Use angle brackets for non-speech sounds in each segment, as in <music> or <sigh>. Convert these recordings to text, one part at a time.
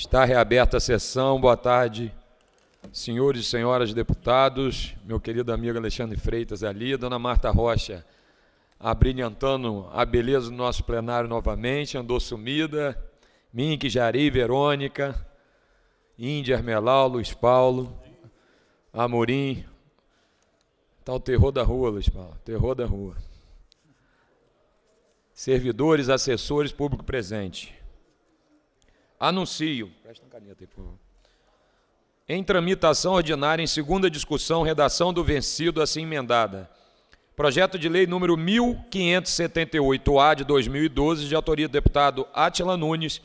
Está reaberta a sessão. Boa tarde, senhores e senhoras deputados, meu querido amigo Alexandre Freitas ali, dona Marta Rocha, abrilhantando a beleza do nosso plenário novamente, andou sumida, Mink, Jari, Verônica, Índia, Armelau, Luiz Paulo, Amorim, tá o terror da rua, Luiz Paulo, terror da rua. Servidores, assessores, público presente anuncio. Em tramitação ordinária, em segunda discussão, redação do vencido assim emendada. Projeto de lei número 1578-A de 2012, de autoria do deputado Atila Nunes,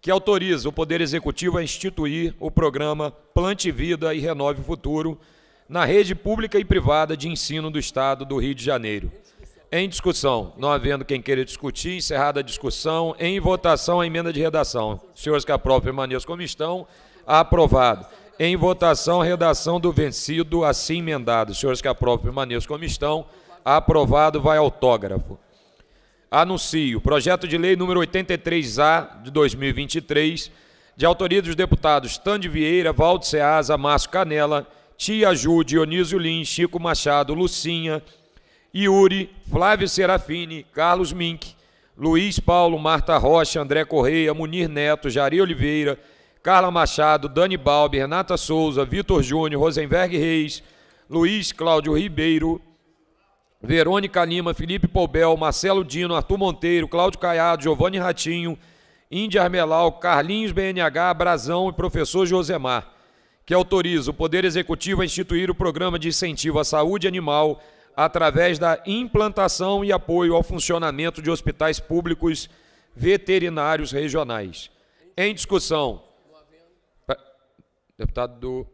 que autoriza o Poder Executivo a instituir o programa Plante Vida e Renove o Futuro na rede pública e privada de ensino do Estado do Rio de Janeiro em discussão. Não havendo quem queira discutir, encerrada a discussão, em votação a emenda de redação. Senhores que aprovam, permaneçam como estão. Aprovado. Em votação, redação do vencido, assim emendado. Senhores que aprovam, permaneçam como estão. Aprovado, vai autógrafo. Anuncio. Projeto de lei número 83A de 2023, de autoria dos deputados Tande Vieira, Valdo Ceasa, Márcio Canela, Tia Ju, Dionísio Lins, Chico Machado, Lucinha, Yuri, Flávio Serafini, Carlos Mink, Luiz Paulo, Marta Rocha, André Correia, Munir Neto, Jari Oliveira, Carla Machado, Dani Balbi, Renata Souza, Vitor Júnior, Rosenberg Reis, Luiz Cláudio Ribeiro, Verônica Lima, Felipe Pobel, Marcelo Dino, Arthur Monteiro, Cláudio Caiado, Giovanni Ratinho, Índia Armelau, Carlinhos BNH, Brasão e professor Josemar, que autoriza o Poder Executivo a instituir o programa de incentivo à saúde animal através da implantação e apoio ao funcionamento de hospitais públicos veterinários regionais. Em discussão. Deputado do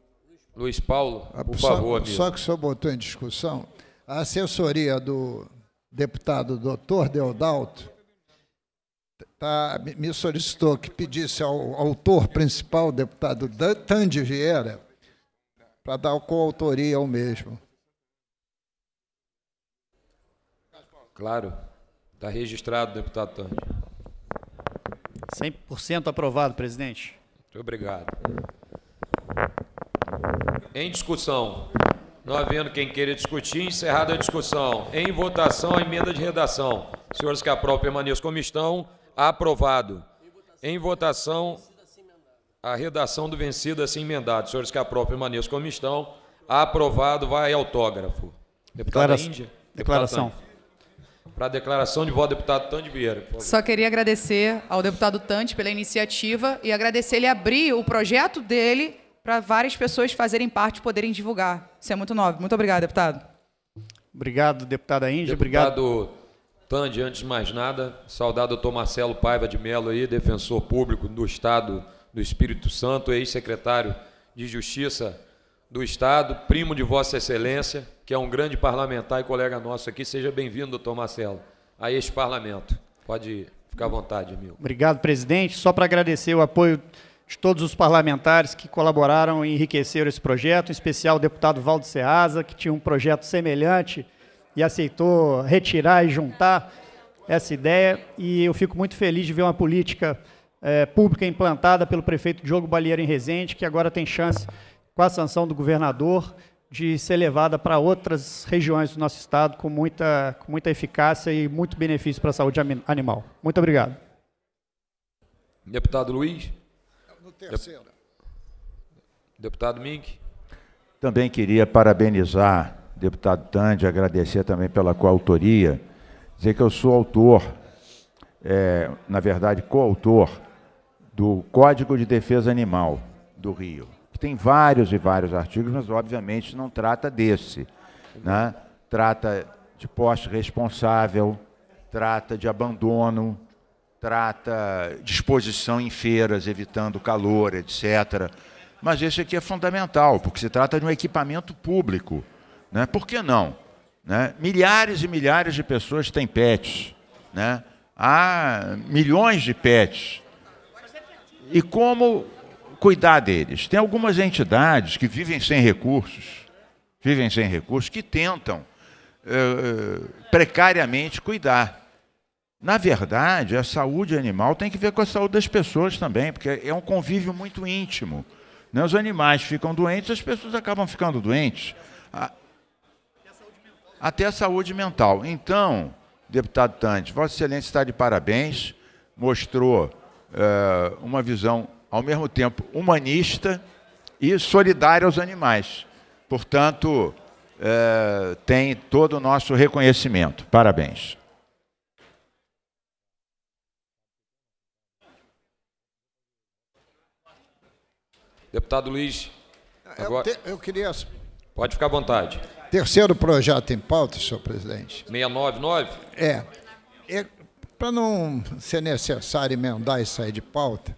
Luiz Paulo, ah, por favor, Só que o senhor botou em discussão, a assessoria do deputado doutor Deodalto tá, me solicitou que pedisse ao autor principal, deputado Tande Vieira, para dar coautoria ao mesmo. Claro. Está registrado, deputado Tange. 100% aprovado, presidente. Muito obrigado. Em discussão. Não havendo quem queira discutir, encerrada a discussão. Em votação, a emenda de redação. Senhores que aprovam, permaneçam como estão. Aprovado. Em votação, a redação do vencido assim emendado. Senhores que aprovam, permaneçam como estão. Aprovado, vai autógrafo. deputado Declara Índia. Declaração. Deputado para a declaração de voto, deputado Tante Vieira. Só queria agradecer ao deputado Tante pela iniciativa e agradecer ele abrir o projeto dele para várias pessoas fazerem parte e poderem divulgar. Isso é muito novo. Muito obrigado, deputado. Obrigado, deputada Índia. Obrigado. Deputado Tande, antes de mais nada, saudar doutor Marcelo Paiva de Mello aí, defensor público do Estado do Espírito Santo, ex-secretário de Justiça do Estado, primo de Vossa Excelência, que é um grande parlamentar e colega nosso aqui. Seja bem-vindo, doutor Marcelo, a este parlamento. Pode ficar à vontade, Emil. Obrigado, presidente. Só para agradecer o apoio de todos os parlamentares que colaboraram e enriqueceram esse projeto, em especial o deputado Valdo Ceasa, que tinha um projeto semelhante e aceitou retirar e juntar essa ideia. E eu fico muito feliz de ver uma política eh, pública implantada pelo prefeito Diogo Balieiro em Resende, que agora tem chance com a sanção do governador, de ser levada para outras regiões do nosso estado com muita, com muita eficácia e muito benefício para a saúde animal. Muito obrigado. Deputado Luiz. No terceiro. Deputado Mink. Também queria parabenizar deputado Tande, agradecer também pela coautoria, dizer que eu sou autor, é, na verdade, coautor do Código de Defesa Animal do Rio que tem vários e vários artigos, mas obviamente não trata desse. Né? Trata de poste responsável, trata de abandono, trata de exposição em feiras, evitando calor, etc. Mas esse aqui é fundamental, porque se trata de um equipamento público. Né? Por que não? Né? Milhares e milhares de pessoas têm pets. Né? Há milhões de pets. E como cuidar deles. Tem algumas entidades que vivem sem recursos, vivem sem recursos, que tentam eh, eh, precariamente cuidar. Na verdade, a saúde animal tem que ver com a saúde das pessoas também, porque é um convívio muito íntimo. Né? Os animais ficam doentes, as pessoas acabam ficando doentes. A... Até a saúde mental. Então, deputado Tante, Vossa Excelência está de parabéns, mostrou uh, uma visão ao mesmo tempo humanista e solidário aos animais. Portanto, é, tem todo o nosso reconhecimento. Parabéns. Deputado Luiz, agora... eu, te, eu queria. Pode ficar à vontade. Terceiro projeto em pauta, senhor presidente. 699? É. é Para não ser necessário emendar e sair de pauta,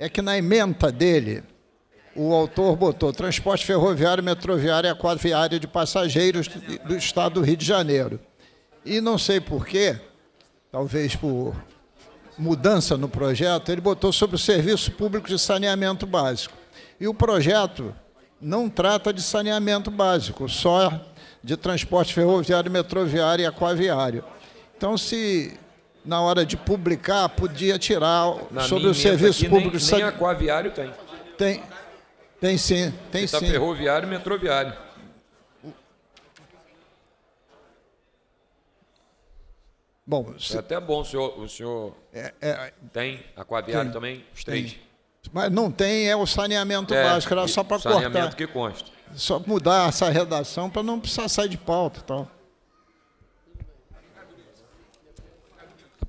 é que na emenda dele, o autor botou transporte ferroviário, metroviário e é aquaviário de passageiros do estado do Rio de Janeiro. E não sei porquê, talvez por mudança no projeto, ele botou sobre o serviço público de saneamento básico. E o projeto não trata de saneamento básico, só de transporte ferroviário, metroviário e aquaviário. Então, se na hora de publicar, podia tirar na sobre o serviço aqui, público. Nem, nem aquaviário tem. Tem, tem sim, tem Está sim. ferroviário e metroviário. Bom, é se... É até bom o senhor, o senhor é, é, tem aquaviário também, os três. Tem. Mas não tem, é o saneamento é, básico, era só para cortar. saneamento que consta. Só mudar essa redação para não precisar sair de pauta e tal.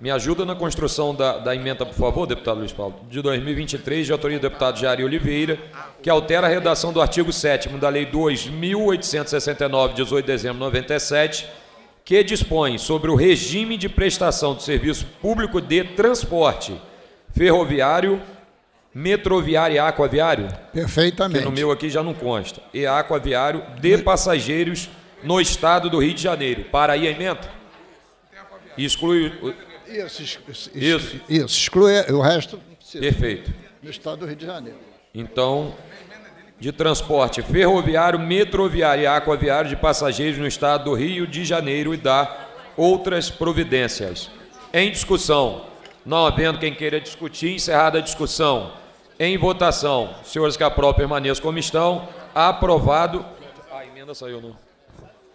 Me ajuda na construção da, da, emenda, por favor, deputado Luiz Paulo, de 2023, de autoria do deputado Jari Oliveira, que altera a redação do artigo 7 da Lei 2.869, 18 de dezembro de 97, que dispõe sobre o regime de prestação do serviço público de transporte ferroviário, metroviário e aquaviário. Perfeitamente. Que no meu aqui já não consta. E aquaviário de passageiros no estado do Rio de Janeiro. Para aí a emenda? Exclui isso, isso, isso. isso exclui o resto. Perfeito. No estado do Rio de Janeiro. Então, de transporte ferroviário, metroviário e aquaviário de passageiros no estado do Rio de Janeiro e dar outras providências. Em discussão. Não havendo quem queira discutir, encerrada a discussão. Em votação, senhores que aprovam, permaneçam como estão. Aprovado. A emenda saiu, não?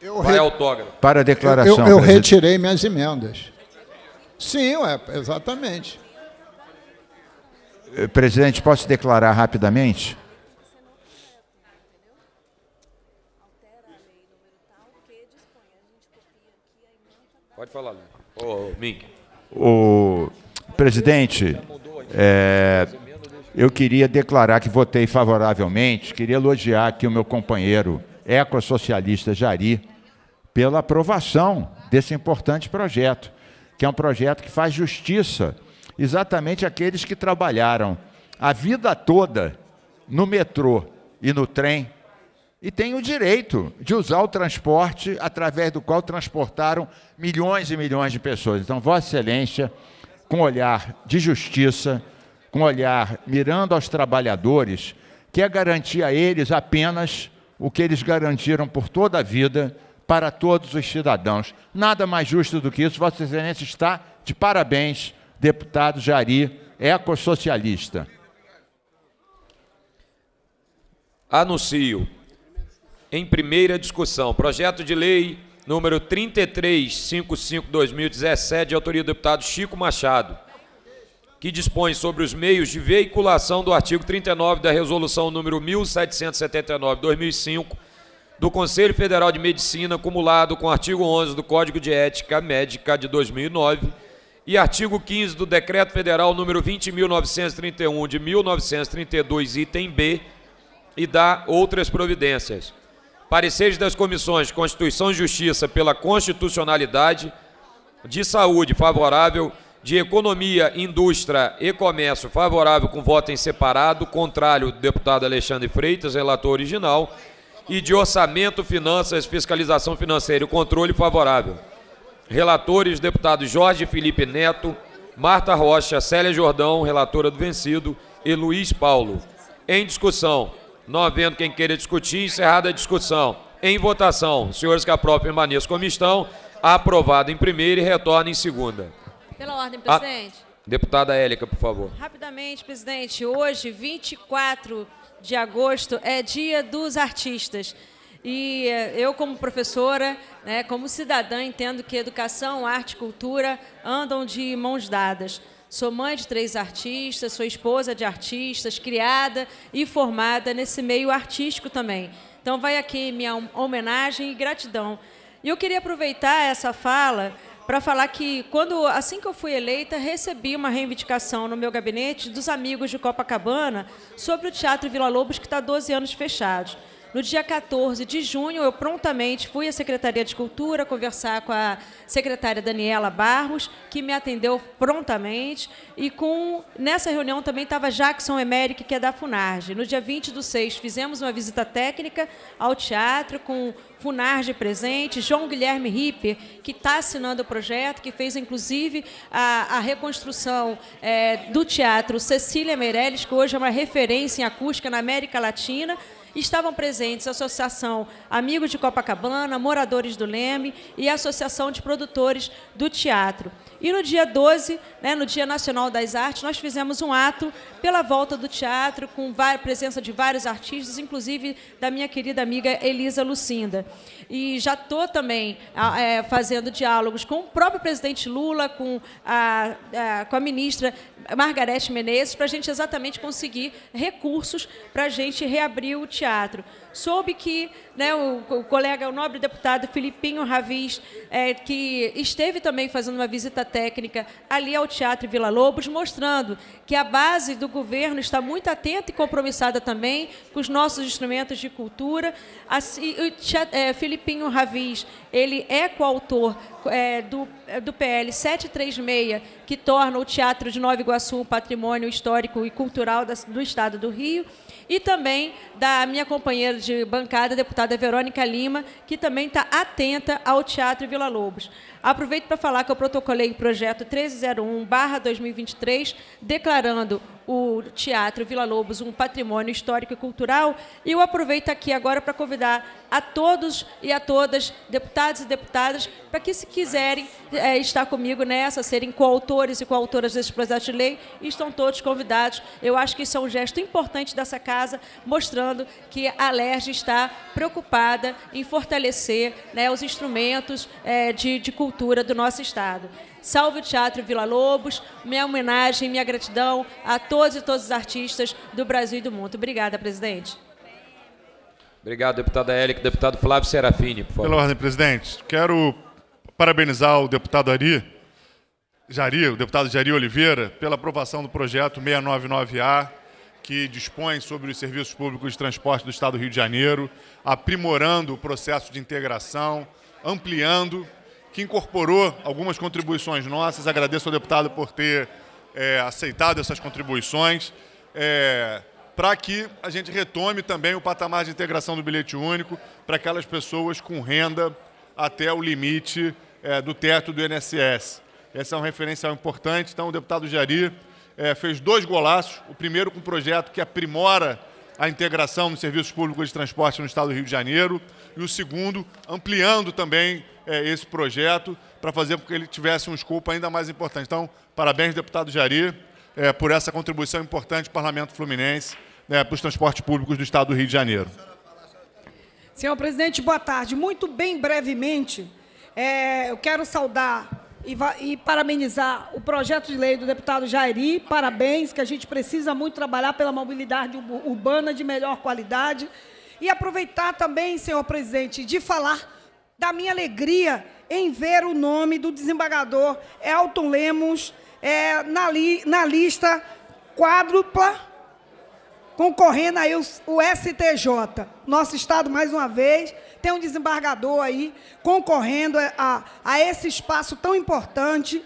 Eu Vai re... autógrafo. Para a declaração. Eu, eu retirei minhas emendas. Sim, ué, exatamente. Eh, presidente, posso declarar rapidamente? Pode falar, Lula. Ô, Ming. O presidente, é, eu queria declarar que votei favoravelmente, queria elogiar aqui o meu companheiro ecossocialista Jari pela aprovação desse importante projeto que é um projeto que faz justiça exatamente àqueles que trabalharam a vida toda no metrô e no trem e têm o direito de usar o transporte através do qual transportaram milhões e milhões de pessoas. Então, Vossa Excelência, com olhar de justiça, com olhar mirando aos trabalhadores, quer garantir a eles apenas o que eles garantiram por toda a vida para todos os cidadãos. Nada mais justo do que isso. Vossa Excelência está de parabéns, deputado Jari, ecossocialista. Anuncio. Em primeira discussão, projeto de lei número 3355-2017, de autoria do deputado Chico Machado, que dispõe sobre os meios de veiculação do artigo 39 da resolução número 1779-2005, do Conselho Federal de Medicina, acumulado com o artigo 11 do Código de Ética Médica de 2009 e artigo 15 do Decreto Federal número 20.931 de 1932, item B, e dá outras providências. Pareceres das comissões Constituição e Justiça pela constitucionalidade, de saúde favorável, de economia, indústria e comércio favorável com voto em separado, contrário do deputado Alexandre Freitas, relator original, e de Orçamento, Finanças, Fiscalização Financeira e Controle Favorável. Relatores, deputados Jorge Felipe Neto, Marta Rocha, Célia Jordão, relatora do vencido, e Luiz Paulo. Em discussão, não havendo quem queira discutir, encerrada a discussão. Em votação, senhores que aprovam permaneçam como estão, aprovado em primeira e retorna em segunda. Pela ordem, presidente. A... Deputada Élica, por favor. Rapidamente, presidente, hoje, 24 de agosto é Dia dos Artistas. E eh, eu, como professora, né, como cidadã, entendo que educação, arte e cultura andam de mãos dadas. Sou mãe de três artistas, sou esposa de artistas, criada e formada nesse meio artístico também. Então, vai aqui minha homenagem e gratidão. E eu queria aproveitar essa fala para falar que quando assim que eu fui eleita, recebi uma reivindicação no meu gabinete dos amigos de Copacabana sobre o Teatro Vila Lobos que está 12 anos fechado. No dia 14 de junho, eu prontamente fui à Secretaria de Cultura conversar com a secretária Daniela Barros, que me atendeu prontamente. E com nessa reunião também estava Jackson Emerick, que é da Funarge. No dia 20 do 6, fizemos uma visita técnica ao teatro com Funarge presente, João Guilherme Ripper, que está assinando o projeto, que fez inclusive a, a reconstrução é, do teatro Cecília Meirelles, que hoje é uma referência em acústica na América Latina estavam presentes a Associação Amigos de Copacabana, Moradores do Leme e a Associação de Produtores do Teatro. E no dia 12, né, no Dia Nacional das Artes, nós fizemos um ato pela volta do teatro, com a presença de vários artistas, inclusive da minha querida amiga Elisa Lucinda. E já estou também é, fazendo diálogos com o próprio presidente Lula, com a, a com a ministra Margarete Menezes, para a gente exatamente conseguir recursos para a gente reabrir o teatro soube que né, o, o, colega, o nobre deputado Filipinho Ravis, é, que esteve também fazendo uma visita técnica ali ao Teatro Vila Lobos, mostrando que a base do governo está muito atenta e compromissada também com os nossos instrumentos de cultura. Assim, o, é, Filipinho Ravis, ele é coautor é, do, é, do PL 736, que torna o Teatro de Nova Iguaçu um patrimônio histórico e cultural da, do Estado do Rio, e também da minha companheira de bancada, deputada Verônica Lima, que também está atenta ao Teatro Vila Lobos. Aproveito para falar que eu protocolei o projeto 1301-2023, declarando o Teatro Vila Lobos um patrimônio histórico e cultural. E eu aproveito aqui agora para convidar a todos e a todas, deputados e deputadas, para que, se quiserem é, estar comigo nessa, serem coautores e coautoras desse projeto de lei, estão todos convidados. Eu acho que isso é um gesto importante dessa casa, mostrando que a LERJ está preocupada em fortalecer né, os instrumentos é, de, de cultura cultura do nosso estado. Salve o Teatro Vila Lobos, minha homenagem, minha gratidão a todos e todas os artistas do Brasil e do mundo. Obrigada, presidente. Obrigado, deputada Élica. Deputado Flávio Serafini, por favor. Pela ordem, presidente. Quero parabenizar o deputado Ari, Jari, o deputado Jari Oliveira, pela aprovação do projeto 699A, que dispõe sobre os serviços públicos de transporte do Estado do Rio de Janeiro, aprimorando o processo de integração, ampliando que incorporou algumas contribuições nossas. Agradeço ao deputado por ter é, aceitado essas contribuições, é, para que a gente retome também o patamar de integração do bilhete único para aquelas pessoas com renda até o limite é, do teto do INSS. Essa é um referencial importante. Então, o deputado Jari é, fez dois golaços. O primeiro com um projeto que aprimora a integração nos serviços públicos de transporte no estado do Rio de Janeiro, e o segundo, ampliando também é, esse projeto para fazer com que ele tivesse um escopo ainda mais importante. Então, parabéns, deputado Jari, é, por essa contribuição importante do Parlamento Fluminense né, para os transportes públicos do estado do Rio de Janeiro. Senhor presidente, boa tarde. Muito bem brevemente, é, eu quero saudar e, e, parabenizar o projeto de lei do deputado Jairi. Parabéns, que a gente precisa muito trabalhar pela mobilidade urbana de melhor qualidade. E aproveitar também, senhor presidente, de falar da minha alegria em ver o nome do desembargador Elton Lemos é, na, li, na lista quádrupla concorrendo aí o, o STJ. Nosso Estado, mais uma vez, tem um desembargador aí concorrendo a, a esse espaço tão importante.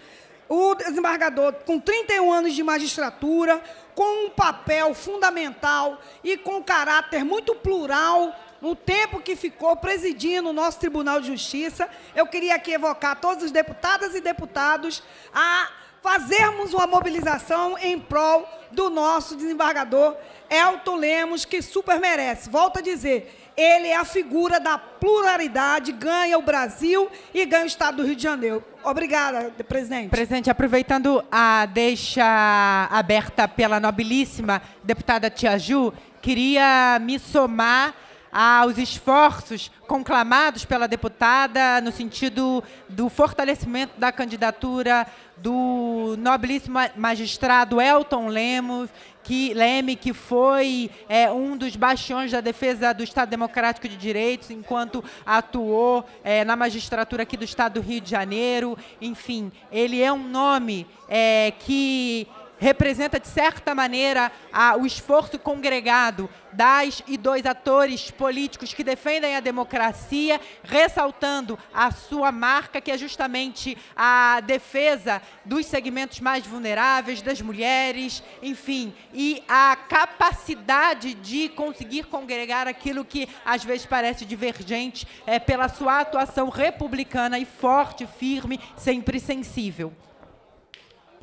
O desembargador, com 31 anos de magistratura, com um papel fundamental e com um caráter muito plural no tempo que ficou presidindo o nosso Tribunal de Justiça, eu queria aqui evocar todos os deputadas e deputados a fazermos uma mobilização em prol do nosso desembargador Elton Lemos, que super merece. Volto a dizer, ele é a figura da pluralidade, ganha o Brasil e ganha o Estado do Rio de Janeiro. Obrigada, presidente. Presidente, aproveitando a deixa aberta pela nobilíssima deputada Tia Ju, queria me somar aos esforços conclamados pela deputada no sentido do fortalecimento da candidatura do nobilíssimo magistrado Elton Lemos que Leme, que foi é, um dos bastiões da defesa do Estado Democrático de Direitos, enquanto atuou é, na magistratura aqui do Estado do Rio de Janeiro. Enfim, ele é um nome é, que representa, de certa maneira, a, o esforço congregado das e dos atores políticos que defendem a democracia, ressaltando a sua marca, que é justamente a defesa dos segmentos mais vulneráveis, das mulheres, enfim, e a capacidade de conseguir congregar aquilo que às vezes parece divergente é, pela sua atuação republicana e forte, firme, sempre sensível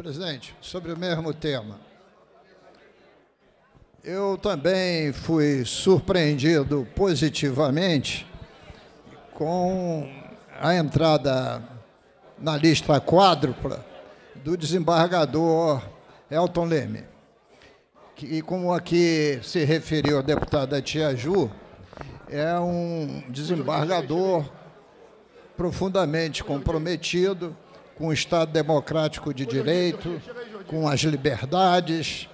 presidente, sobre o mesmo tema. Eu também fui surpreendido positivamente com a entrada na lista quádrupla do desembargador Elton Leme. E como aqui se referiu a deputada Tia Ju, é um desembargador profundamente comprometido com o Estado democrático de direito, com as liberdades,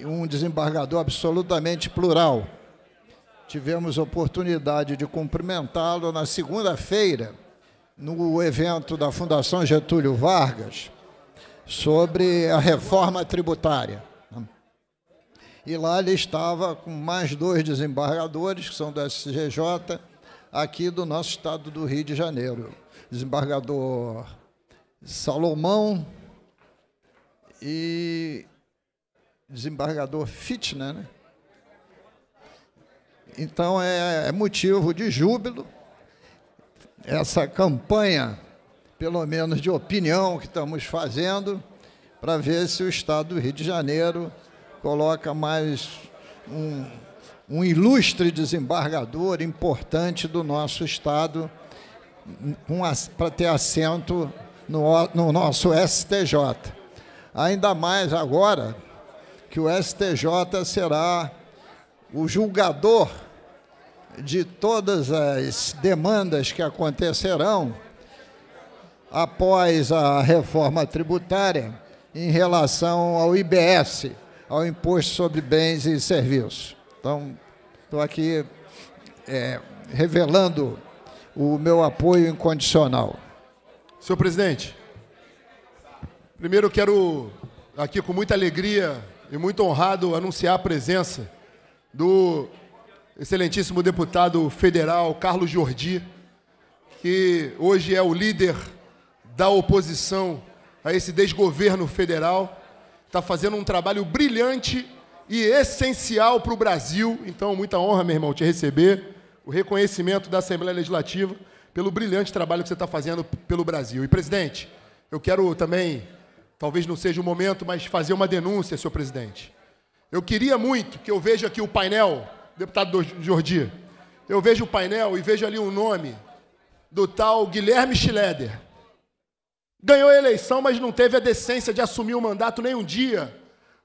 um desembargador absolutamente plural. Tivemos oportunidade de cumprimentá-lo na segunda-feira, no evento da Fundação Getúlio Vargas, sobre a reforma tributária. E lá ele estava com mais dois desembargadores, que são do SGJ, aqui do nosso estado do Rio de Janeiro. Desembargador Salomão e desembargador Fitner, né, né? Então é, é motivo de júbilo essa campanha, pelo menos de opinião, que estamos fazendo, para ver se o Estado do Rio de Janeiro coloca mais um, um ilustre desembargador importante do nosso Estado para ter assento no, no nosso STJ. Ainda mais agora que o STJ será o julgador de todas as demandas que acontecerão após a reforma tributária em relação ao IBS, ao Imposto sobre Bens e Serviços. Então, estou aqui é, revelando o meu apoio incondicional. Senhor presidente, primeiro eu quero aqui com muita alegria e muito honrado anunciar a presença do excelentíssimo deputado federal Carlos Jordi, que hoje é o líder da oposição a esse desgoverno federal, está fazendo um trabalho brilhante e essencial para o Brasil. Então, muita honra, meu irmão, te receber, o reconhecimento da Assembleia Legislativa pelo brilhante trabalho que você está fazendo pelo Brasil. E, presidente, eu quero também, talvez não seja o momento, mas fazer uma denúncia, senhor presidente. Eu queria muito que eu veja aqui o painel, deputado Jordi, eu vejo o painel e vejo ali o nome do tal Guilherme Schleder. Ganhou a eleição, mas não teve a decência de assumir o mandato nem um dia.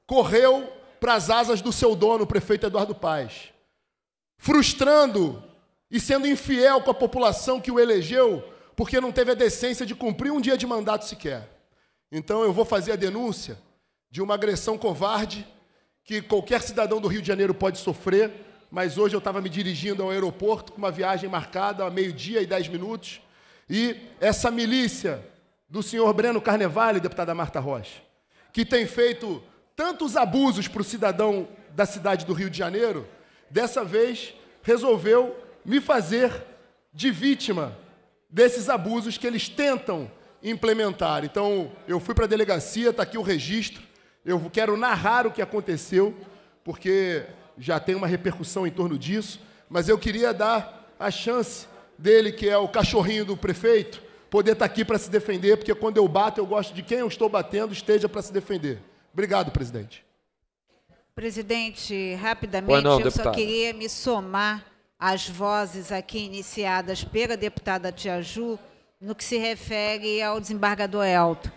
Correu para as asas do seu dono, o prefeito Eduardo Paes, frustrando e sendo infiel com a população que o elegeu, porque não teve a decência de cumprir um dia de mandato sequer. Então eu vou fazer a denúncia de uma agressão covarde que qualquer cidadão do Rio de Janeiro pode sofrer, mas hoje eu estava me dirigindo ao aeroporto com uma viagem marcada a meio-dia e dez minutos, e essa milícia do senhor Breno Carnevale, deputada Marta Rocha, que tem feito tantos abusos para o cidadão da cidade do Rio de Janeiro, dessa vez resolveu me fazer de vítima desses abusos que eles tentam implementar. Então, eu fui para a delegacia, está aqui o registro. Eu quero narrar o que aconteceu, porque já tem uma repercussão em torno disso, mas eu queria dar a chance dele, que é o cachorrinho do prefeito, poder estar tá aqui para se defender, porque quando eu bato, eu gosto de quem eu estou batendo esteja para se defender. Obrigado, presidente. Presidente, rapidamente, não, eu deputado. só queria me somar as vozes aqui iniciadas pela deputada Tiaju, no que se refere ao desembargador Elton.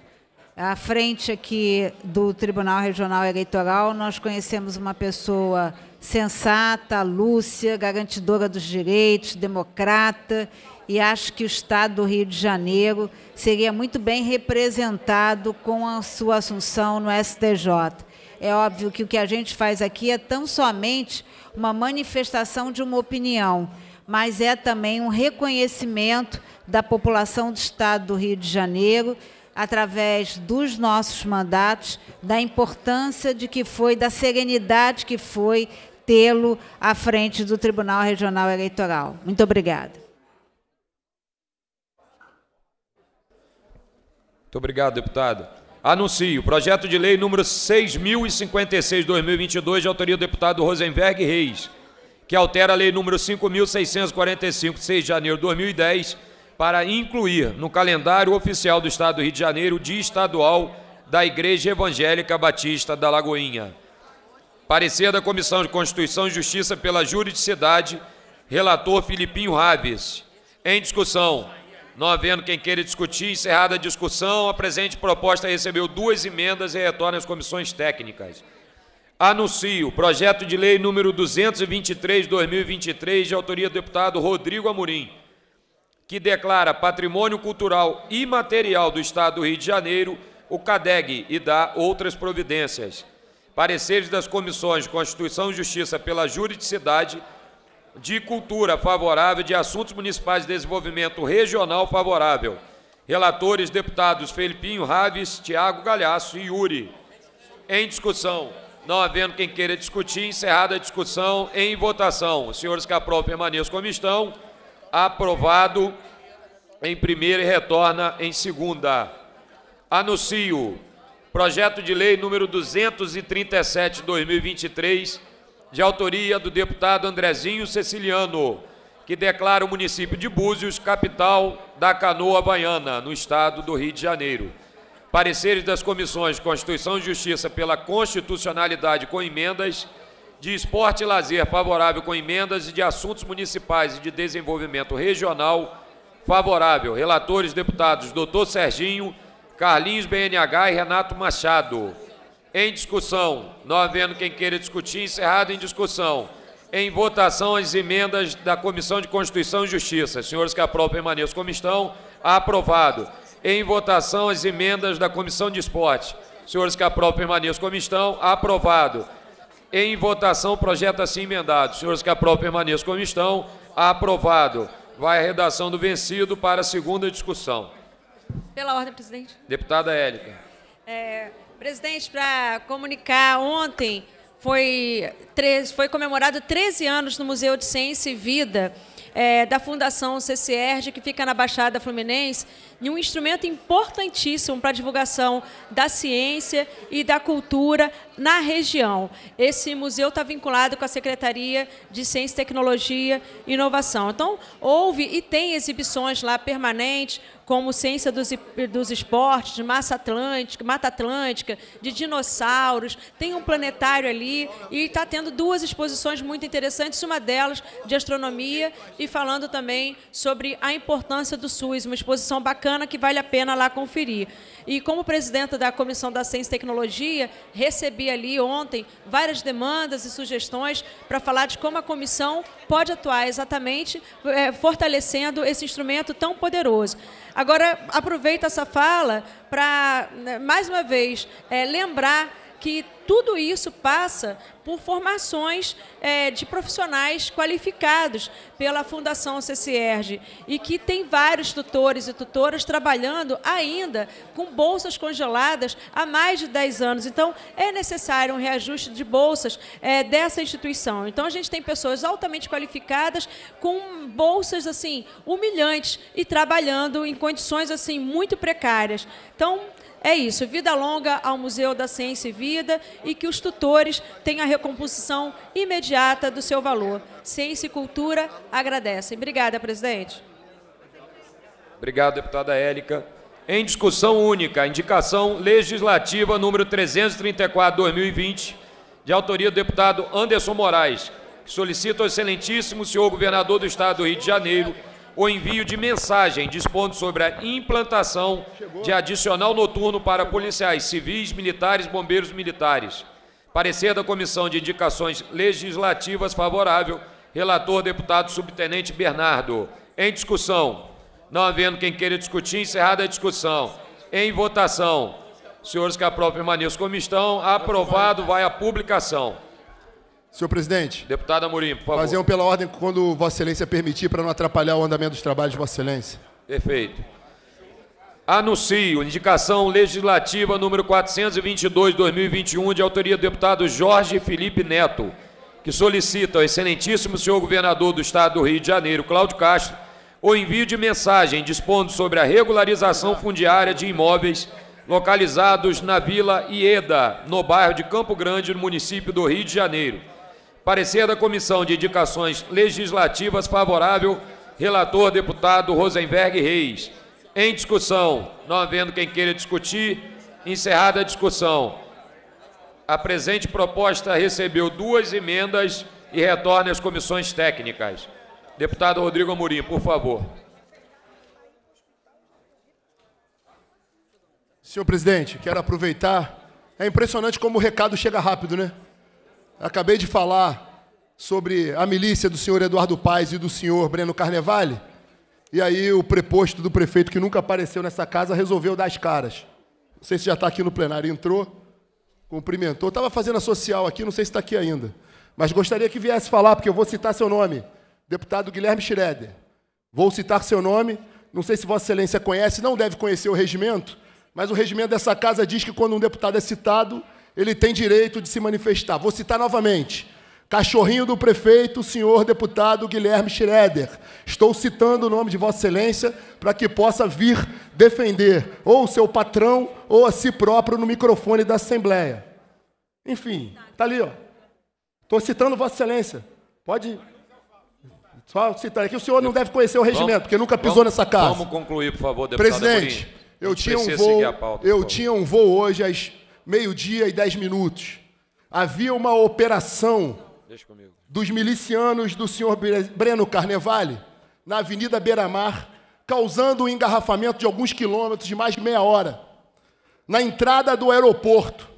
À frente aqui do Tribunal Regional Eleitoral, nós conhecemos uma pessoa sensata, lúcia, garantidora dos direitos, democrata, e acho que o Estado do Rio de Janeiro seria muito bem representado com a sua assunção no STJ. É óbvio que o que a gente faz aqui é tão somente uma manifestação de uma opinião, mas é também um reconhecimento da população do Estado do Rio de Janeiro, através dos nossos mandatos, da importância de que foi, da serenidade que foi tê-lo à frente do Tribunal Regional Eleitoral. Muito obrigada. Muito obrigado, deputado. Anuncio. Projeto de lei número 6.056-2022, de autoria do deputado Rosenberg Reis, que altera a lei número 5.645, de 6 de janeiro de 2010, para incluir no calendário oficial do Estado do Rio de Janeiro o Dia Estadual da Igreja Evangélica Batista da Lagoinha. Parecer da Comissão de Constituição e Justiça pela Juridicidade, relator Filipinho Raves. Em discussão. Não havendo quem queira discutir, encerrada a discussão, a presente proposta recebeu duas emendas e retorna às comissões técnicas. Anuncio projeto de lei número 223/2023 de autoria do deputado Rodrigo Amorim, que declara patrimônio cultural imaterial do Estado do Rio de Janeiro o CADEG e dá outras providências. Pareceres das comissões Constituição e Justiça pela juridicidade de Cultura favorável, de Assuntos Municipais de Desenvolvimento Regional favorável. Relatores, deputados Felipinho, Raves, Tiago Galhaço e Yuri. Em discussão. Não havendo quem queira discutir, encerrada a discussão em votação. Os senhores que aprovam permaneçam como estão. Aprovado em primeira e retorna em segunda. Anuncio projeto de lei número 237 2023 de autoria do deputado Andrezinho Ceciliano, que declara o município de Búzios capital da canoa baiana, no estado do Rio de Janeiro. Pareceres das comissões Constituição e Justiça pela constitucionalidade com emendas, de esporte e lazer favorável com emendas e de assuntos municipais e de desenvolvimento regional favorável. Relatores deputados Dr. Serginho, Carlinhos BNH e Renato Machado. Em discussão, não havendo quem queira discutir, encerrado em discussão. Em votação, as emendas da Comissão de Constituição e Justiça. Senhores que aprovam, permaneçam como estão. Aprovado. Em votação, as emendas da Comissão de Esporte. Senhores que aprovam, permaneçam como estão. Aprovado. Em votação, projeto assim emendado. Senhores que aprovam, permaneçam como estão. Aprovado. Vai a redação do vencido para a segunda discussão. Pela ordem, presidente. Deputada Élica. É... Presidente, para comunicar, ontem foi, foi comemorado 13 anos no Museu de Ciência e Vida é, da Fundação CCRG, que fica na Baixada Fluminense, e um instrumento importantíssimo para a divulgação da ciência e da cultura na região. Esse museu está vinculado com a Secretaria de Ciência, Tecnologia e Inovação. Então, houve e tem exibições lá permanentes, como Ciência dos, dos Esportes, de Massa Atlântica, Mata Atlântica, de dinossauros. Tem um planetário ali e está tendo duas exposições muito interessantes, uma delas de astronomia e falando também sobre a importância do SUS, uma exposição bacana que vale a pena lá conferir. E como presidenta da Comissão da Ciência e Tecnologia, recebi ali ontem várias demandas e sugestões para falar de como a comissão pode atuar exatamente é, fortalecendo esse instrumento tão poderoso. Agora, aproveito essa fala para, né, mais uma vez, é, lembrar que tudo isso passa por formações é, de profissionais qualificados pela Fundação CCERG e que tem vários tutores e tutoras trabalhando ainda com bolsas congeladas há mais de 10 anos. Então, é necessário um reajuste de bolsas é, dessa instituição. Então, a gente tem pessoas altamente qualificadas com bolsas assim humilhantes e trabalhando em condições assim muito precárias. Então, é isso, vida longa ao Museu da Ciência e Vida e que os tutores tenham a recomposição imediata do seu valor. Ciência e Cultura agradecem. Obrigada, presidente. Obrigado, deputada Élica. Em discussão única, indicação legislativa número 334/2020, de autoria do deputado Anderson Moraes, que solicita ao excelentíssimo senhor governador do estado do Rio de Janeiro o envio de mensagem dispondo sobre a implantação de adicional noturno para policiais civis, militares, bombeiros militares. Parecer da Comissão de Indicações Legislativas favorável, relator deputado subtenente Bernardo. Em discussão. Não havendo quem queira discutir, encerrada a discussão. Em votação. Senhores que aprovam permaneçam como estão. Aprovado, vai à publicação. Senhor presidente. Deputado Amorim, por favor. Fazer um pela ordem quando Vossa Excelência permitir, para não atrapalhar o andamento dos trabalhos de Vossa Excelência. Perfeito. Anuncio indicação legislativa número 422-2021, de autoria do deputado Jorge Felipe Neto, que solicita ao excelentíssimo senhor governador do Estado do Rio de Janeiro, Cláudio Castro, o envio de mensagem dispondo sobre a regularização fundiária de imóveis localizados na Vila Ieda, no bairro de Campo Grande, no município do Rio de Janeiro Parecer da Comissão de Indicações Legislativas favorável, relator deputado Rosenberg Reis. Em discussão, não havendo quem queira discutir, encerrada a discussão. A presente proposta recebeu duas emendas e retorna às comissões técnicas. Deputado Rodrigo Amorim, por favor. Senhor presidente, quero aproveitar. É impressionante como o recado chega rápido, né? Acabei de falar sobre a milícia do senhor Eduardo Paes e do senhor Breno Carnevale. E aí o preposto do prefeito, que nunca apareceu nessa casa, resolveu dar as caras. Não sei se já está aqui no plenário. Entrou, cumprimentou. Estava fazendo a social aqui, não sei se está aqui ainda. Mas gostaria que viesse falar, porque eu vou citar seu nome. Deputado Guilherme Schroeder. Vou citar seu nome. Não sei se Vossa Excelência conhece, não deve conhecer o regimento, mas o regimento dessa casa diz que quando um deputado é citado, ele tem direito de se manifestar. Vou citar novamente. Cachorrinho do prefeito, senhor deputado Guilherme Schroeder. Estou citando o nome de Vossa Excelência para que possa vir defender ou o seu patrão ou a si próprio no microfone da Assembleia. Enfim, está ali, ó. Estou citando Vossa Excelência. Pode. Só citar aqui, o senhor não deve conhecer o regimento, vamos, porque nunca pisou vamos, nessa casa. Vamos concluir, por favor, deputado. Presidente, eu tinha um voo, pauta, eu tinha um voo hoje às meio-dia e dez minutos, havia uma operação dos milicianos do senhor Breno Carnevale na Avenida Beira-Mar, causando um engarrafamento de alguns quilômetros, de mais de meia hora, na entrada do aeroporto,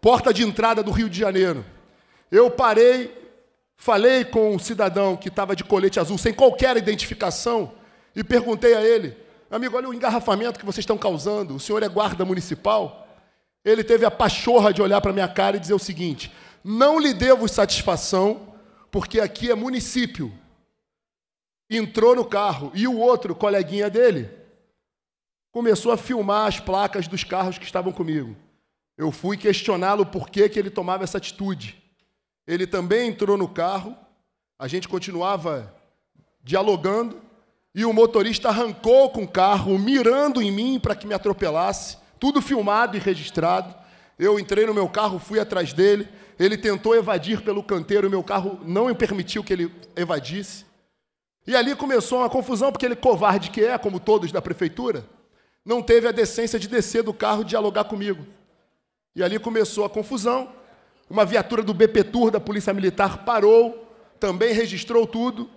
porta de entrada do Rio de Janeiro. Eu parei, falei com um cidadão que estava de colete azul, sem qualquer identificação, e perguntei a ele: amigo, olha o engarrafamento que vocês estão causando, o senhor é guarda municipal? Ele teve a pachorra de olhar para minha cara e dizer o seguinte: não lhe devo satisfação, porque aqui é município. Entrou no carro e o outro coleguinha dele começou a filmar as placas dos carros que estavam comigo. Eu fui questioná-lo por que, que ele tomava essa atitude. Ele também entrou no carro, a gente continuava dialogando, e o motorista arrancou com o carro, mirando em mim para que me atropelasse tudo filmado e registrado. Eu entrei no meu carro, fui atrás dele. Ele tentou evadir pelo canteiro, meu carro não permitiu que ele evadisse. E ali começou uma confusão, porque ele, covarde que é, como todos da prefeitura, não teve a decência de descer do carro e dialogar comigo. E ali começou a confusão. Uma viatura do BP Tour da Polícia Militar parou, também registrou tudo.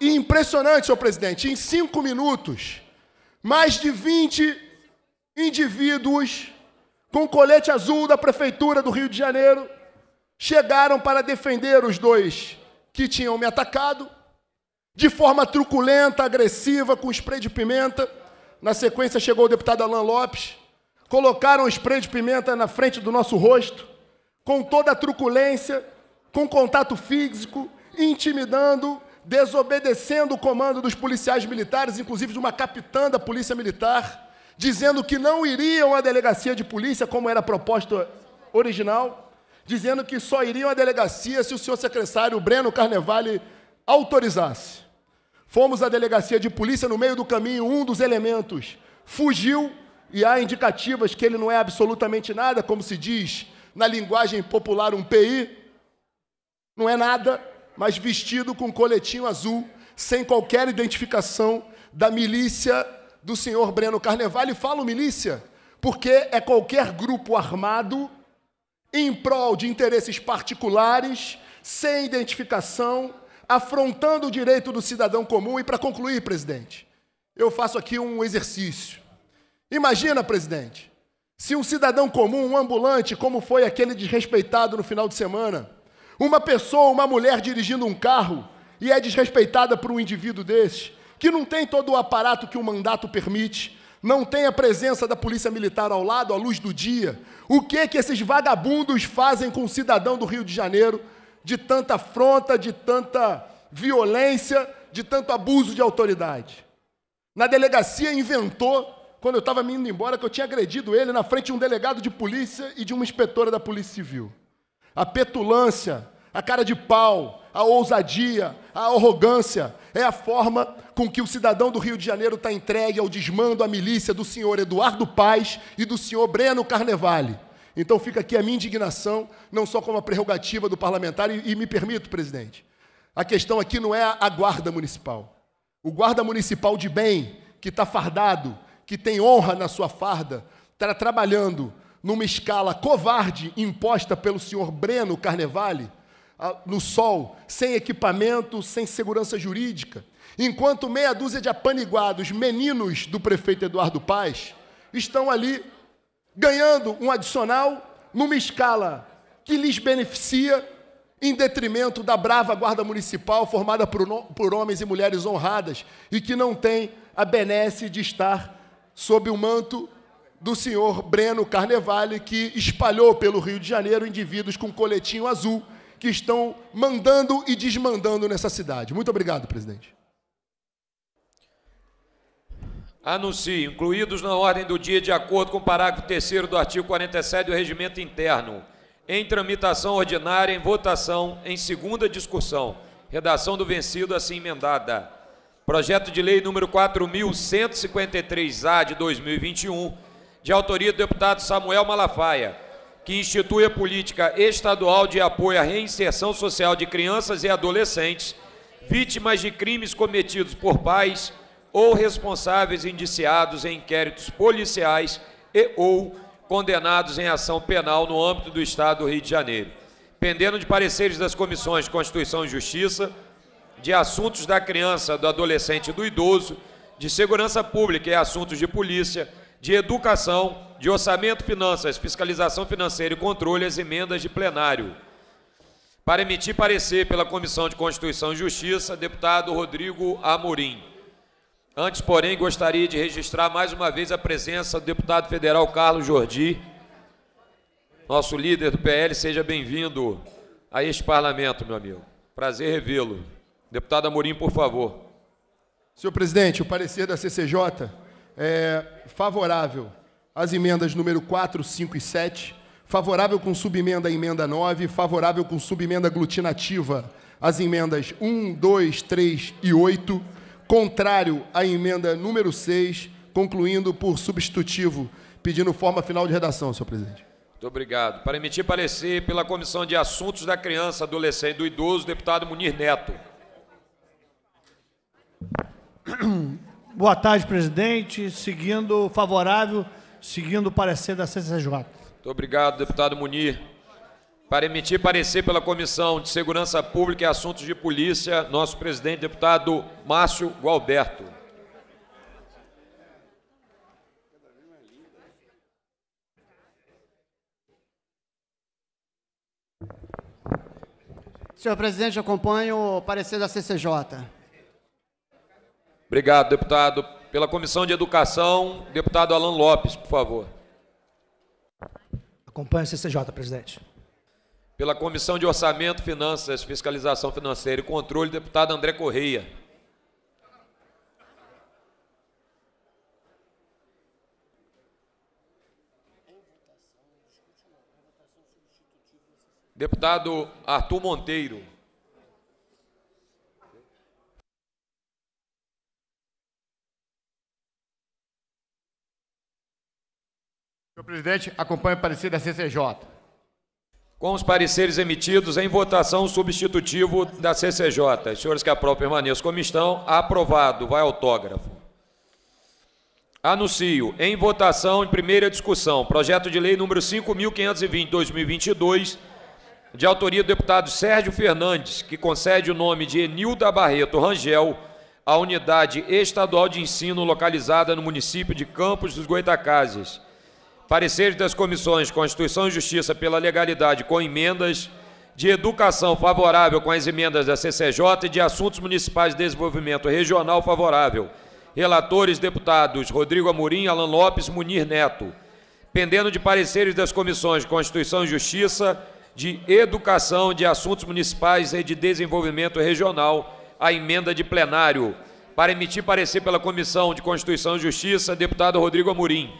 E impressionante, senhor presidente, em cinco minutos, mais de 20 indivíduos com colete azul da prefeitura do Rio de Janeiro chegaram para defender os dois que tinham me atacado de forma truculenta, agressiva, com spray de pimenta. Na sequência chegou o deputado Alan Lopes, colocaram spray de pimenta na frente do nosso rosto, com toda a truculência, com contato físico, intimidando, desobedecendo o comando dos policiais militares, inclusive de uma capitã da Polícia Militar dizendo que não iriam à delegacia de polícia, como era a proposta original, dizendo que só iriam à delegacia se o senhor secretário Breno Carnevale autorizasse. Fomos à delegacia de polícia, no meio do caminho, um dos elementos fugiu e há indicativas que ele não é absolutamente nada, como se diz na linguagem popular, um PI, não é nada, mas vestido com coletinho azul, sem qualquer identificação da milícia do senhor Breno Carnevale falo milícia, porque é qualquer grupo armado em prol de interesses particulares, sem identificação, afrontando o direito do cidadão comum. E para concluir, presidente, eu faço aqui um exercício. Imagina, presidente, se um cidadão comum, um ambulante, como foi aquele desrespeitado no final de semana, uma pessoa, uma mulher dirigindo um carro e é desrespeitada por um indivíduo desse, que não tem todo o aparato que o mandato permite, não tem a presença da polícia militar ao lado, à luz do dia. O que que esses vagabundos fazem com o cidadão do Rio de Janeiro de tanta afronta, de tanta violência, de tanto abuso de autoridade? Na delegacia inventou, quando eu estava me indo embora, que eu tinha agredido ele na frente de um delegado de polícia e de uma inspetora da Polícia Civil. A petulância, a cara de pau, a ousadia, a arrogância, é a forma com que o cidadão do Rio de Janeiro está entregue ao desmando à milícia do senhor Eduardo Paz e do senhor Breno Carnevale. Então fica aqui a minha indignação, não só como a prerrogativa do parlamentar, e, e me permito, presidente, a questão aqui não é a guarda municipal. O guarda municipal de bem, que está fardado, que tem honra na sua farda, está trabalhando numa escala covarde imposta pelo senhor Breno Carnevale, no sol, sem equipamento, sem segurança jurídica, enquanto meia dúzia de apaniguados meninos do prefeito Eduardo Paz estão ali ganhando um adicional numa escala que lhes beneficia em detrimento da brava guarda municipal formada por, por homens e mulheres honradas e que não tem a benesse de estar sob o manto do senhor Breno Carnevale, que espalhou pelo Rio de Janeiro indivíduos com coletinho azul que estão mandando e desmandando nessa cidade. Muito obrigado, presidente. Anuncio, incluídos na ordem do dia, de acordo com o parágrafo 3 do artigo 47 do Regimento Interno, em tramitação ordinária, em votação, em segunda discussão. Redação do vencido assim emendada. Projeto de lei número 4153-A de 2021, de autoria do deputado Samuel Malafaia que institui a política estadual de apoio à reinserção social de crianças e adolescentes vítimas de crimes cometidos por pais ou responsáveis indiciados em inquéritos policiais e ou condenados em ação penal no âmbito do Estado do Rio de Janeiro. Pendendo de pareceres das comissões de Constituição e Justiça, de Assuntos da Criança, do Adolescente e do Idoso, de Segurança Pública e Assuntos de Polícia, de Educação, de Orçamento, Finanças, Fiscalização Financeira e Controle as emendas de plenário. Para emitir parecer pela Comissão de Constituição e Justiça, deputado Rodrigo Amorim. Antes, porém, gostaria de registrar mais uma vez a presença do deputado federal Carlos Jordi, nosso líder do PL. Seja bem-vindo a este parlamento, meu amigo. Prazer revê-lo. Deputado Amorim, por favor. Senhor presidente, o parecer da CCJ é, favorável às emendas número 4, 5 e 7, favorável com subemenda à emenda 9, favorável com subemenda aglutinativa às emendas 1, 2, 3 e 8, contrário à emenda número 6, concluindo por substitutivo, pedindo forma final de redação, senhor presidente. Muito obrigado. Para emitir parecer pela Comissão de Assuntos da Criança, Adolescente e do Idoso, deputado Munir Neto. <clears throat> Boa tarde, presidente. Seguindo favorável, seguindo o parecer da CCJ. Muito obrigado, deputado Munir. Para emitir parecer pela Comissão de Segurança Pública e Assuntos de Polícia, nosso presidente, deputado Márcio Gualberto. Senhor presidente, acompanho o parecer da CCJ. Obrigado, deputado. Pela Comissão de Educação, deputado Alan Lopes, por favor. Acompanhe o CCJ, presidente. Pela Comissão de Orçamento, Finanças, Fiscalização Financeira e Controle, deputado André Correia. Deputado Arthur Monteiro. Senhor presidente, acompanhe o parecer da CCJ. Com os pareceres emitidos em votação substitutivo da CCJ. Os senhores que aprovam permaneçam como estão. Aprovado. Vai autógrafo. Anuncio em votação em primeira discussão projeto de lei número 5.520/2022 de autoria do deputado Sérgio Fernandes, que concede o nome de Enilda Barreto Rangel à unidade estadual de ensino localizada no município de Campos dos Goitacazes Pareceres das comissões Constituição e Justiça pela legalidade com emendas, de Educação favorável com as emendas da CCJ e de Assuntos Municipais de Desenvolvimento Regional favorável. Relatores deputados Rodrigo Amorim, Alan Lopes, Munir Neto. Pendendo de pareceres das comissões Constituição e Justiça, de Educação, de Assuntos Municipais e de Desenvolvimento Regional, a emenda de plenário. Para emitir parecer pela Comissão de Constituição e Justiça, deputado Rodrigo Amorim.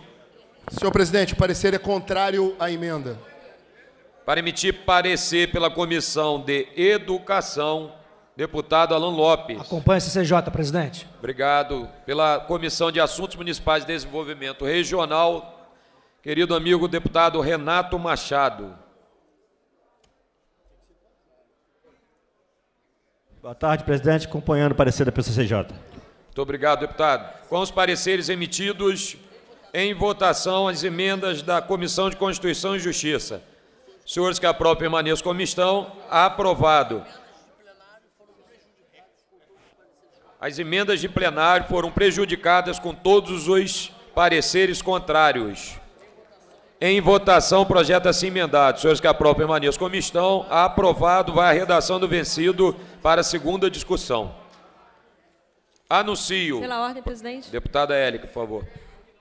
Senhor presidente, o parecer é contrário à emenda. Para emitir parecer pela Comissão de Educação, deputado Alan Lopes. Acompanhe a CCJ, presidente. Obrigado. Pela Comissão de Assuntos Municipais e Desenvolvimento Regional, querido amigo deputado Renato Machado. Boa tarde, presidente. Acompanhando o parecer da PCCJ. Muito obrigado, deputado. Com os pareceres emitidos, em votação as emendas da Comissão de Constituição e Justiça. Senhores que aprovam permaneçam como estão. Aprovado. As emendas de plenário foram prejudicadas com todos os pareceres contrários. Em votação, projeto assim emendado. Senhores que aprovam permaneçam como estão. Aprovado. Vai a redação do vencido para segunda discussão. Anuncio. Pela ordem, presidente. Deputada Élica, por favor.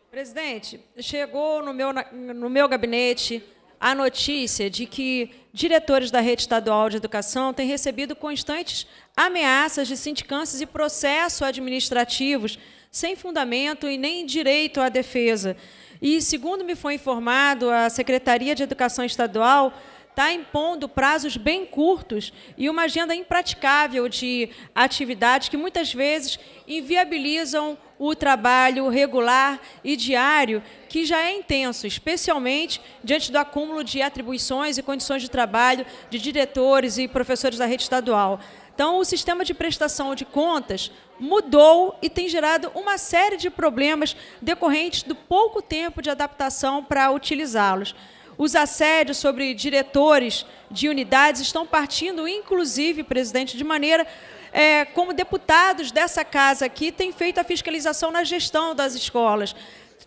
Presidente, chegou no meu, no meu gabinete a notícia de que diretores da rede estadual de educação têm recebido constantes ameaças de sindicâncias e processos administrativos sem fundamento e nem direito à defesa. E, segundo me foi informado, a Secretaria de Educação Estadual está impondo prazos bem curtos e uma agenda impraticável de atividades que muitas vezes inviabilizam o trabalho regular e diário, que já é intenso, especialmente diante do acúmulo de atribuições e condições de trabalho de diretores e professores da rede estadual. Então, o sistema de prestação de contas mudou e tem gerado uma série de problemas decorrentes do pouco tempo de adaptação para utilizá-los. Os assédios sobre diretores de unidades estão partindo, inclusive, presidente, de maneira é, como deputados dessa casa aqui, têm feito a fiscalização na gestão das escolas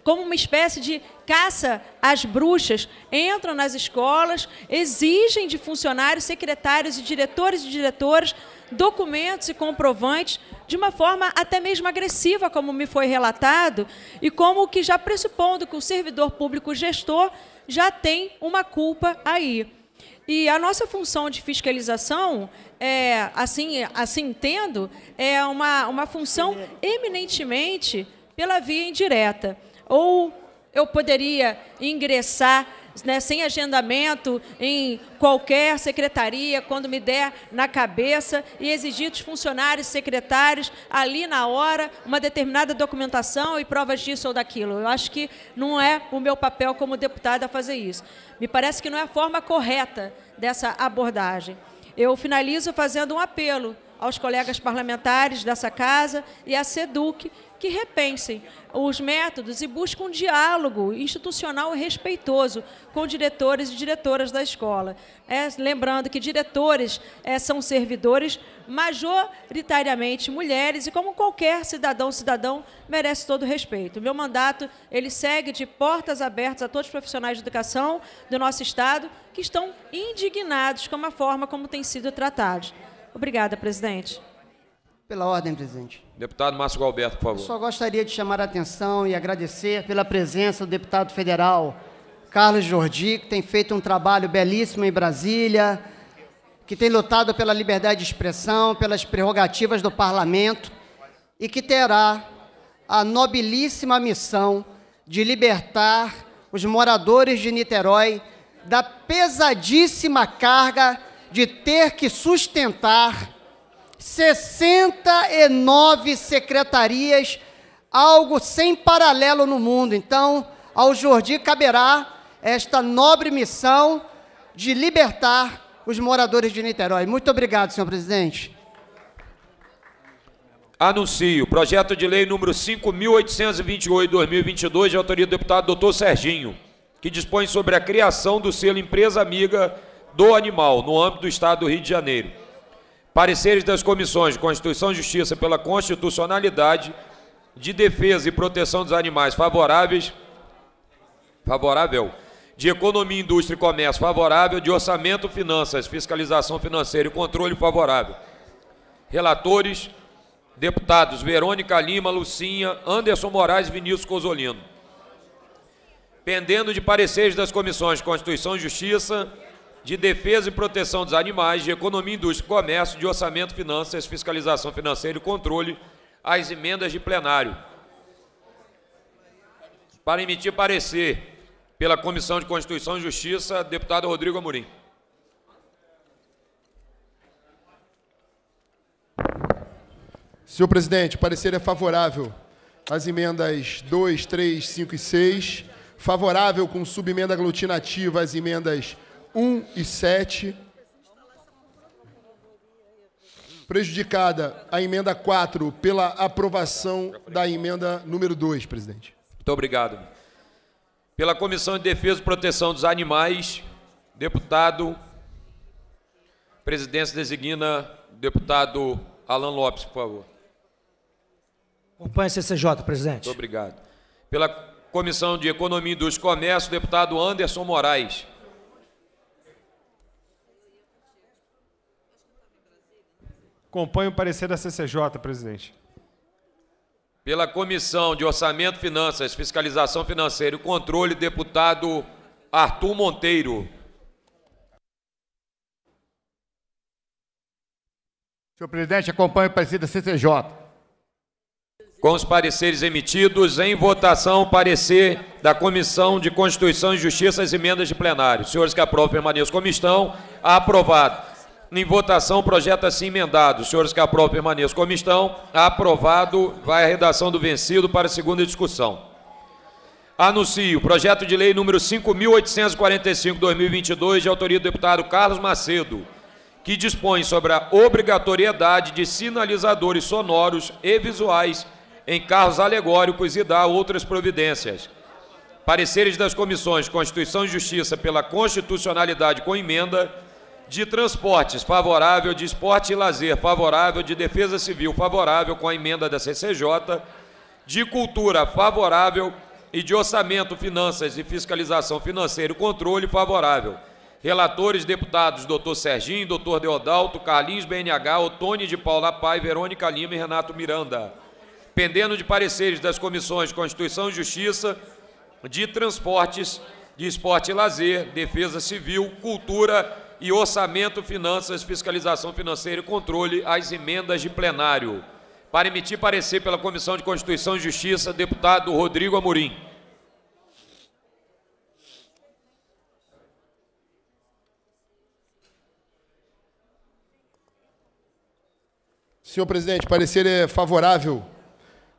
como uma espécie de caça às bruxas, entram nas escolas, exigem de funcionários, secretários e diretores e diretoras documentos e comprovantes de uma forma até mesmo agressiva, como me foi relatado, e como que já pressupondo que o servidor público gestor já tem uma culpa aí. E a nossa função de fiscalização é, assim, assim entendo, é uma, uma função eminentemente pela via indireta. Ou eu poderia ingressar né, sem agendamento em qualquer secretaria, quando me der na cabeça, e exigir dos funcionários, secretários, ali na hora, uma determinada documentação e provas disso ou daquilo. Eu acho que não é o meu papel como deputada fazer isso. Me parece que não é a forma correta dessa abordagem. Eu finalizo fazendo um apelo aos colegas parlamentares dessa casa e à SEDUC que repensem os métodos e busquem um diálogo institucional respeitoso com diretores e diretoras da escola. É, lembrando que diretores é, são servidores majoritariamente mulheres e, como qualquer cidadão, cidadão merece todo o respeito. Meu mandato ele segue de portas abertas a todos os profissionais de educação do nosso Estado que estão indignados com a forma como têm sido tratados. Obrigada, presidente. Pela ordem, presidente. Deputado Márcio Galberto, por favor. Eu só gostaria de chamar a atenção e agradecer pela presença do deputado federal Carlos Jordi, que tem feito um trabalho belíssimo em Brasília, que tem lutado pela liberdade de expressão, pelas prerrogativas do parlamento e que terá a nobilíssima missão de libertar os moradores de Niterói da pesadíssima carga de ter que sustentar 69 secretarias, algo sem paralelo no mundo. Então, ao Jordi caberá esta nobre missão de libertar os moradores de Niterói. Muito obrigado, senhor presidente. Anuncio. Projeto de lei número 5.828-2022, de autoria do deputado doutor Serginho, que dispõe sobre a criação do selo Empresa Amiga do Animal, no âmbito do Estado do Rio de Janeiro. Pareceres das comissões de Constituição e Justiça pela constitucionalidade de defesa e proteção dos animais favoráveis, favorável, de economia, indústria e comércio favorável, de orçamento, finanças, fiscalização financeira e controle favorável. Relatores, deputados Verônica Lima, Lucinha, Anderson Moraes e Vinícius Cozolino. Pendendo de pareceres das comissões de Constituição e Justiça, de Defesa e Proteção dos Animais, de Economia, Indústria Comércio, de Orçamento, Finanças, Fiscalização Financeira e Controle, as emendas de plenário. Para emitir parecer pela Comissão de Constituição e Justiça, deputado Rodrigo Amorim. Senhor presidente, o parecer é favorável às emendas 2, 3, 5 e 6, favorável com subemenda aglutinativa às emendas 1 e 7. Prejudicada a emenda 4 pela aprovação da emenda número 2, presidente. Muito obrigado. Pela Comissão de Defesa e Proteção dos Animais, deputado, presidência designa deputado Alan Lopes, por favor. Acompanhe a CCJ, presidente. Muito obrigado. Pela Comissão de Economia e dos Comércios, deputado Anderson Moraes. Acompanho o parecer da CCJ, presidente. Pela Comissão de Orçamento, Finanças, Fiscalização Financeira e Controle, deputado Arthur Monteiro. Senhor presidente, acompanhe o parecer da CCJ. Com os pareceres emitidos, em votação, parecer da Comissão de Constituição e Justiça, as emendas de plenário. Senhores que aprovam, permaneçam como estão. Aprovado. Em votação, projeto assim emendado. Senhores que aprovam, permaneçam como estão. Aprovado. Vai a redação do vencido para segunda discussão. Anuncio. Projeto de lei número 5.845-2022, de autoria do deputado Carlos Macedo, que dispõe sobre a obrigatoriedade de sinalizadores sonoros e visuais em carros alegóricos e dá outras providências. Pareceres das comissões Constituição e Justiça pela constitucionalidade com emenda de transportes favorável, de esporte e lazer favorável, de defesa civil favorável com a emenda da CCJ, de cultura favorável e de orçamento, finanças e fiscalização financeira e controle favorável. Relatores, deputados, doutor Serginho, doutor Deodalto, Carlinhos BNH, Otone de Paula Pai, Verônica Lima e Renato Miranda. Pendendo de pareceres das comissões de Constituição e Justiça, de Transportes, de Esporte e Lazer, Defesa Civil, Cultura e Orçamento, Finanças, Fiscalização Financeira e Controle às emendas de plenário. Para emitir parecer pela Comissão de Constituição e Justiça, deputado Rodrigo Amorim. Senhor presidente, parecer é favorável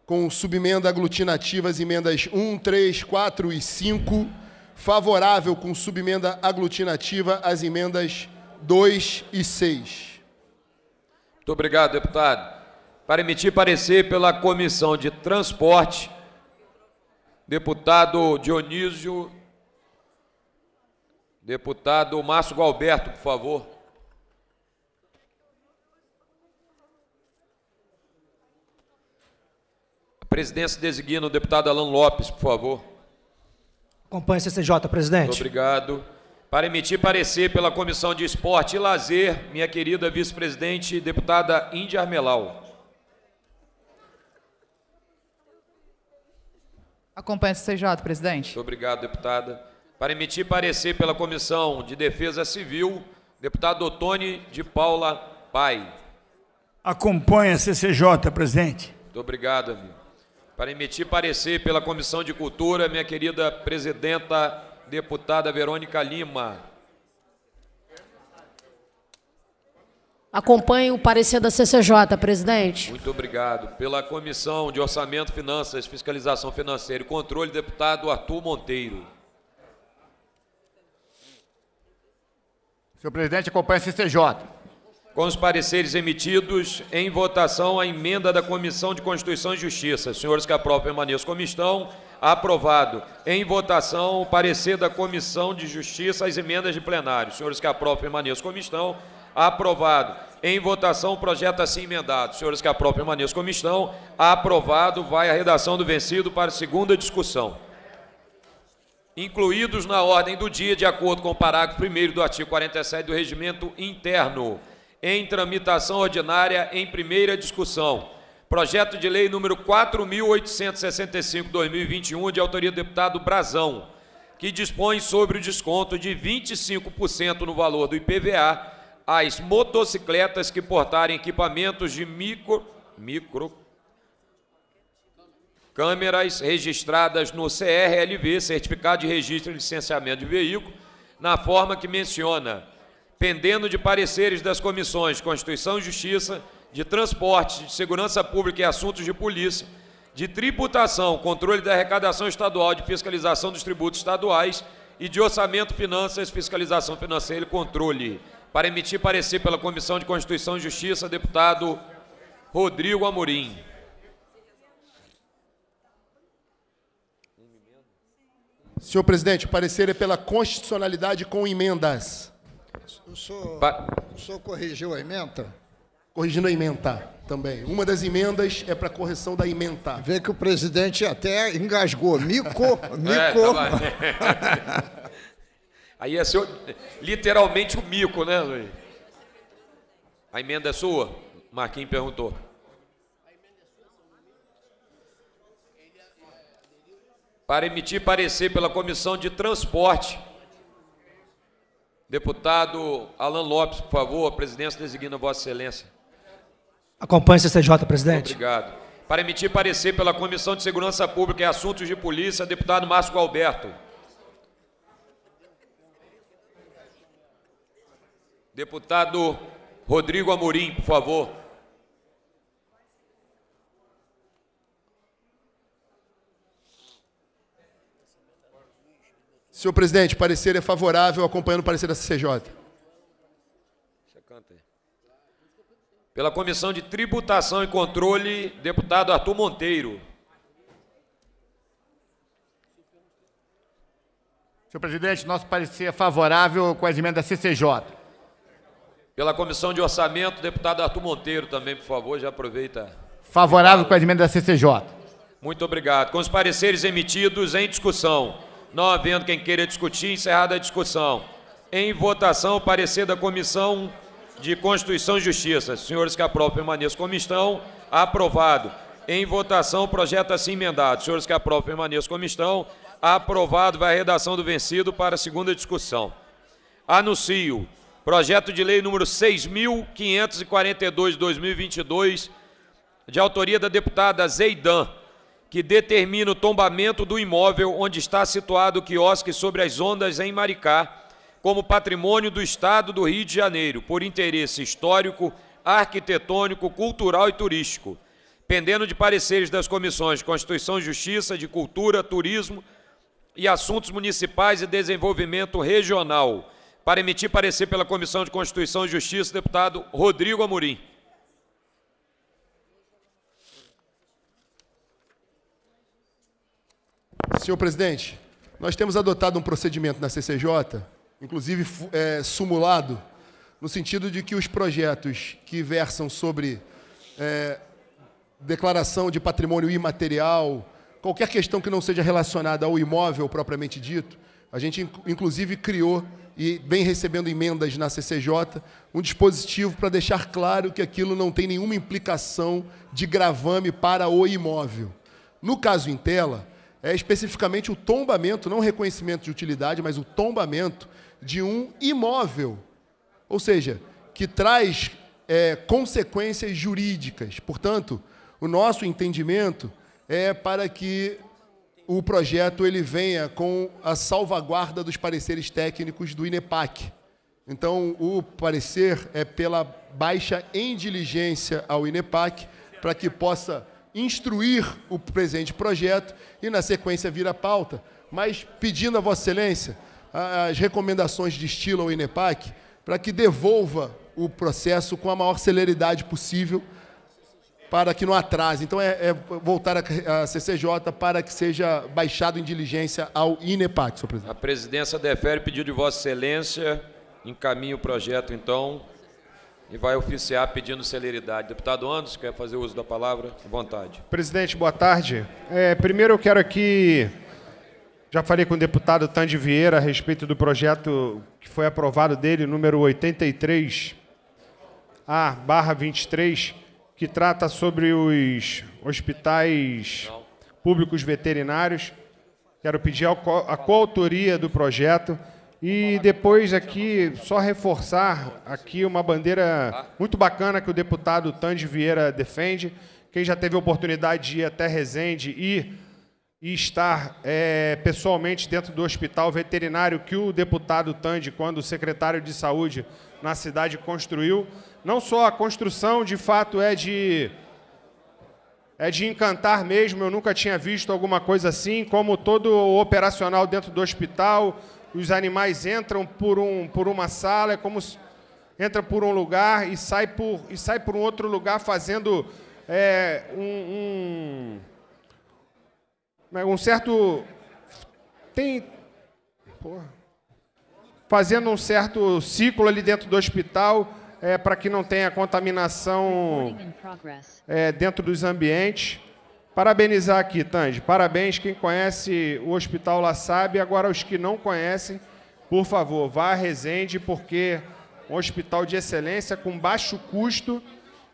com subemenda aglutinativa as emendas 1, 3, 4 e 5 favorável com subemenda aglutinativa às emendas 2 e 6. Muito obrigado, deputado. Para emitir parecer pela Comissão de Transporte, deputado Dionísio, deputado Márcio Galberto, por favor. presidência designa o deputado Alan Lopes, por favor. Acompanhe a CCJ, presidente. Muito obrigado. Para emitir parecer pela Comissão de Esporte e Lazer, minha querida vice-presidente, deputada Índia Armelau. Acompanhe a CCJ, presidente. Muito obrigado, deputada. Para emitir parecer pela Comissão de Defesa Civil, deputado Otone de Paula Pai. Acompanhe a CCJ, presidente. Muito obrigado, amigo para emitir parecer pela Comissão de Cultura, minha querida presidenta, deputada Verônica Lima. Acompanhe o parecer da CCJ, presidente. Muito obrigado. Pela Comissão de Orçamento, Finanças, Fiscalização Financeira e Controle, deputado Arthur Monteiro. Senhor presidente, acompanhe a CCJ com os pareceres emitidos em votação a emenda da Comissão de Constituição e Justiça. Senhores que aprovam, permaneçam como estão. Aprovado. Em votação, o parecer da Comissão de Justiça às emendas de plenário. Senhores que aprovam, permaneçam como estão. Aprovado. Em votação, o projeto assim emendado. Senhores que aprovam, permaneçam como estão. Aprovado. Vai a redação do vencido para segunda discussão. Incluídos na ordem do dia, de acordo com o parágrafo 1 do artigo 47 do Regimento Interno em tramitação ordinária em primeira discussão. Projeto de lei número 4865/2021 de autoria do deputado Brazão, que dispõe sobre o desconto de 25% no valor do IPVA às motocicletas que portarem equipamentos de micro micro câmeras registradas no CRLV, Certificado de Registro e Licenciamento de Veículo, na forma que menciona pendendo de pareceres das comissões de Constituição e Justiça, de Transporte, de Segurança Pública e Assuntos de Polícia, de Tributação, Controle da Arrecadação Estadual, de Fiscalização dos Tributos Estaduais e de Orçamento, Finanças, Fiscalização Financeira e Controle. Para emitir parecer pela Comissão de Constituição e Justiça, deputado Rodrigo Amorim. Senhor presidente, o parecer é pela constitucionalidade com emendas. O senhor, pa... o senhor corrigiu a emenda? Corrigindo a emenda também. Uma das emendas é para correção da emenda. Vê que o presidente até engasgou. Mico, <laughs> é, mico. É, <laughs> Aí é seu, literalmente o mico, né, Luiz? A emenda é sua? Marquinhos perguntou. Para emitir parecer pela Comissão de Transporte Deputado Alan Lopes, por favor, a presidência designa Vossa Excelência. Acompanhe CCJ, presidente. Obrigado. Para emitir parecer pela Comissão de Segurança Pública e Assuntos de Polícia, deputado Márcio Alberto. Deputado Rodrigo Amorim, por favor. Senhor presidente, parecer é favorável acompanhando o parecer da CCJ. Pela Comissão de Tributação e Controle, deputado Arthur Monteiro. Senhor presidente, nosso parecer é favorável com as emendas da CCJ. Pela Comissão de Orçamento, deputado Arthur Monteiro também, por favor, já aproveita. Favorável com as emendas da CCJ. Muito obrigado. Com os pareceres emitidos em discussão. Não havendo quem queira discutir, encerrada a discussão. Em votação, o parecer da Comissão de Constituição e Justiça. Senhores que aprovam, permaneçam como estão. Aprovado. Em votação, o projeto assim emendado. Senhores que aprovam, permaneçam como estão. Aprovado. Vai a redação do vencido para a segunda discussão. Anuncio. Projeto de lei número 6.542, 2022, de autoria da deputada Zeidan que determina o tombamento do imóvel onde está situado o quiosque sobre as ondas em Maricá, como patrimônio do Estado do Rio de Janeiro, por interesse histórico, arquitetônico, cultural e turístico, pendendo de pareceres das comissões de Constituição e Justiça, de Cultura, Turismo e Assuntos Municipais e Desenvolvimento Regional, para emitir parecer pela Comissão de Constituição e Justiça, deputado Rodrigo Amorim. Senhor presidente, nós temos adotado um procedimento na CCJ, inclusive é, sumulado, no sentido de que os projetos que versam sobre é, declaração de patrimônio imaterial, qualquer questão que não seja relacionada ao imóvel propriamente dito, a gente inclusive criou e vem recebendo emendas na CCJ, um dispositivo para deixar claro que aquilo não tem nenhuma implicação de gravame para o imóvel. No caso em tela é especificamente o tombamento, não reconhecimento de utilidade, mas o tombamento de um imóvel. Ou seja, que traz é, consequências jurídicas. Portanto, o nosso entendimento é para que o projeto ele venha com a salvaguarda dos pareceres técnicos do INEPAC. Então, o parecer é pela baixa em diligência ao INEPAC para que possa instruir o presente projeto e, na sequência, vir a pauta, mas pedindo a Vossa Excelência as recomendações de estilo ao INEPAC para que devolva o processo com a maior celeridade possível para que não atrase. Então, é, é voltar à CCJ para que seja baixado em diligência ao INEPAC, senhor presidente. A presidência defere pedido de Vossa Excelência. encaminhar o projeto, então, e vai oficiar pedindo celeridade. Deputado Anderson, quer fazer uso da palavra? À vontade. Presidente, boa tarde. É, primeiro eu quero aqui. Já falei com o deputado Tandi Vieira a respeito do projeto que foi aprovado dele, número 83A barra 23, que trata sobre os hospitais públicos veterinários. Quero pedir a coautoria do projeto e depois aqui, só reforçar aqui uma bandeira muito bacana que o deputado Tandy Vieira defende. Quem já teve a oportunidade de ir até Resende e, e estar é, pessoalmente dentro do hospital veterinário que o deputado Tandy, quando secretário de saúde na cidade, construiu. Não só a construção, de fato, é de é de encantar mesmo. Eu nunca tinha visto alguma coisa assim, como todo o operacional dentro do hospital, os animais entram por, um, por uma sala, é como entra por um lugar e sai por, e sai por um outro lugar fazendo é, um, um, né, um, certo. Tem. Porra, fazendo um certo ciclo ali dentro do hospital é, para que não tenha contaminação é, dentro dos ambientes. Parabenizar aqui, Tange. Parabéns quem conhece o Hospital La Sabe. Agora, os que não conhecem, por favor, vá a Resende, porque é um hospital de excelência com baixo custo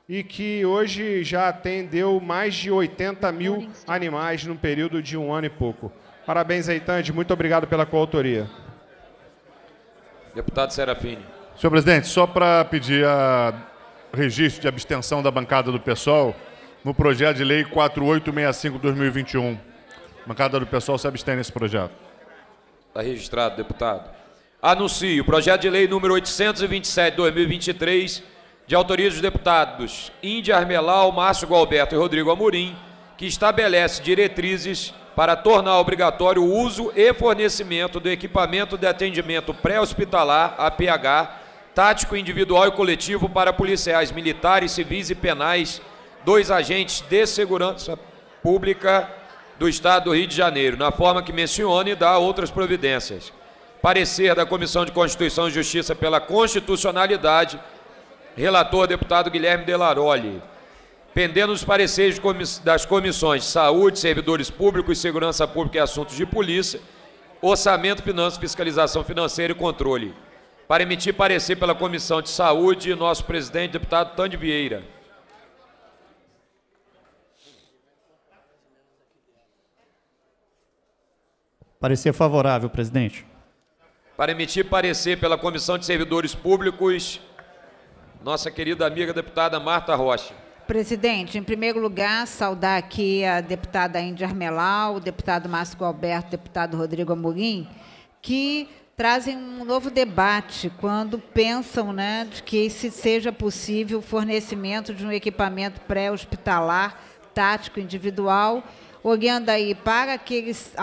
e que hoje já atendeu mais de 80 mil animais num período de um ano e pouco. Parabéns aí, Tange. Muito obrigado pela coautoria. Deputado Serafini. Senhor presidente, só para pedir a registro de abstenção da bancada do PSOL no projeto de lei 4865-2021. Bancada do pessoal se abstém nesse projeto. Está registrado, deputado. Anuncio o projeto de lei número 827-2023, de autoria dos deputados Índia Armelau, Márcio Galberto e Rodrigo Amorim, que estabelece diretrizes para tornar obrigatório o uso e fornecimento do equipamento de atendimento pré-hospitalar, APH, tático individual e coletivo para policiais militares, civis e penais dois agentes de segurança pública do Estado do Rio de Janeiro, na forma que mencione e dá outras providências. Parecer da Comissão de Constituição e Justiça pela Constitucionalidade, relator deputado Guilherme Delaroli. Pendendo os pareceres das comissões Saúde, Servidores Públicos, Segurança Pública e Assuntos de Polícia, Orçamento, Finanças, Fiscalização Financeira e Controle. Para emitir parecer pela Comissão de Saúde, nosso presidente, deputado Tande Vieira. Parecer favorável, presidente. Para emitir parecer pela Comissão de Servidores Públicos, nossa querida amiga deputada Marta Rocha. Presidente, em primeiro lugar, saudar aqui a deputada Índia Armelau, o deputado Márcio Alberto, o deputado Rodrigo Amorim, que trazem um novo debate quando pensam né, de que se seja possível o fornecimento de um equipamento pré-hospitalar tático individual, olhando aí para aqueles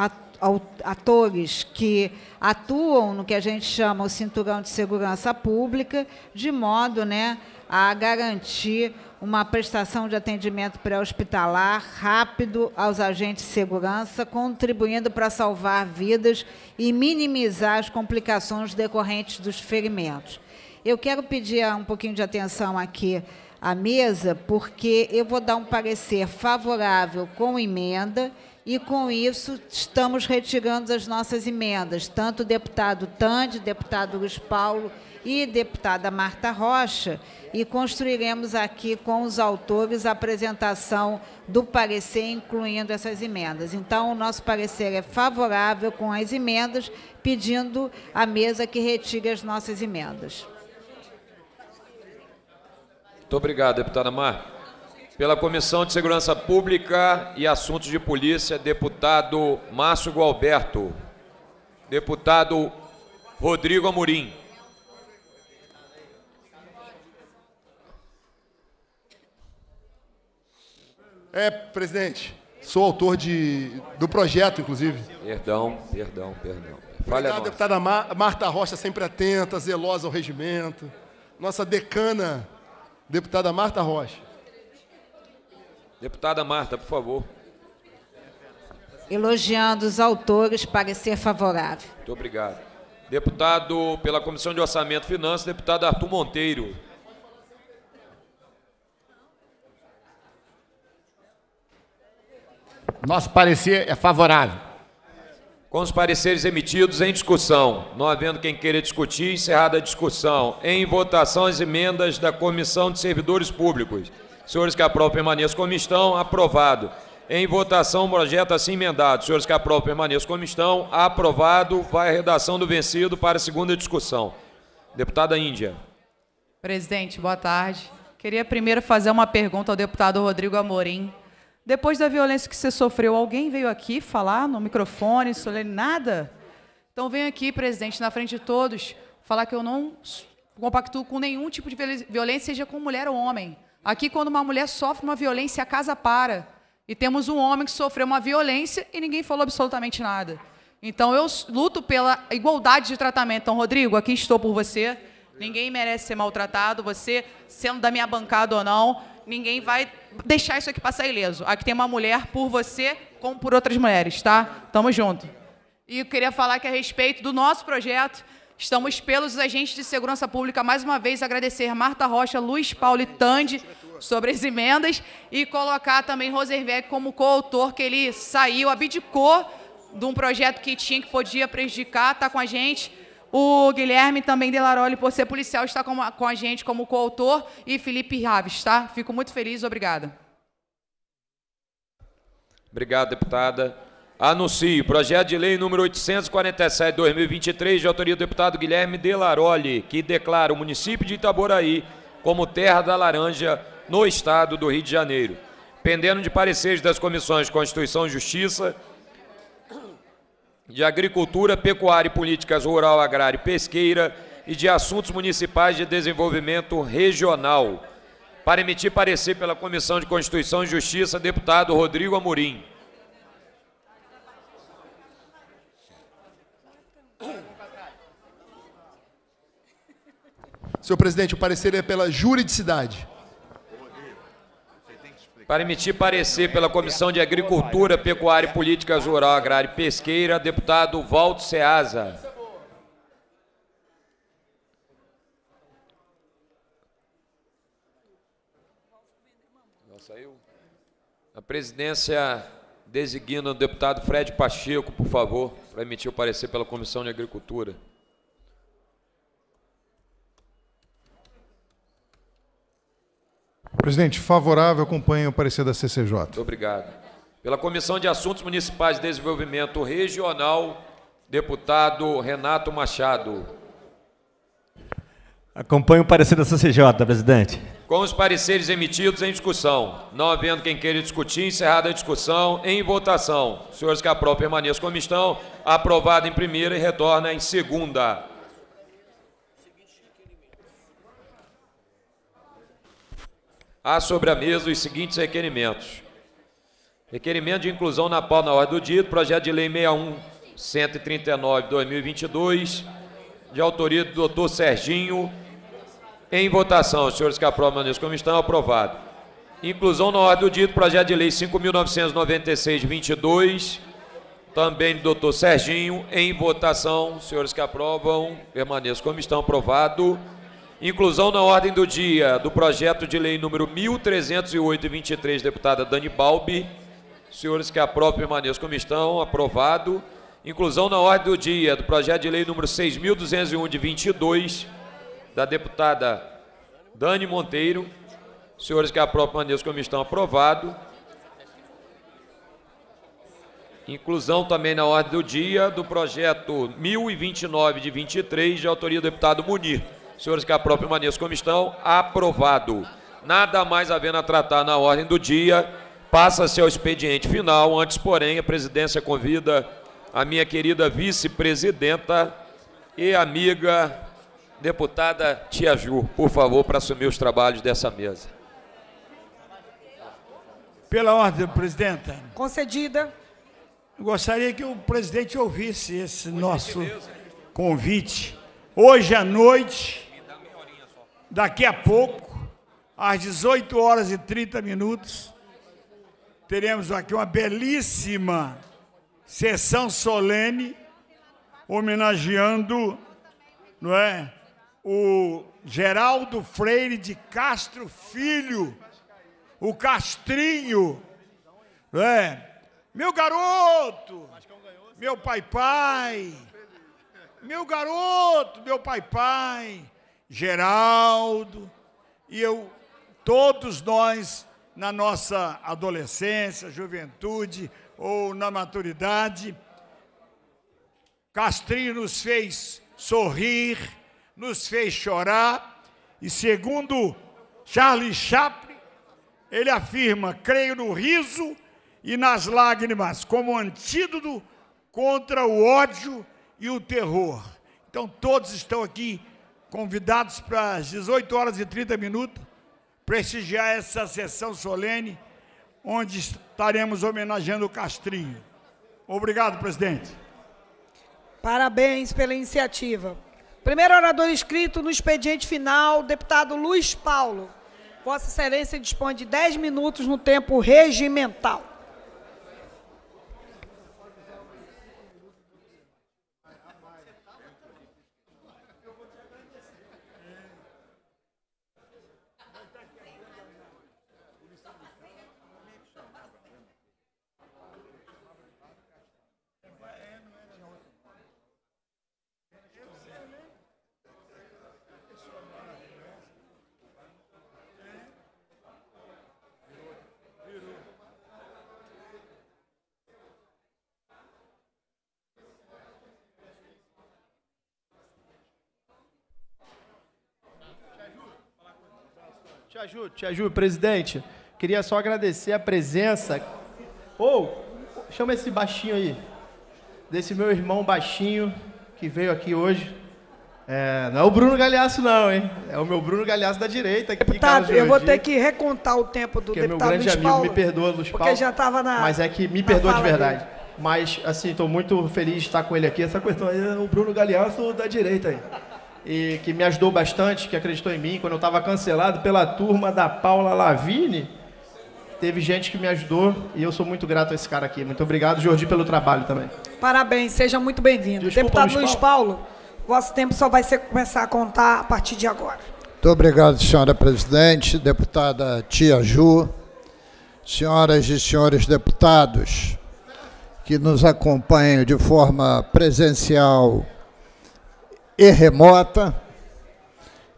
atores que atuam no que a gente chama o cinturão de segurança pública, de modo né, a garantir uma prestação de atendimento pré-hospitalar rápido aos agentes de segurança, contribuindo para salvar vidas e minimizar as complicações decorrentes dos ferimentos. Eu quero pedir ah, um pouquinho de atenção aqui à mesa, porque eu vou dar um parecer favorável com emenda e com isso estamos retirando as nossas emendas, tanto o deputado Tande, deputado Luiz Paulo e deputada Marta Rocha, e construiremos aqui com os autores a apresentação do parecer, incluindo essas emendas. Então, o nosso parecer é favorável com as emendas, pedindo à mesa que retire as nossas emendas. Muito obrigado, deputada Marta. Pela Comissão de Segurança Pública e Assuntos de Polícia, deputado Márcio Gualberto. Deputado Rodrigo Amorim. É, presidente, sou autor de, do projeto, inclusive. Perdão, perdão, perdão. Falha Obrigado, deputada Mar Marta Rocha, sempre atenta, zelosa ao regimento. Nossa decana, deputada Marta Rocha. Deputada Marta, por favor. Elogiando os autores, parecer favorável. Muito obrigado. Deputado pela Comissão de Orçamento e Finanças, deputado Arthur Monteiro. Nosso parecer é favorável. Com os pareceres emitidos em discussão, não havendo quem queira discutir, encerrada a discussão. Em votação, as emendas da Comissão de Servidores Públicos. Senhores que aprovam, permaneçam como estão. Aprovado. Em votação, projeto assim emendado. Senhores que aprovam, permaneçam como estão. Aprovado. Vai a redação do vencido para segunda discussão. Deputada Índia. Presidente, boa tarde. Queria primeiro fazer uma pergunta ao deputado Rodrigo Amorim. Depois da violência que você sofreu, alguém veio aqui falar no microfone, solene, nada? Então venho aqui, presidente, na frente de todos, falar que eu não compactuo com nenhum tipo de violência, seja com mulher ou homem. Aqui, quando uma mulher sofre uma violência, a casa para. E temos um homem que sofreu uma violência e ninguém falou absolutamente nada. Então, eu luto pela igualdade de tratamento. Então, Rodrigo, aqui estou por você. Ninguém merece ser maltratado. Você, sendo da minha bancada ou não, ninguém vai deixar isso aqui passar ileso. Aqui tem uma mulher por você, como por outras mulheres, tá? Tamo junto. E eu queria falar que a respeito do nosso projeto, Estamos pelos agentes de segurança pública, mais uma vez, agradecer Marta Rocha, Luiz Paulo e Tandi sobre as emendas e colocar também Rosenberg como coautor, que ele saiu, abdicou de um projeto que tinha, que podia prejudicar, está com a gente. O Guilherme também de Laroli por ser policial, está com a, com a gente como coautor e Felipe Raves, tá? Fico muito feliz, obrigada. Obrigado, deputada. Anuncio. Projeto de lei número 847-2023, de autoria do deputado Guilherme Delaroli, que declara o município de Itaboraí como terra da laranja no estado do Rio de Janeiro. Pendendo de pareceres das comissões Constituição e Justiça, de Agricultura, Pecuária e Políticas Rural, Agrária e Pesqueira e de Assuntos Municipais de Desenvolvimento Regional. Para emitir parecer pela Comissão de Constituição e Justiça, deputado Rodrigo Amorim. Senhor presidente, o parecer é pela juridicidade. Para emitir parecer pela Comissão de Agricultura, Pecuária e Políticas Rural, Agrária e Pesqueira, deputado Valdo Ceasa. A presidência designa o deputado Fred Pacheco, por favor, para emitir o parecer pela Comissão de Agricultura. Presidente, favorável, acompanhe o parecer da CCJ. Muito obrigado. Pela Comissão de Assuntos Municipais e Desenvolvimento Regional, deputado Renato Machado. Acompanhe o parecer da CCJ, presidente. Com os pareceres emitidos em discussão, não havendo quem queira discutir, encerrada a discussão em votação. Senhores que aprovam, permaneçam como estão. Aprovado em primeira e retorna em segunda. há sobre a mesa os seguintes requerimentos. Requerimento de inclusão na pauta na ordem do dia, projeto de lei 61 139 2022, de autoria do doutor Serginho, em votação. Os senhores que aprovam, manejo como estão, aprovado. Inclusão na ordem do dia, projeto de lei 5.996-22, também do doutor Serginho, em votação. Os senhores que aprovam, permaneçam como estão, aprovado. Inclusão na ordem do dia do projeto de lei número 1308-23, deputada Dani Balbi. Senhores que aprovam, permaneçam como estão. Aprovado. Inclusão na ordem do dia do projeto de lei número 6.201 de 22, da deputada Dani Monteiro. Senhores que aprovam, permaneçam como estão. Aprovado. Inclusão também na ordem do dia do projeto 1029 de 23, de autoria do deputado Munir. Senhores Caprópio e Manias, como estão? Aprovado. Nada mais havendo a tratar na ordem do dia. Passa-se ao expediente final. Antes, porém, a presidência convida a minha querida vice-presidenta e amiga deputada Tia Ju, por favor, para assumir os trabalhos dessa mesa. Pela ordem, presidenta. Concedida. gostaria que o presidente ouvisse esse é nosso convite. Hoje à noite, Daqui a pouco, às 18 horas e 30 minutos, teremos aqui uma belíssima sessão solene homenageando, não é, o Geraldo Freire de Castro Filho, o Castrinho, não é? Meu garoto, meu pai pai, meu garoto, meu pai pai. Geraldo, e eu, todos nós, na nossa adolescência, juventude ou na maturidade, Castrinho nos fez sorrir, nos fez chorar, e segundo Charles Chaplin, ele afirma: creio no riso e nas lágrimas, como antídoto contra o ódio e o terror. Então, todos estão aqui convidados para as 18 horas e 30 minutos, prestigiar essa sessão solene, onde estaremos homenageando o Castrinho. Obrigado, presidente. Parabéns pela iniciativa. Primeiro orador inscrito no expediente final, deputado Luiz Paulo. Vossa Excelência dispõe de 10 minutos no tempo regimental. Ju, tia Ju, presidente, queria só agradecer a presença. Ou, oh, chama esse baixinho aí. Desse meu irmão baixinho que veio aqui hoje. É, não é o Bruno Galhaço, não, hein? É o meu Bruno Galhaço da direita aqui, Deputado, eu vou ter que recontar o tempo do deputado meu grande Luiz amigo, Paulo, me perdoa, Luiz Paulo. Porque já estava na. Mas é que me perdoa de verdade. Dele. Mas, assim, estou muito feliz de estar com ele aqui. Essa questão aí é o Bruno Galhaço da direita aí e que me ajudou bastante, que acreditou em mim quando eu estava cancelado pela turma da Paula Lavini. Teve gente que me ajudou e eu sou muito grato a esse cara aqui. Muito obrigado, Jordi, pelo trabalho também. Parabéns, seja muito bem-vindo. Deputado Luiz, Paulo. Paulo, vosso tempo só vai ser, começar a contar a partir de agora. Muito obrigado, senhora presidente, deputada Tia Ju, senhoras e senhores deputados que nos acompanham de forma presencial e remota,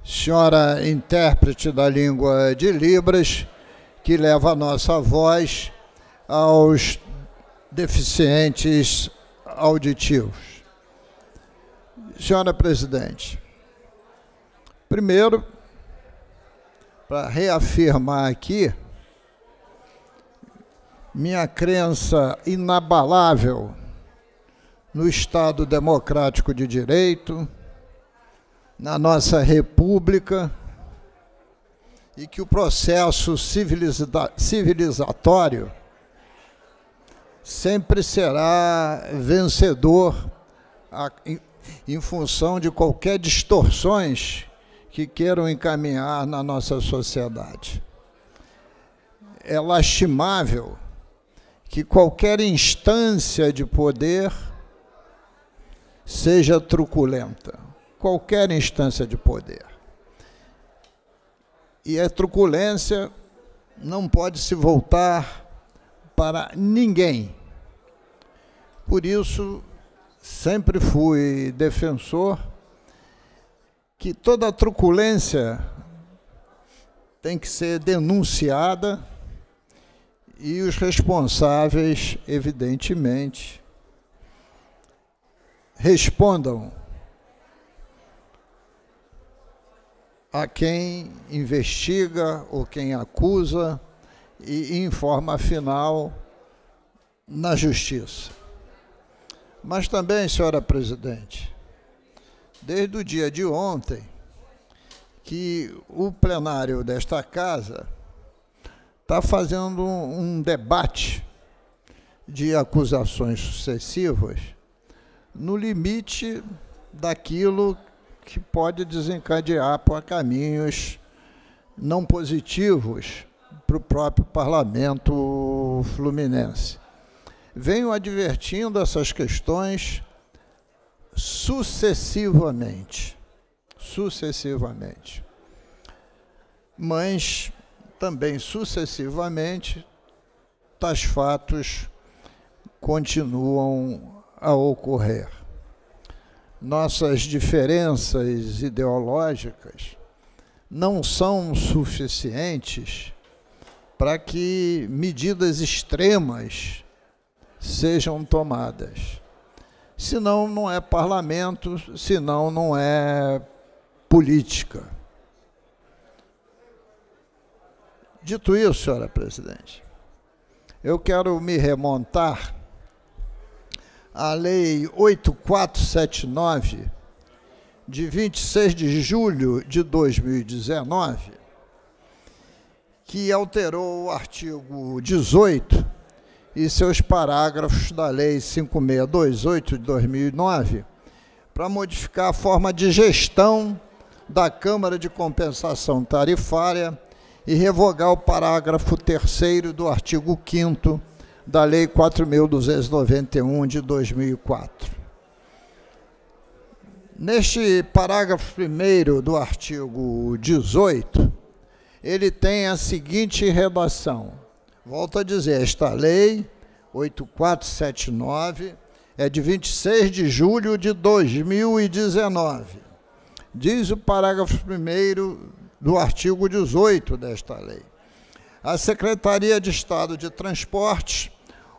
senhora intérprete da língua de Libras, que leva a nossa voz aos deficientes auditivos. Senhora presidente, primeiro, para reafirmar aqui minha crença inabalável no Estado democrático de direito, na nossa república e que o processo civilizatório sempre será vencedor em função de qualquer distorções que queiram encaminhar na nossa sociedade. É lastimável que qualquer instância de poder seja truculenta qualquer instância de poder. E a truculência não pode se voltar para ninguém. Por isso, sempre fui defensor que toda truculência tem que ser denunciada e os responsáveis, evidentemente, respondam a quem investiga ou quem acusa e informa afinal na justiça. Mas também, senhora presidente, desde o dia de ontem que o plenário desta casa está fazendo um debate de acusações sucessivas no limite daquilo que pode desencadear por caminhos não positivos para o próprio parlamento fluminense. Venho advertindo essas questões sucessivamente, sucessivamente. Mas também sucessivamente tais fatos continuam a ocorrer nossas diferenças ideológicas não são suficientes para que medidas extremas sejam tomadas. Senão não é parlamento, senão não é política. Dito isso, senhora presidente, eu quero me remontar a Lei 8479, de 26 de julho de 2019, que alterou o artigo 18 e seus parágrafos da Lei 5628 de 2009, para modificar a forma de gestão da Câmara de Compensação Tarifária e revogar o parágrafo 3 do artigo 5 da Lei 4.291 de 2004. Neste parágrafo 1 do artigo 18, ele tem a seguinte redação. Volto a dizer, esta lei 8479 é de 26 de julho de 2019. Diz o parágrafo 1 do artigo 18 desta lei. A Secretaria de Estado de Transportes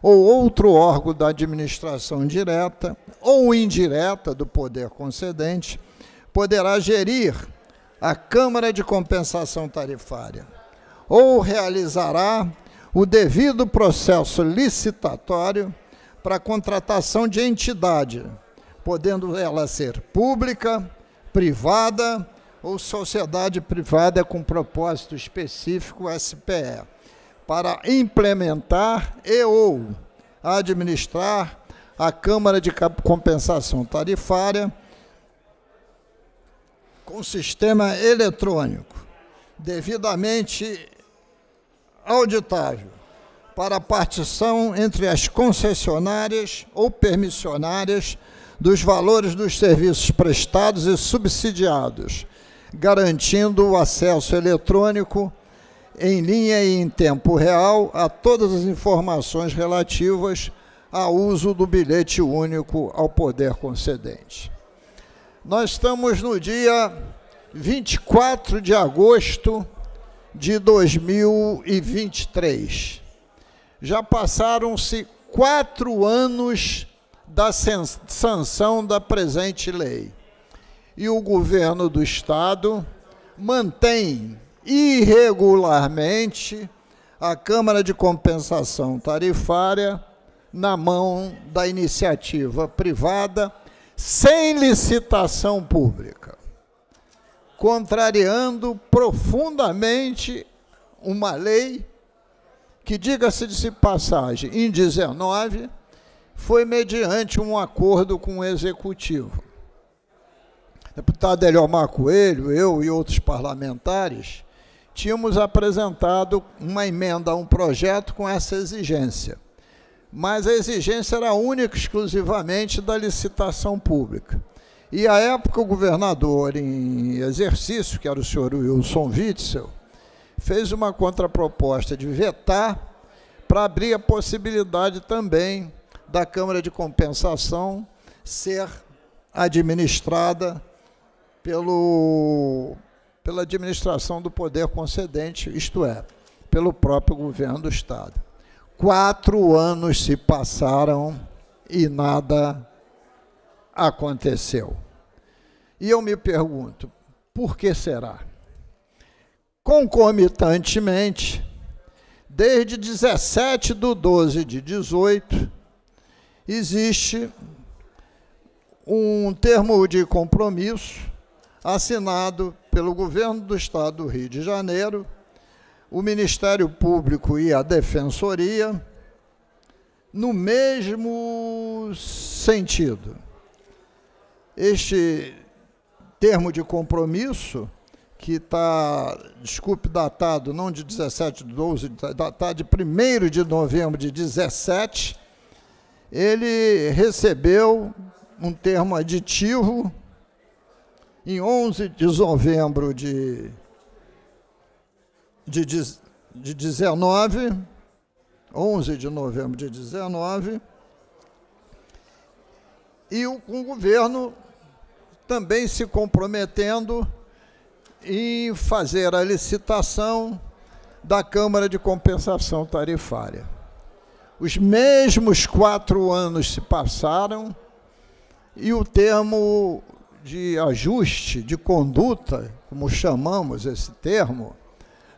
ou outro órgão da administração direta ou indireta do poder concedente poderá gerir a Câmara de Compensação Tarifária ou realizará o devido processo licitatório para a contratação de entidade, podendo ela ser pública, privada ou sociedade privada com propósito específico SPE para implementar e ou administrar a Câmara de Compensação Tarifária com sistema eletrônico, devidamente auditável, para partição entre as concessionárias ou permissionárias dos valores dos serviços prestados e subsidiados, garantindo o acesso eletrônico em linha e em tempo real a todas as informações relativas ao uso do bilhete único ao poder concedente. Nós estamos no dia 24 de agosto de 2023. Já passaram-se quatro anos da sanção da presente lei. E o governo do Estado mantém irregularmente a Câmara de Compensação Tarifária na mão da iniciativa privada, sem licitação pública, contrariando profundamente uma lei que, diga-se de passagem, em 19 foi mediante um acordo com o executivo. deputado Eliomar Coelho, eu e outros parlamentares tínhamos apresentado uma emenda a um projeto com essa exigência. Mas a exigência era única exclusivamente da licitação pública. E à época o governador em exercício, que era o senhor Wilson Witzel, fez uma contraproposta de vetar para abrir a possibilidade também da Câmara de Compensação ser administrada pelo pela administração do poder concedente, isto é, pelo próprio governo do Estado. Quatro anos se passaram e nada aconteceu. E eu me pergunto, por que será? Concomitantemente, desde 17 de 12 de 18, existe um termo de compromisso assinado pelo governo do estado do Rio de Janeiro, o Ministério Público e a Defensoria, no mesmo sentido. Este termo de compromisso, que está, desculpe, datado não de 17 de 12, está de 1 de novembro de 17, ele recebeu um termo aditivo em 11 de novembro de, de, de 19, 11 de novembro de 19, e o, o governo também se comprometendo em fazer a licitação da Câmara de Compensação Tarifária. Os mesmos quatro anos se passaram e o termo de ajuste de conduta, como chamamos esse termo,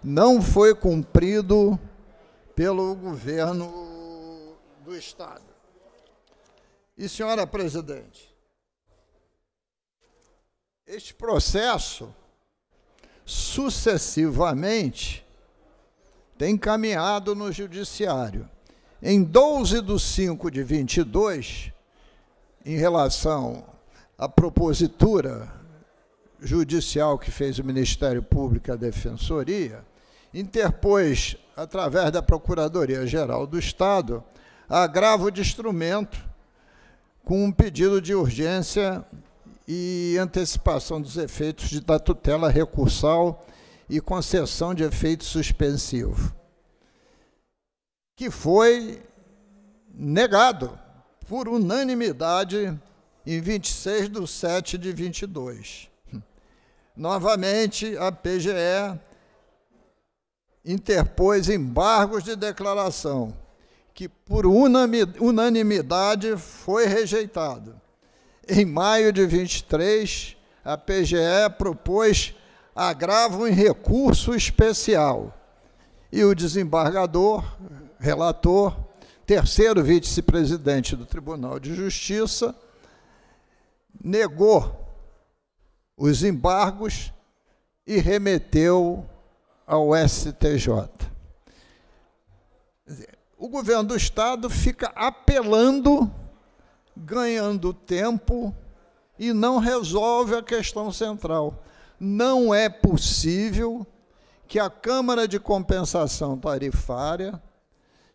não foi cumprido pelo governo do Estado. E, senhora presidente, este processo sucessivamente tem caminhado no judiciário. Em 12 de 5 de 22, em relação a propositura judicial que fez o Ministério Público e a Defensoria interpôs, através da Procuradoria-Geral do Estado, agravo de instrumento com um pedido de urgência e antecipação dos efeitos de, da tutela recursal e concessão de efeito suspensivo, que foi negado por unanimidade em 26 de 7 de 22. Novamente, a PGE interpôs embargos de declaração, que por unanimidade foi rejeitado. Em maio de 23, a PGE propôs agravo em recurso especial. E o desembargador, relator, terceiro vice-presidente do Tribunal de Justiça, negou os embargos e remeteu ao STJ. O governo do Estado fica apelando, ganhando tempo e não resolve a questão central. Não é possível que a Câmara de Compensação Tarifária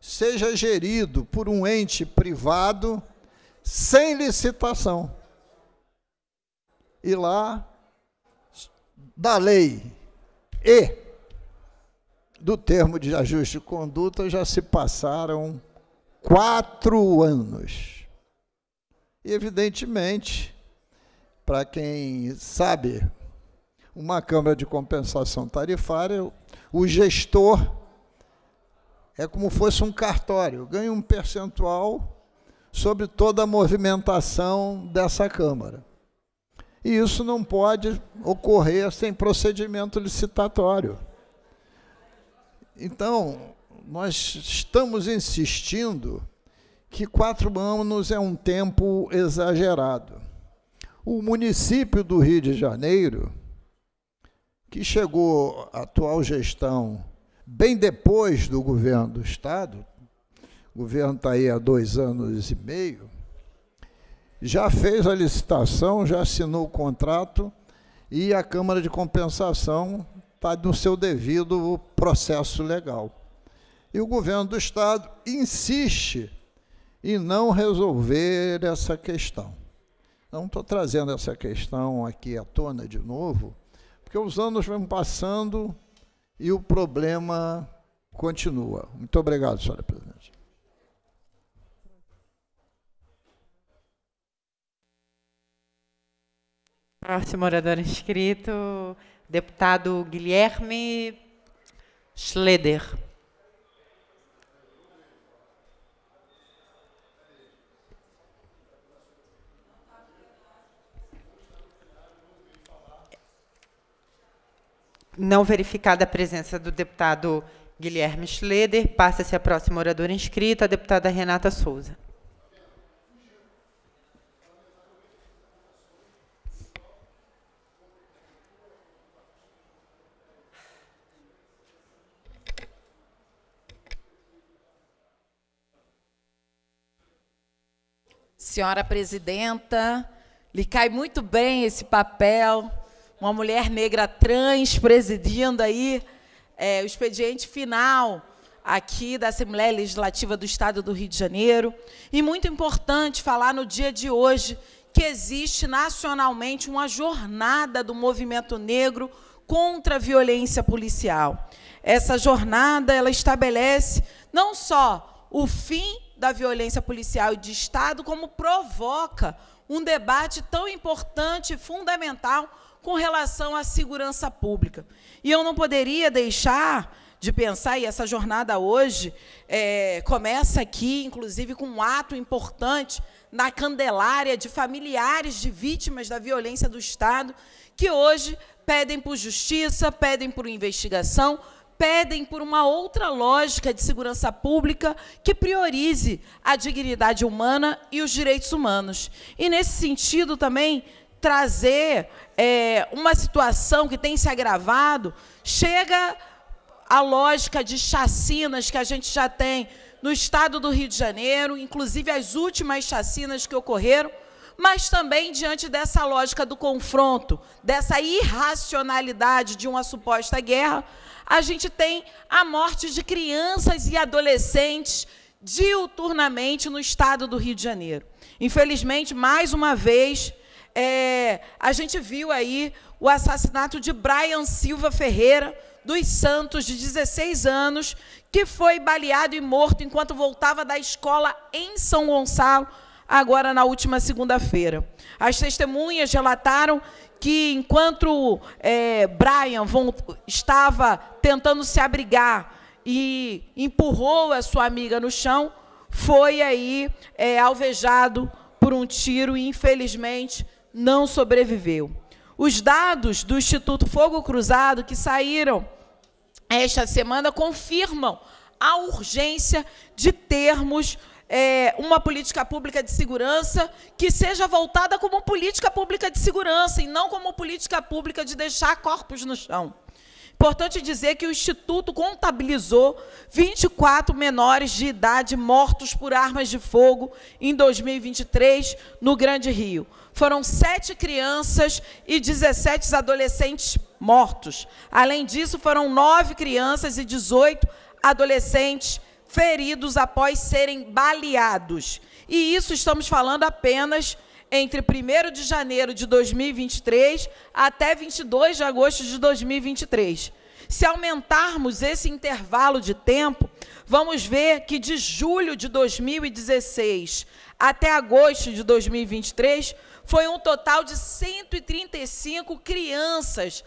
seja gerido por um ente privado sem licitação e lá da lei e do termo de ajuste de conduta já se passaram quatro anos. E, evidentemente, para quem sabe, uma Câmara de Compensação Tarifária, o gestor é como fosse um cartório, ganha um percentual sobre toda a movimentação dessa Câmara. E isso não pode ocorrer sem procedimento licitatório. Então, nós estamos insistindo que quatro anos é um tempo exagerado. O município do Rio de Janeiro, que chegou à atual gestão bem depois do governo do Estado, o governo está aí há dois anos e meio, já fez a licitação, já assinou o contrato e a Câmara de Compensação está no seu devido processo legal. E o governo do Estado insiste em não resolver essa questão. Não estou trazendo essa questão aqui à tona de novo, porque os anos vão passando e o problema continua. Muito obrigado, senhora presidente. Próximo morador inscrito, deputado Guilherme Schleder. Não verificada a presença do deputado Guilherme Schleder, passa-se a próxima oradora inscrita, a deputada Renata Souza. senhora presidenta, lhe cai muito bem esse papel, uma mulher negra trans presidindo aí é, o expediente final aqui da Assembleia Legislativa do Estado do Rio de Janeiro. E muito importante falar no dia de hoje que existe nacionalmente uma jornada do movimento negro contra a violência policial. Essa jornada ela estabelece não só o fim da violência policial e de Estado, como provoca um debate tão importante, fundamental, com relação à segurança pública. E eu não poderia deixar de pensar, e essa jornada hoje é, começa aqui, inclusive, com um ato importante na Candelária de familiares de vítimas da violência do Estado, que hoje pedem por justiça, pedem por investigação, pedem por uma outra lógica de segurança pública que priorize a dignidade humana e os direitos humanos. E, nesse sentido, também trazer é, uma situação que tem se agravado, chega a lógica de chacinas que a gente já tem no estado do Rio de Janeiro, inclusive as últimas chacinas que ocorreram, mas também diante dessa lógica do confronto, dessa irracionalidade de uma suposta guerra, a gente tem a morte de crianças e adolescentes diuturnamente no estado do Rio de Janeiro. Infelizmente, mais uma vez, é, a gente viu aí o assassinato de Brian Silva Ferreira, dos Santos, de 16 anos, que foi baleado e morto enquanto voltava da escola em São Gonçalo agora na última segunda-feira. As testemunhas relataram que enquanto é, Brian von, estava tentando se abrigar e empurrou a sua amiga no chão, foi aí é, alvejado por um tiro e infelizmente não sobreviveu. Os dados do Instituto Fogo Cruzado que saíram esta semana confirmam a urgência de termos é, uma política pública de segurança que seja voltada como política pública de segurança e não como política pública de deixar corpos no chão. Importante dizer que o Instituto contabilizou 24 menores de idade mortos por armas de fogo em 2023 no Grande Rio. Foram sete crianças e 17 adolescentes mortos. Além disso, foram nove crianças e 18 adolescentes mortos feridos após serem baleados. E isso estamos falando apenas entre 1 de janeiro de 2023 até 22 de agosto de 2023. Se aumentarmos esse intervalo de tempo, vamos ver que de julho de 2016 até agosto de 2023 foi um total de 135 crianças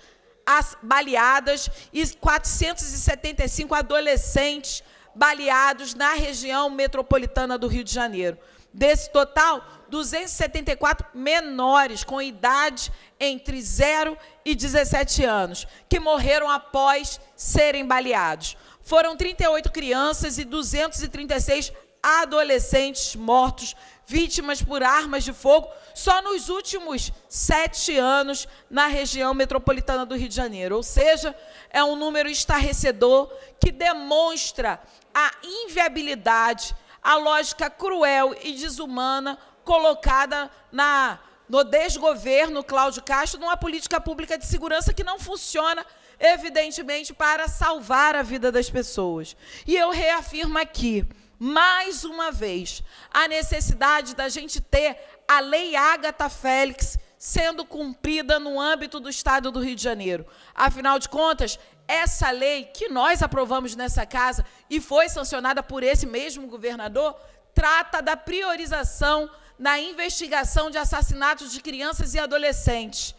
baleadas e 475 adolescentes baleados na região metropolitana do Rio de Janeiro. Desse total, 274 menores com idade entre 0 e 17 anos, que morreram após serem baleados. Foram 38 crianças e 236 adolescentes mortos, vítimas por armas de fogo, só nos últimos sete anos na região metropolitana do Rio de Janeiro. Ou seja, é um número estarrecedor que demonstra a inviabilidade, a lógica cruel e desumana colocada na no desgoverno Cláudio Castro, numa política pública de segurança que não funciona, evidentemente, para salvar a vida das pessoas. E eu reafirmo aqui, mais uma vez, a necessidade da gente ter a Lei Ágata Félix sendo cumprida no âmbito do Estado do Rio de Janeiro. Afinal de contas, essa lei que nós aprovamos nessa casa e foi sancionada por esse mesmo governador trata da priorização na investigação de assassinatos de crianças e adolescentes.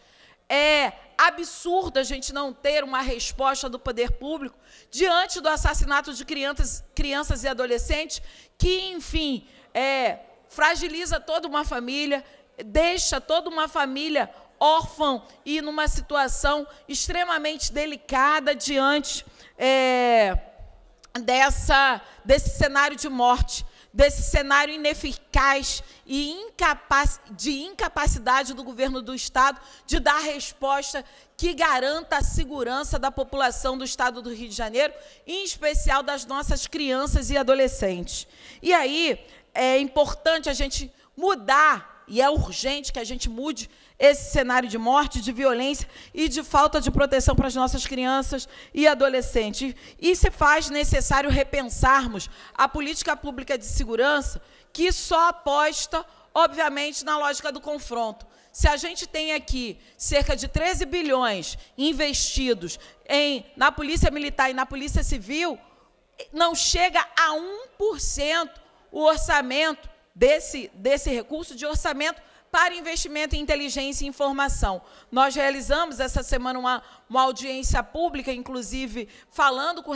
É absurdo a gente não ter uma resposta do poder público diante do assassinato de crianças, crianças e adolescentes, que, enfim, é, fragiliza toda uma família, deixa toda uma família órfã e numa situação extremamente delicada diante é, dessa, desse cenário de morte desse cenário ineficaz e incapaz de incapacidade do governo do Estado de dar resposta que garanta a segurança da população do Estado do Rio de Janeiro, em especial das nossas crianças e adolescentes. E aí é importante a gente mudar, e é urgente que a gente mude esse cenário de morte, de violência e de falta de proteção para as nossas crianças e adolescentes. E se faz necessário repensarmos a política pública de segurança que só aposta, obviamente, na lógica do confronto. Se a gente tem aqui cerca de 13 bilhões investidos em, na Polícia Militar e na Polícia Civil, não chega a 1% o orçamento desse, desse recurso de orçamento para investimento em inteligência e informação. Nós realizamos essa semana uma, uma audiência pública, inclusive falando com,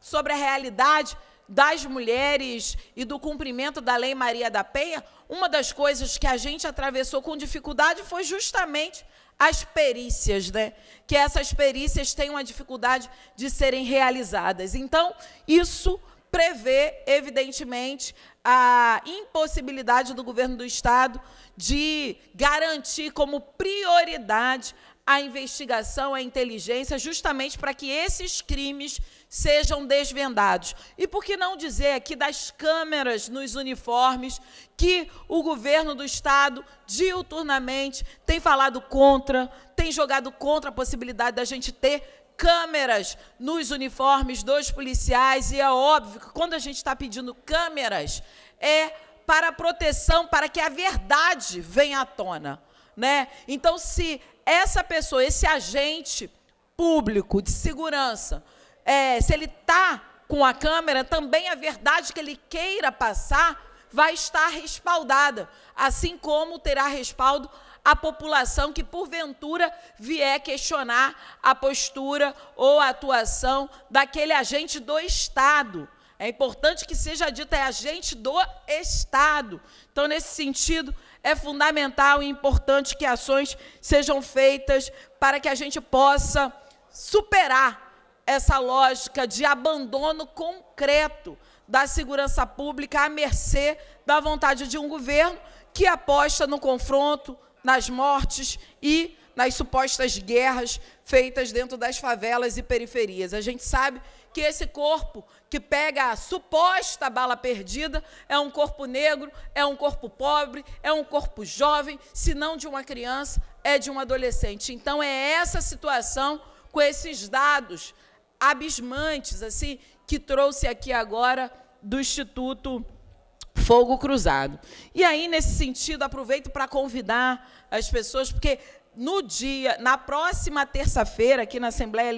sobre a realidade das mulheres e do cumprimento da Lei Maria da Penha, uma das coisas que a gente atravessou com dificuldade foi justamente as perícias, né? Que essas perícias têm uma dificuldade de serem realizadas. Então, isso prevê, evidentemente, a impossibilidade do governo do Estado de garantir como prioridade a investigação, a inteligência, justamente para que esses crimes sejam desvendados. E por que não dizer aqui das câmeras nos uniformes que o governo do Estado diuturnamente tem falado contra, tem jogado contra a possibilidade da gente ter câmeras nos uniformes dos policiais, e é óbvio que quando a gente está pedindo câmeras, é para proteção, para que a verdade venha à tona. Né? Então, se essa pessoa, esse agente público de segurança, é, se ele está com a câmera, também a verdade que ele queira passar vai estar respaldada, assim como terá respaldo a população que, porventura, vier questionar a postura ou a atuação daquele agente do Estado. É importante que seja dito, é agente do Estado. Então, nesse sentido, é fundamental e importante que ações sejam feitas para que a gente possa superar essa lógica de abandono concreto da segurança pública à mercê da vontade de um governo que aposta no confronto, nas mortes e nas supostas guerras feitas dentro das favelas e periferias. A gente sabe que esse corpo que pega a suposta bala perdida é um corpo negro, é um corpo pobre, é um corpo jovem, se não de uma criança, é de um adolescente. Então é essa situação com esses dados abismantes assim que trouxe aqui agora do Instituto fogo cruzado. E aí, nesse sentido, aproveito para convidar as pessoas, porque no dia, na próxima terça-feira, aqui na Assembleia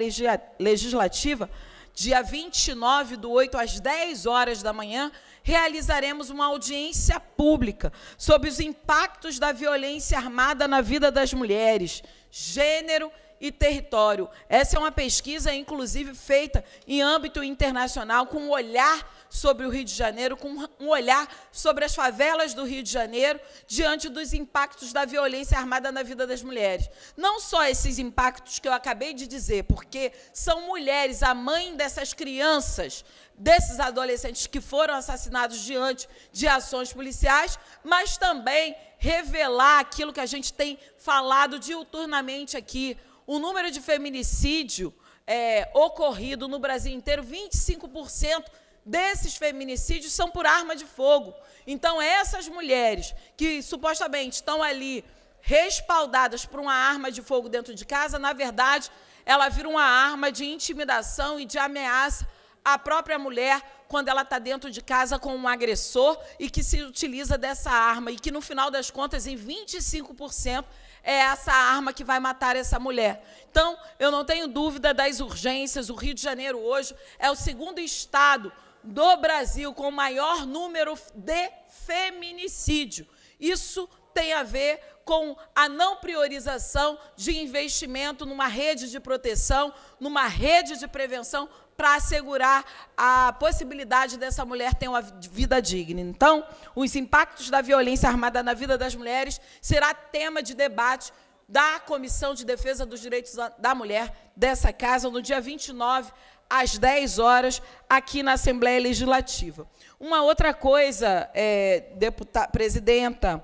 Legislativa, dia 29 do 8 às 10 horas da manhã, realizaremos uma audiência pública sobre os impactos da violência armada na vida das mulheres, gênero e território. Essa é uma pesquisa, inclusive, feita em âmbito internacional com um olhar sobre o Rio de Janeiro, com um olhar sobre as favelas do Rio de Janeiro, diante dos impactos da violência armada na vida das mulheres. Não só esses impactos que eu acabei de dizer, porque são mulheres, a mãe dessas crianças, desses adolescentes que foram assassinados diante de ações policiais, mas também revelar aquilo que a gente tem falado diuturnamente aqui, o número de feminicídio é, ocorrido no Brasil inteiro, 25% desses feminicídios são por arma de fogo. Então, essas mulheres que supostamente estão ali respaldadas por uma arma de fogo dentro de casa, na verdade, ela vira uma arma de intimidação e de ameaça à própria mulher quando ela está dentro de casa com um agressor e que se utiliza dessa arma e que no final das contas em 25% é essa arma que vai matar essa mulher. Então, eu não tenho dúvida das urgências. O Rio de Janeiro hoje é o segundo estado do Brasil com o maior número de feminicídio. Isso tem a ver com a não priorização de investimento numa rede de proteção, numa rede de prevenção para assegurar a possibilidade dessa mulher ter uma vida digna. Então, os impactos da violência armada na vida das mulheres será tema de debate da Comissão de Defesa dos Direitos da Mulher dessa casa no dia 29 às 10 horas, aqui na Assembleia Legislativa. Uma outra coisa, é, deputada, presidenta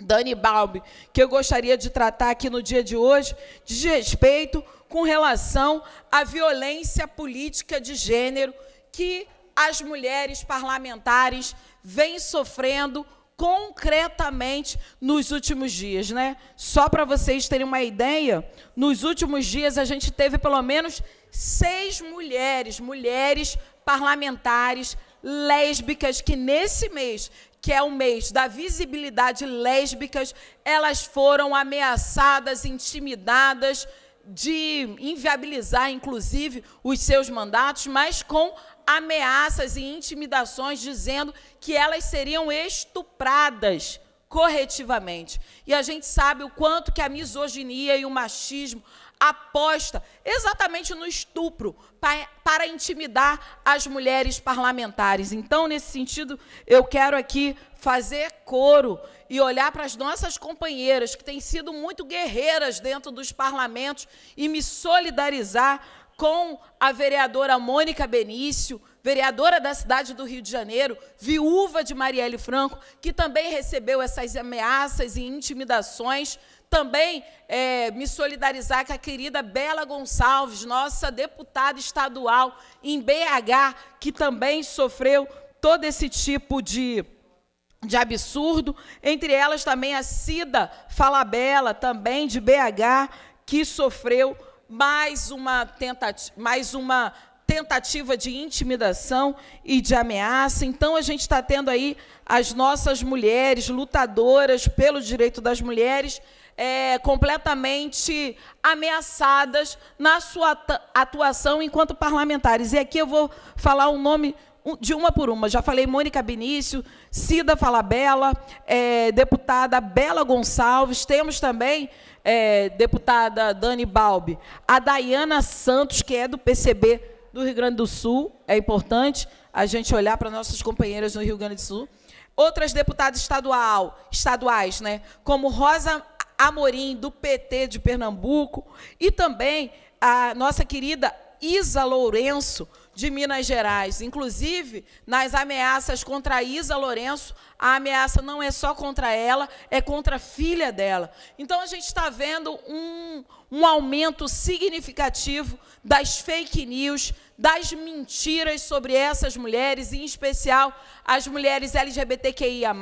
Dani Balbi, que eu gostaria de tratar aqui no dia de hoje, diz respeito com relação à violência política de gênero que as mulheres parlamentares vêm sofrendo concretamente nos últimos dias, né? Só para vocês terem uma ideia, nos últimos dias a gente teve pelo menos seis mulheres, mulheres parlamentares lésbicas, que nesse mês, que é o mês da visibilidade lésbicas, elas foram ameaçadas, intimidadas, de inviabilizar, inclusive, os seus mandatos, mas com ameaças e intimidações dizendo que elas seriam estupradas corretivamente. E a gente sabe o quanto que a misoginia e o machismo aposta exatamente no estupro para, intimidar as mulheres parlamentares. Então, nesse sentido, eu quero aqui fazer coro e olhar para as nossas companheiras que têm sido muito guerreiras dentro dos parlamentos e me solidarizar com a vereadora Mônica Benício, vereadora da cidade do Rio de Janeiro, viúva de Marielle Franco, que também recebeu essas ameaças e intimidações também é, me solidarizar com a querida Bela Gonçalves, nossa deputada estadual em BH, que também sofreu todo esse tipo de de absurdo, entre elas também a Cida Falabella, também de BH, que sofreu mais uma tentativa, mais uma tentativa de intimidação e de ameaça. Então a gente está tendo aí as nossas mulheres lutadoras pelo direito das mulheres é, completamente ameaçadas na sua atuação enquanto parlamentares. E aqui eu vou falar o nome de uma por uma. Já falei Mônica Benício, Cida Falabella, é, deputada Bela Gonçalves, temos também é, deputada Dani Balbi, a Dayana Santos, que é do PCB do Rio Grande do Sul, é importante a gente olhar para nossas companheiras no Rio Grande do Sul. Outras deputadas estadual, estaduais, né, como Rosa Amorim, do PT de Pernambuco, e também a nossa querida Isa Lourenço, de Minas Gerais. Inclusive, nas ameaças contra a Isa Lourenço, a ameaça não é só contra ela, é contra a filha dela. Então, a gente está vendo um, um aumento significativo das fake news, das mentiras sobre essas mulheres, em especial as mulheres LGBTQIA,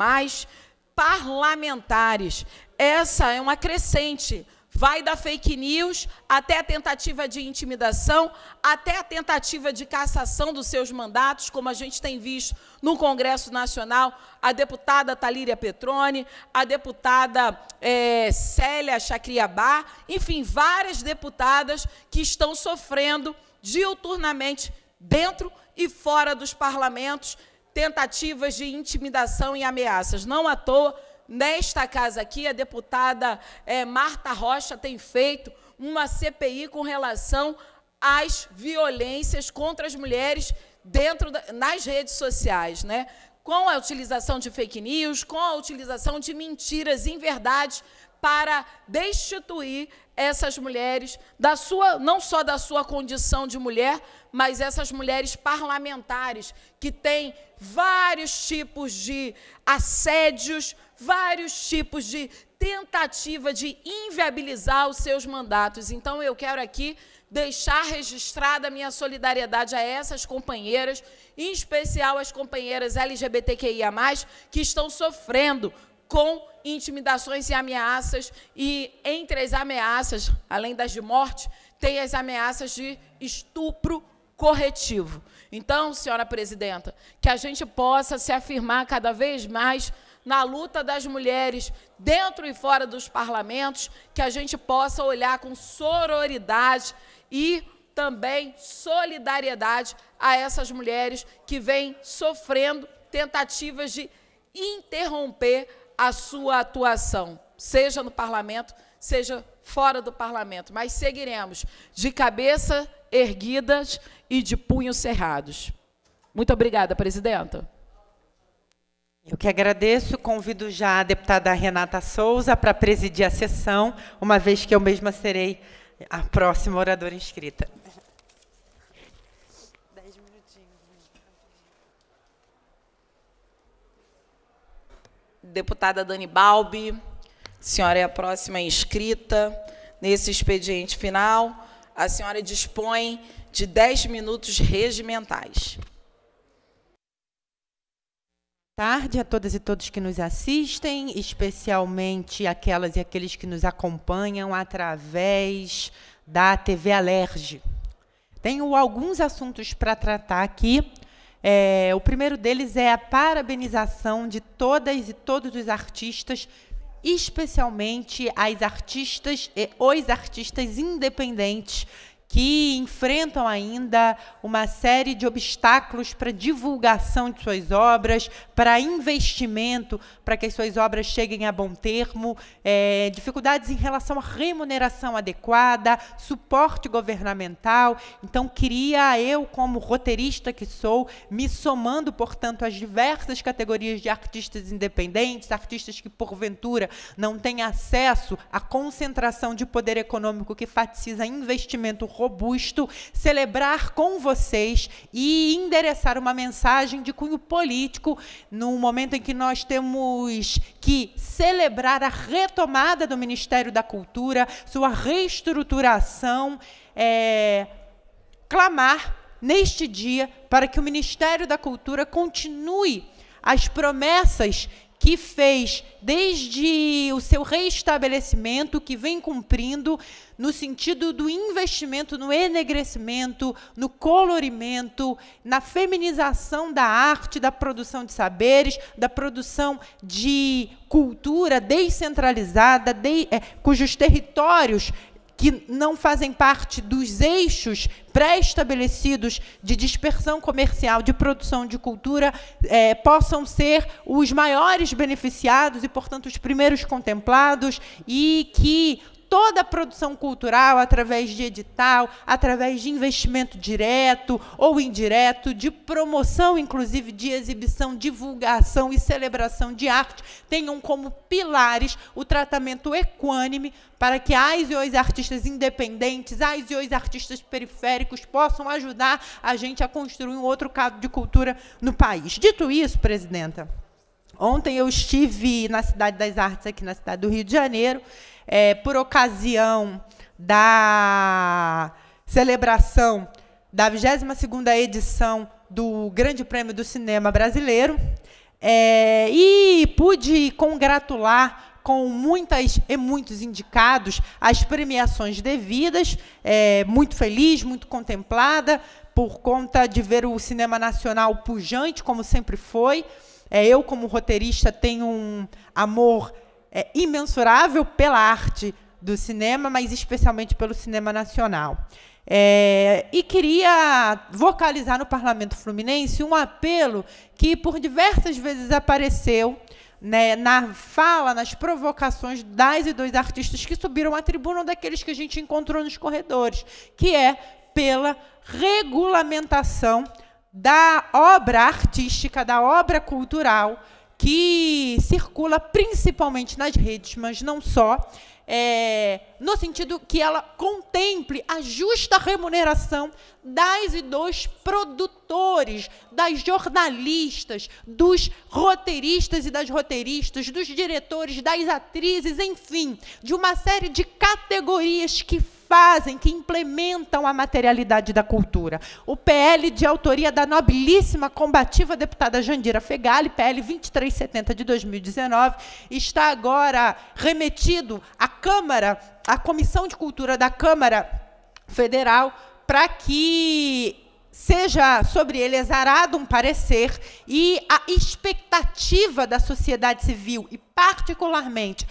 parlamentares essa é uma crescente. Vai da fake news até a tentativa de intimidação, até a tentativa de cassação dos seus mandatos, como a gente tem visto no Congresso Nacional, a deputada Talíria Petrone, a deputada é, Célia Chacriabá, enfim, várias deputadas que estão sofrendo diuturnamente dentro e fora dos parlamentos tentativas de intimidação e ameaças. Não à toa nesta casa aqui, a deputada é, Marta Rocha tem feito uma CPI com relação às violências contra as mulheres dentro da, nas redes sociais, né? Com a utilização de fake news, com a utilização de mentiras em verdade para destituir essas mulheres da sua não só da sua condição de mulher, mas essas mulheres parlamentares que têm vários tipos de assédios, vários tipos de tentativa de inviabilizar os seus mandatos. Então, eu quero aqui deixar registrada a minha solidariedade a essas companheiras, em especial as companheiras LGBTQIA, que estão sofrendo com intimidações e ameaças, e entre as ameaças, além das de morte, tem as ameaças de estupro corretivo. Então, senhora presidenta, que a gente possa se afirmar cada vez mais na luta das mulheres dentro e fora dos parlamentos, que a gente possa olhar com sororidade e também solidariedade a essas mulheres que vêm sofrendo tentativas de interromper a sua atuação, seja no parlamento, seja fora do parlamento, mas seguiremos de cabeça erguidas e de punhos cerrados. Muito obrigada, presidenta. Eu que agradeço, convido já a deputada Renata Souza para presidir a sessão, uma vez que eu mesma serei a próxima oradora inscrita. Deputada Dani Balbi, a senhora é a próxima inscrita nesse expediente final. A senhora dispõe de 10 minutos regimentais tarde a todas e todos que nos assistem, especialmente aquelas e aqueles que nos acompanham através da TV Alerge. Tenho alguns assuntos para tratar aqui. É, o primeiro deles é a parabenização de todas e todos os artistas, especialmente as artistas e os artistas independentes que enfrentam ainda uma série de obstáculos para divulgação de suas obras, para investimento, para que as suas obras cheguem a bom termo, é, dificuldades em relação à remuneração adequada, suporte governamental. Então, queria eu, como roteirista que sou, me somando, portanto, às diversas categorias de artistas independentes, artistas que, porventura, não têm acesso à concentração de poder econômico que faticiza investimento robusto, celebrar com vocês e endereçar uma mensagem de cunho político no momento em que nós temos que celebrar a retomada do Ministério da Cultura, sua reestruturação, é, clamar neste dia para que o Ministério da Cultura continue as promessas que fez desde o seu reestabelecimento, que vem cumprindo no sentido do investimento no enegrecimento, no colorimento, na feminização da arte, da produção de saberes, da produção de cultura descentralizada, de, é, cujos territórios que não fazem parte dos eixos pré-estabelecidos de dispersão comercial, de produção de cultura, é, possam ser os maiores beneficiados e, portanto, os primeiros contemplados, e que toda a produção cultural através de edital, através de investimento direto ou indireto, de promoção, inclusive, de exibição, divulgação e celebração de arte, tenham como pilares o tratamento equânime para que as e os artistas independentes, as e os artistas periféricos possam ajudar a gente a construir um outro caso de cultura no país. Dito isso, presidenta, ontem eu estive na Cidade das Artes, aqui na cidade do Rio de Janeiro, é, por ocasião da celebração da 22ª edição do Grande Prêmio do Cinema Brasileiro é, e pude congratular com muitas e muitos indicados as premiações devidas, é, muito feliz, muito contemplada por conta de ver o cinema nacional pujante como sempre foi. É, eu como roteirista tenho um amor é, imensurável pela arte do cinema, mas especialmente pelo cinema nacional. É, e queria vocalizar no Parlamento Fluminense um apelo que por diversas vezes apareceu né, na fala, nas provocações das e dos artistas que subiram à tribuna daqueles que a gente encontrou nos corredores, que é pela regulamentação da obra artística, da obra cultural que circula principalmente nas redes, mas não só, é, no sentido que ela contemple a justa remuneração das e dos produtores, das jornalistas, dos roteiristas e das roteiristas, dos diretores, das atrizes, enfim, de uma série de categorias que fazem, que implementam a materialidade da cultura. O PL de autoria da nobilíssima combativa deputada Jandira Fegali, PL 2370 de 2019, está agora remetido à Câmara, à Comissão de Cultura da Câmara Federal, para que seja sobre ele exarado um parecer e a expectativa da sociedade civil e particularmente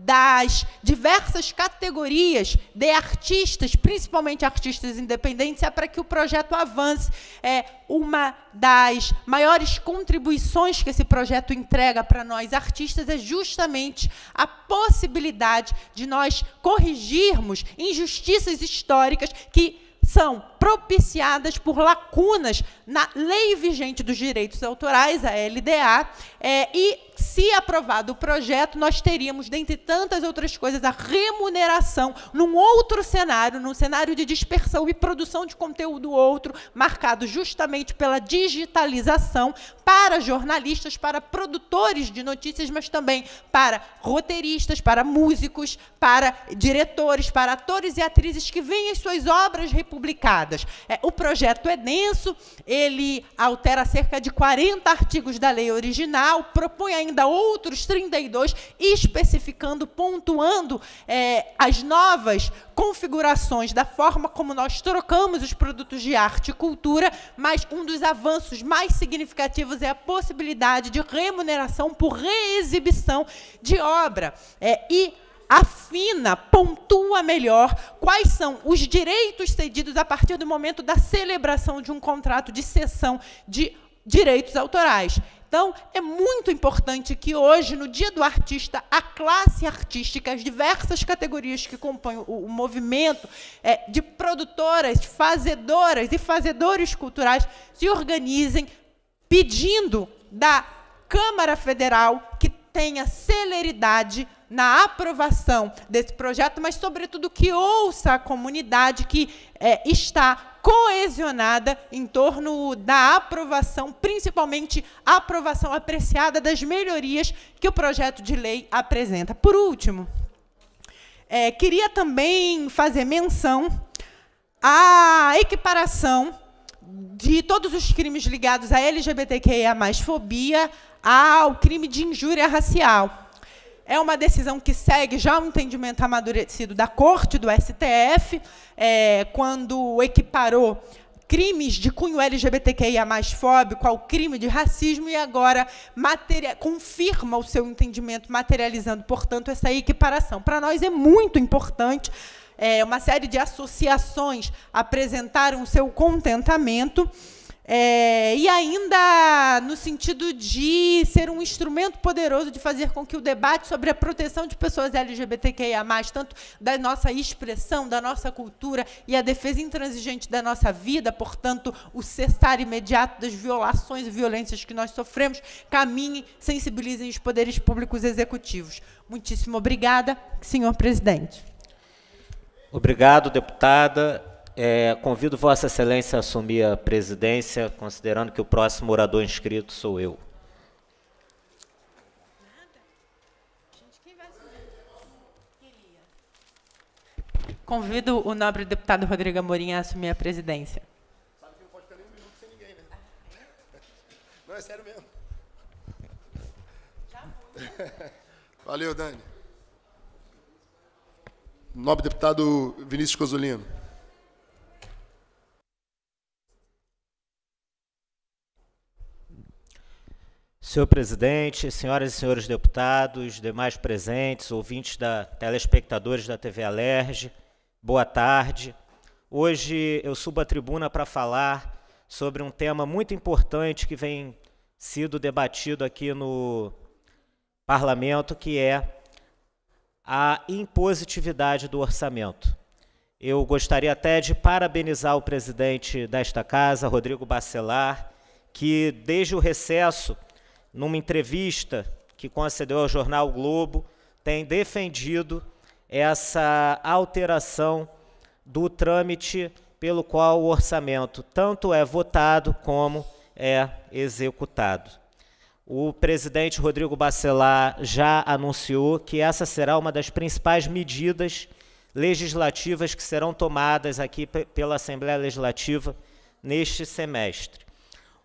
das diversas categorias de artistas, principalmente artistas independentes, é para que o projeto avance. É uma das maiores contribuições que esse projeto entrega para nós artistas é justamente a possibilidade de nós corrigirmos injustiças históricas que são propiciadas por lacunas na lei vigente dos direitos autorais, a LDA, é, e se aprovado o projeto, nós teríamos, dentre tantas outras coisas, a remuneração num outro cenário, num cenário de dispersão e produção de conteúdo outro, marcado justamente pela digitalização para jornalistas, para produtores de notícias, mas também para roteiristas, para músicos, para diretores, para atores e atrizes que veem as suas obras republicadas alteradas. É, o projeto é denso, ele altera cerca de 40 artigos da lei original, propõe ainda outros 32, especificando, pontuando é, as novas configurações da forma como nós trocamos os produtos de arte e cultura, mas um dos avanços mais significativos é a possibilidade de remuneração por reexibição de obra. É, e afina, pontua melhor quais são os direitos cedidos a partir do momento da celebração de um contrato de cessão de direitos autorais. Então, é muito importante que hoje, no Dia do Artista, a classe artística, as diversas categorias que compõem o, o movimento é, de produtoras, fazedoras e fazedores culturais se organizem pedindo da Câmara Federal que tenha celeridade na aprovação desse projeto, mas, sobretudo, que ouça a comunidade que é, está coesionada em torno da aprovação, principalmente a aprovação apreciada das melhorias que o projeto de lei apresenta. Por último, é, queria também fazer menção à equiparação de todos os crimes ligados à LGBTQIA, mais fobia, ao crime de injúria racial. É uma decisão que segue já um entendimento amadurecido da Corte do STF, é, quando equiparou crimes de cunho LGBTQIA mais fóbico ao crime de racismo e agora confirma o seu entendimento, materializando, portanto, essa equiparação. Para nós é muito importante é, uma série de associações apresentaram seu contentamento. É, e ainda no sentido de ser um instrumento poderoso de fazer com que o debate sobre a proteção de pessoas LGBTQIA, tanto da nossa expressão, da nossa cultura e a defesa intransigente da nossa vida, portanto, o cessar imediato das violações e violências que nós sofremos, caminhe, sensibilizem os poderes públicos executivos. Muitíssimo obrigada, senhor presidente. Obrigado, deputada. É, convido Vossa Excelência a assumir a presidência, considerando que o próximo orador inscrito sou eu. Convido o nobre deputado Rodrigo Amorim a assumir a presidência. Sabe que não pode ficar nem um minuto sem ninguém, né? Não, é sério mesmo. Já fui. Valeu, Dani. Nobre deputado Vinícius Cozolino. Senhor presidente, senhoras e senhores deputados, demais presentes, ouvintes da telespectadores da TV Alerj, boa tarde. Hoje eu subo à tribuna para falar sobre um tema muito importante que vem sido debatido aqui no parlamento, que é a impositividade do orçamento. Eu gostaria até de parabenizar o presidente desta casa, Rodrigo Bacelar, que desde o recesso, numa entrevista que concedeu ao jornal Globo, tem defendido essa alteração do trâmite pelo qual o orçamento tanto é votado como é executado. O presidente Rodrigo Bacelar já anunciou que essa será uma das principais medidas legislativas que serão tomadas aqui pela Assembleia Legislativa neste semestre.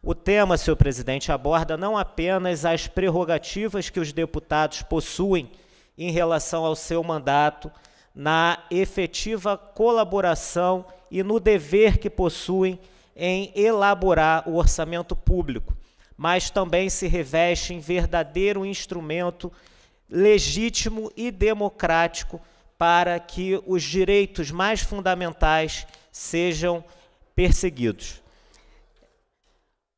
O tema, senhor presidente, aborda não apenas as prerrogativas que os deputados possuem em relação ao seu mandato, na efetiva colaboração e no dever que possuem em elaborar o orçamento público mas também se reveste em verdadeiro instrumento legítimo e democrático para que os direitos mais fundamentais sejam perseguidos.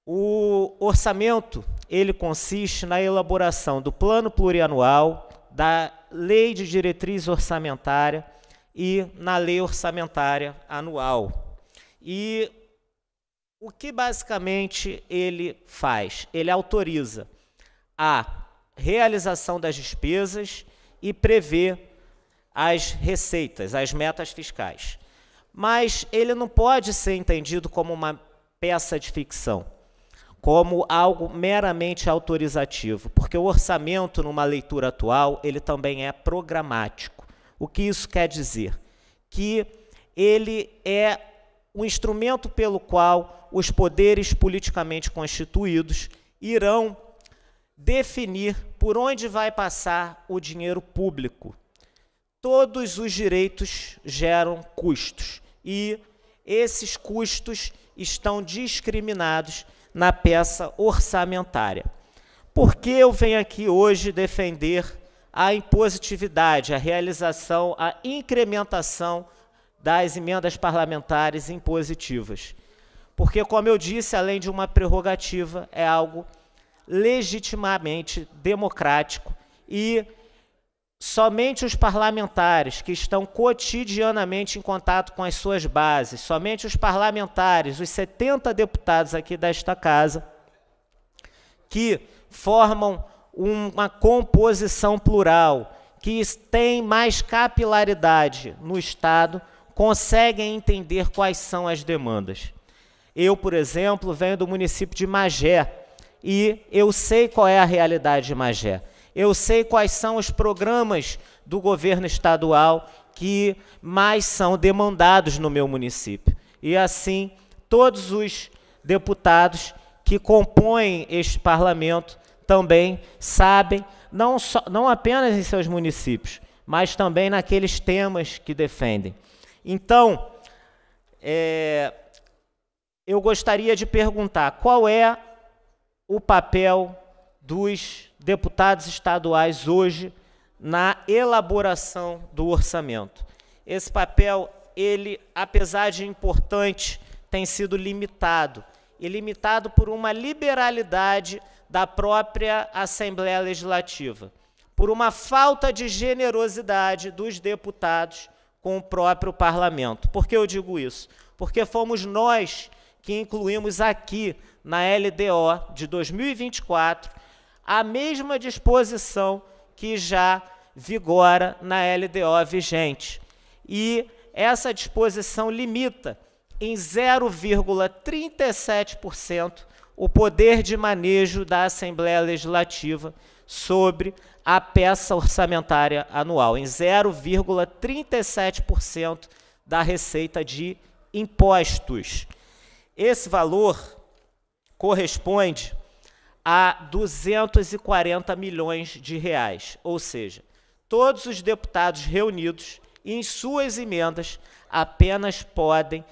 O orçamento, ele consiste na elaboração do plano plurianual, da lei de diretriz orçamentária e na lei orçamentária anual. E o que basicamente ele faz? Ele autoriza a realização das despesas e prevê as receitas, as metas fiscais. Mas ele não pode ser entendido como uma peça de ficção, como algo meramente autorizativo, porque o orçamento, numa leitura atual, ele também é programático. O que isso quer dizer? Que ele é o instrumento pelo qual os poderes politicamente constituídos irão definir por onde vai passar o dinheiro público. Todos os direitos geram custos e esses custos estão discriminados na peça orçamentária. Por que eu venho aqui hoje defender a impositividade, a realização, a incrementação das emendas parlamentares impositivas. Porque, como eu disse, além de uma prerrogativa, é algo legitimamente democrático e somente os parlamentares que estão cotidianamente em contato com as suas bases, somente os parlamentares, os 70 deputados aqui desta casa, que formam uma composição plural, que tem mais capilaridade no Estado, conseguem entender quais são as demandas. Eu, por exemplo, venho do município de Magé e eu sei qual é a realidade de Magé. Eu sei quais são os programas do governo estadual que mais são demandados no meu município. E assim, todos os deputados que compõem este parlamento também sabem, não, só, não apenas em seus municípios, mas também naqueles temas que defendem. Então, é, eu gostaria de perguntar qual é o papel dos deputados estaduais hoje na elaboração do orçamento. Esse papel, ele, apesar de importante, tem sido limitado e limitado por uma liberalidade da própria Assembleia Legislativa, por uma falta de generosidade dos deputados com o próprio parlamento. Por que eu digo isso? Porque fomos nós que incluímos aqui na LDO de 2024 a mesma disposição que já vigora na LDO vigente. E essa disposição limita em 0,37% o poder de manejo da Assembleia Legislativa sobre a peça orçamentária anual, em 0,37% da receita de impostos. Esse valor corresponde a 240 milhões de reais, ou seja, todos os deputados reunidos em suas emendas apenas podem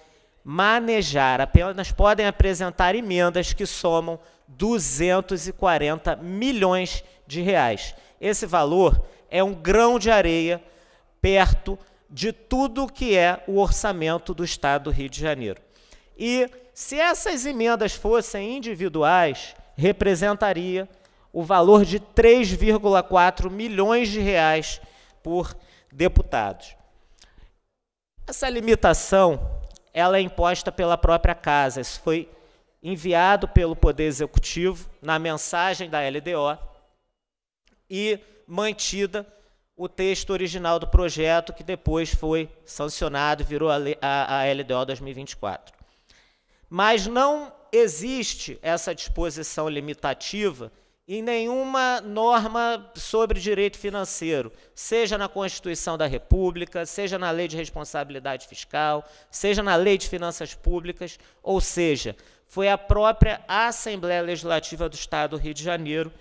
manejar, apenas podem apresentar emendas que somam 240 milhões de reais. Esse valor é um grão de areia perto de tudo que é o orçamento do Estado do Rio de Janeiro. E se essas emendas fossem individuais, representaria o valor de 3,4 milhões de reais por deputados. Essa limitação ela é imposta pela própria casa. Isso foi enviado pelo Poder Executivo na mensagem da LDO e mantida o texto original do projeto, que depois foi sancionado, virou a, a, a LDO 2024. Mas não existe essa disposição limitativa em nenhuma norma sobre direito financeiro, seja na Constituição da República, seja na Lei de Responsabilidade Fiscal, seja na Lei de Finanças Públicas, ou seja, foi a própria Assembleia Legislativa do Estado do Rio de Janeiro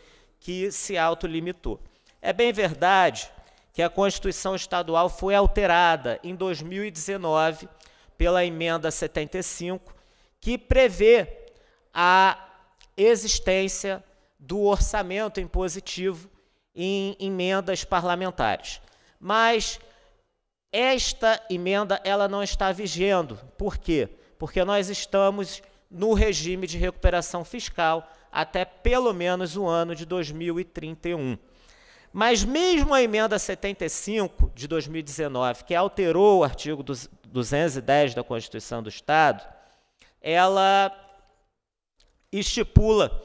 que se autolimitou. É bem verdade que a Constituição Estadual foi alterada em 2019 pela emenda 75, que prevê a existência do orçamento impositivo em emendas parlamentares. Mas esta emenda ela não está vigendo. Por quê? Porque nós estamos no regime de recuperação fiscal até pelo menos o ano de 2031. Mas mesmo a emenda 75 de 2019, que alterou o artigo 210 da Constituição do Estado, ela estipula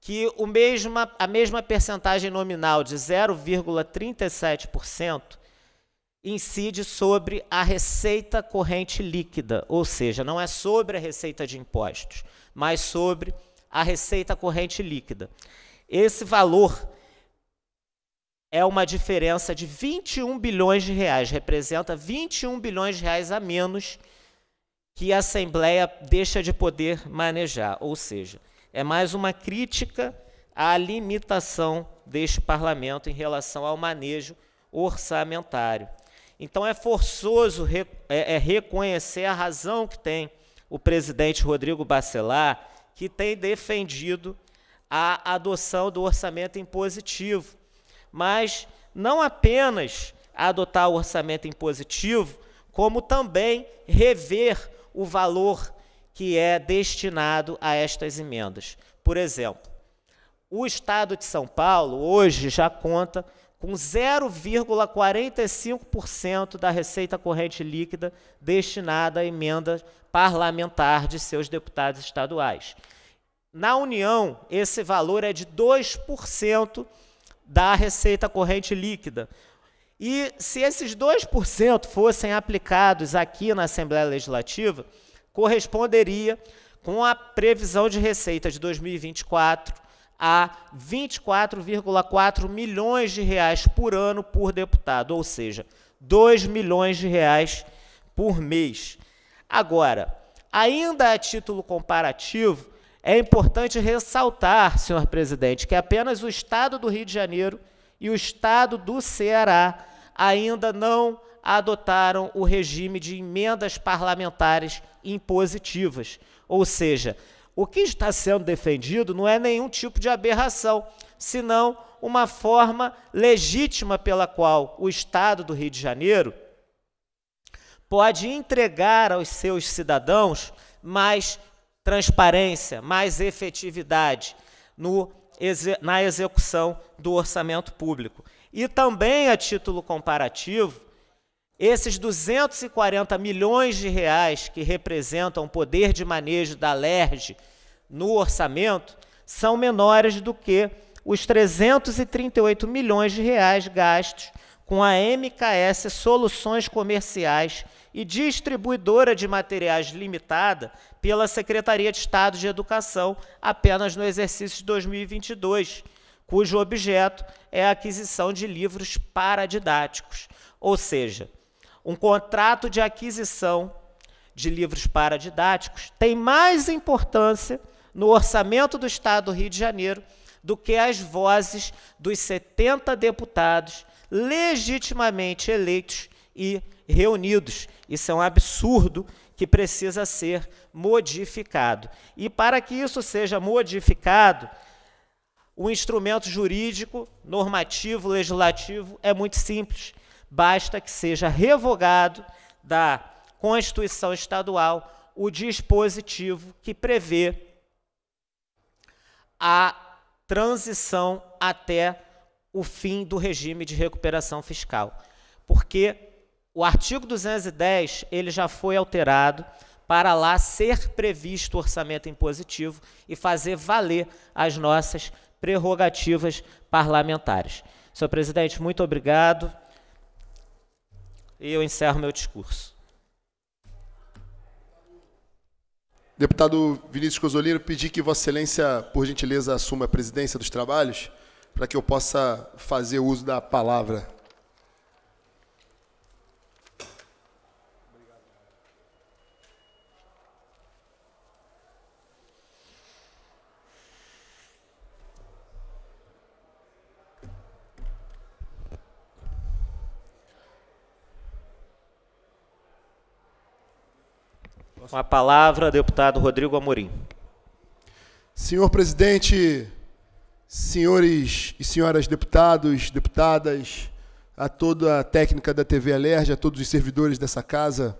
que o mesma, a mesma percentagem nominal de 0,37% incide sobre a receita corrente líquida, ou seja, não é sobre a receita de impostos, mas sobre a receita corrente líquida. Esse valor é uma diferença de 21 bilhões de reais, representa 21 bilhões de reais a menos que a Assembleia deixa de poder manejar, ou seja, é mais uma crítica à limitação deste parlamento em relação ao manejo orçamentário. Então é forçoso re, é, é reconhecer a razão que tem o presidente Rodrigo Bacelar que tem defendido a adoção do orçamento impositivo. Mas não apenas adotar o orçamento impositivo, como também rever o valor que é destinado a estas emendas. Por exemplo, o Estado de São Paulo hoje já conta com 0,45% da receita corrente líquida destinada à emenda parlamentar de seus deputados estaduais. Na União, esse valor é de 2% da receita corrente líquida. E se esses 2% fossem aplicados aqui na Assembleia Legislativa, corresponderia com a previsão de receita de 2024 a 24,4 milhões de reais por ano por deputado, ou seja, 2 milhões de reais por mês. Agora, ainda a título comparativo, é importante ressaltar, senhor presidente, que apenas o estado do Rio de Janeiro e o estado do Ceará ainda não adotaram o regime de emendas parlamentares impositivas, ou seja, o que está sendo defendido não é nenhum tipo de aberração, senão uma forma legítima pela qual o Estado do Rio de Janeiro pode entregar aos seus cidadãos mais transparência, mais efetividade no, na execução do orçamento público. E também, a título comparativo, esses 240 milhões de reais que representam o poder de manejo da LERJ no orçamento são menores do que os 338 milhões de reais gastos com a MKS Soluções Comerciais e Distribuidora de Materiais Limitada pela Secretaria de Estado de Educação apenas no exercício de 2022, cujo objeto é a aquisição de livros paradidáticos. Ou seja, um contrato de aquisição de livros paradidáticos tem mais importância no orçamento do Estado do Rio de Janeiro do que as vozes dos 70 deputados legitimamente eleitos e reunidos. Isso é um absurdo que precisa ser modificado. E para que isso seja modificado, o instrumento jurídico, normativo, legislativo é muito simples basta que seja revogado da Constituição Estadual o dispositivo que prevê a transição até o fim do regime de recuperação fiscal. Porque o artigo 210, ele já foi alterado para lá ser previsto o orçamento impositivo e fazer valer as nossas prerrogativas parlamentares. Senhor presidente, muito obrigado e eu encerro meu discurso. Deputado Vinícius Cozolino, pedi que Vossa Excelência, por gentileza, assuma a presidência dos trabalhos para que eu possa fazer uso da palavra. Com a palavra, deputado Rodrigo Amorim. Senhor presidente, senhores e senhoras deputados, deputadas, a toda a técnica da TV Alerj, a todos os servidores dessa casa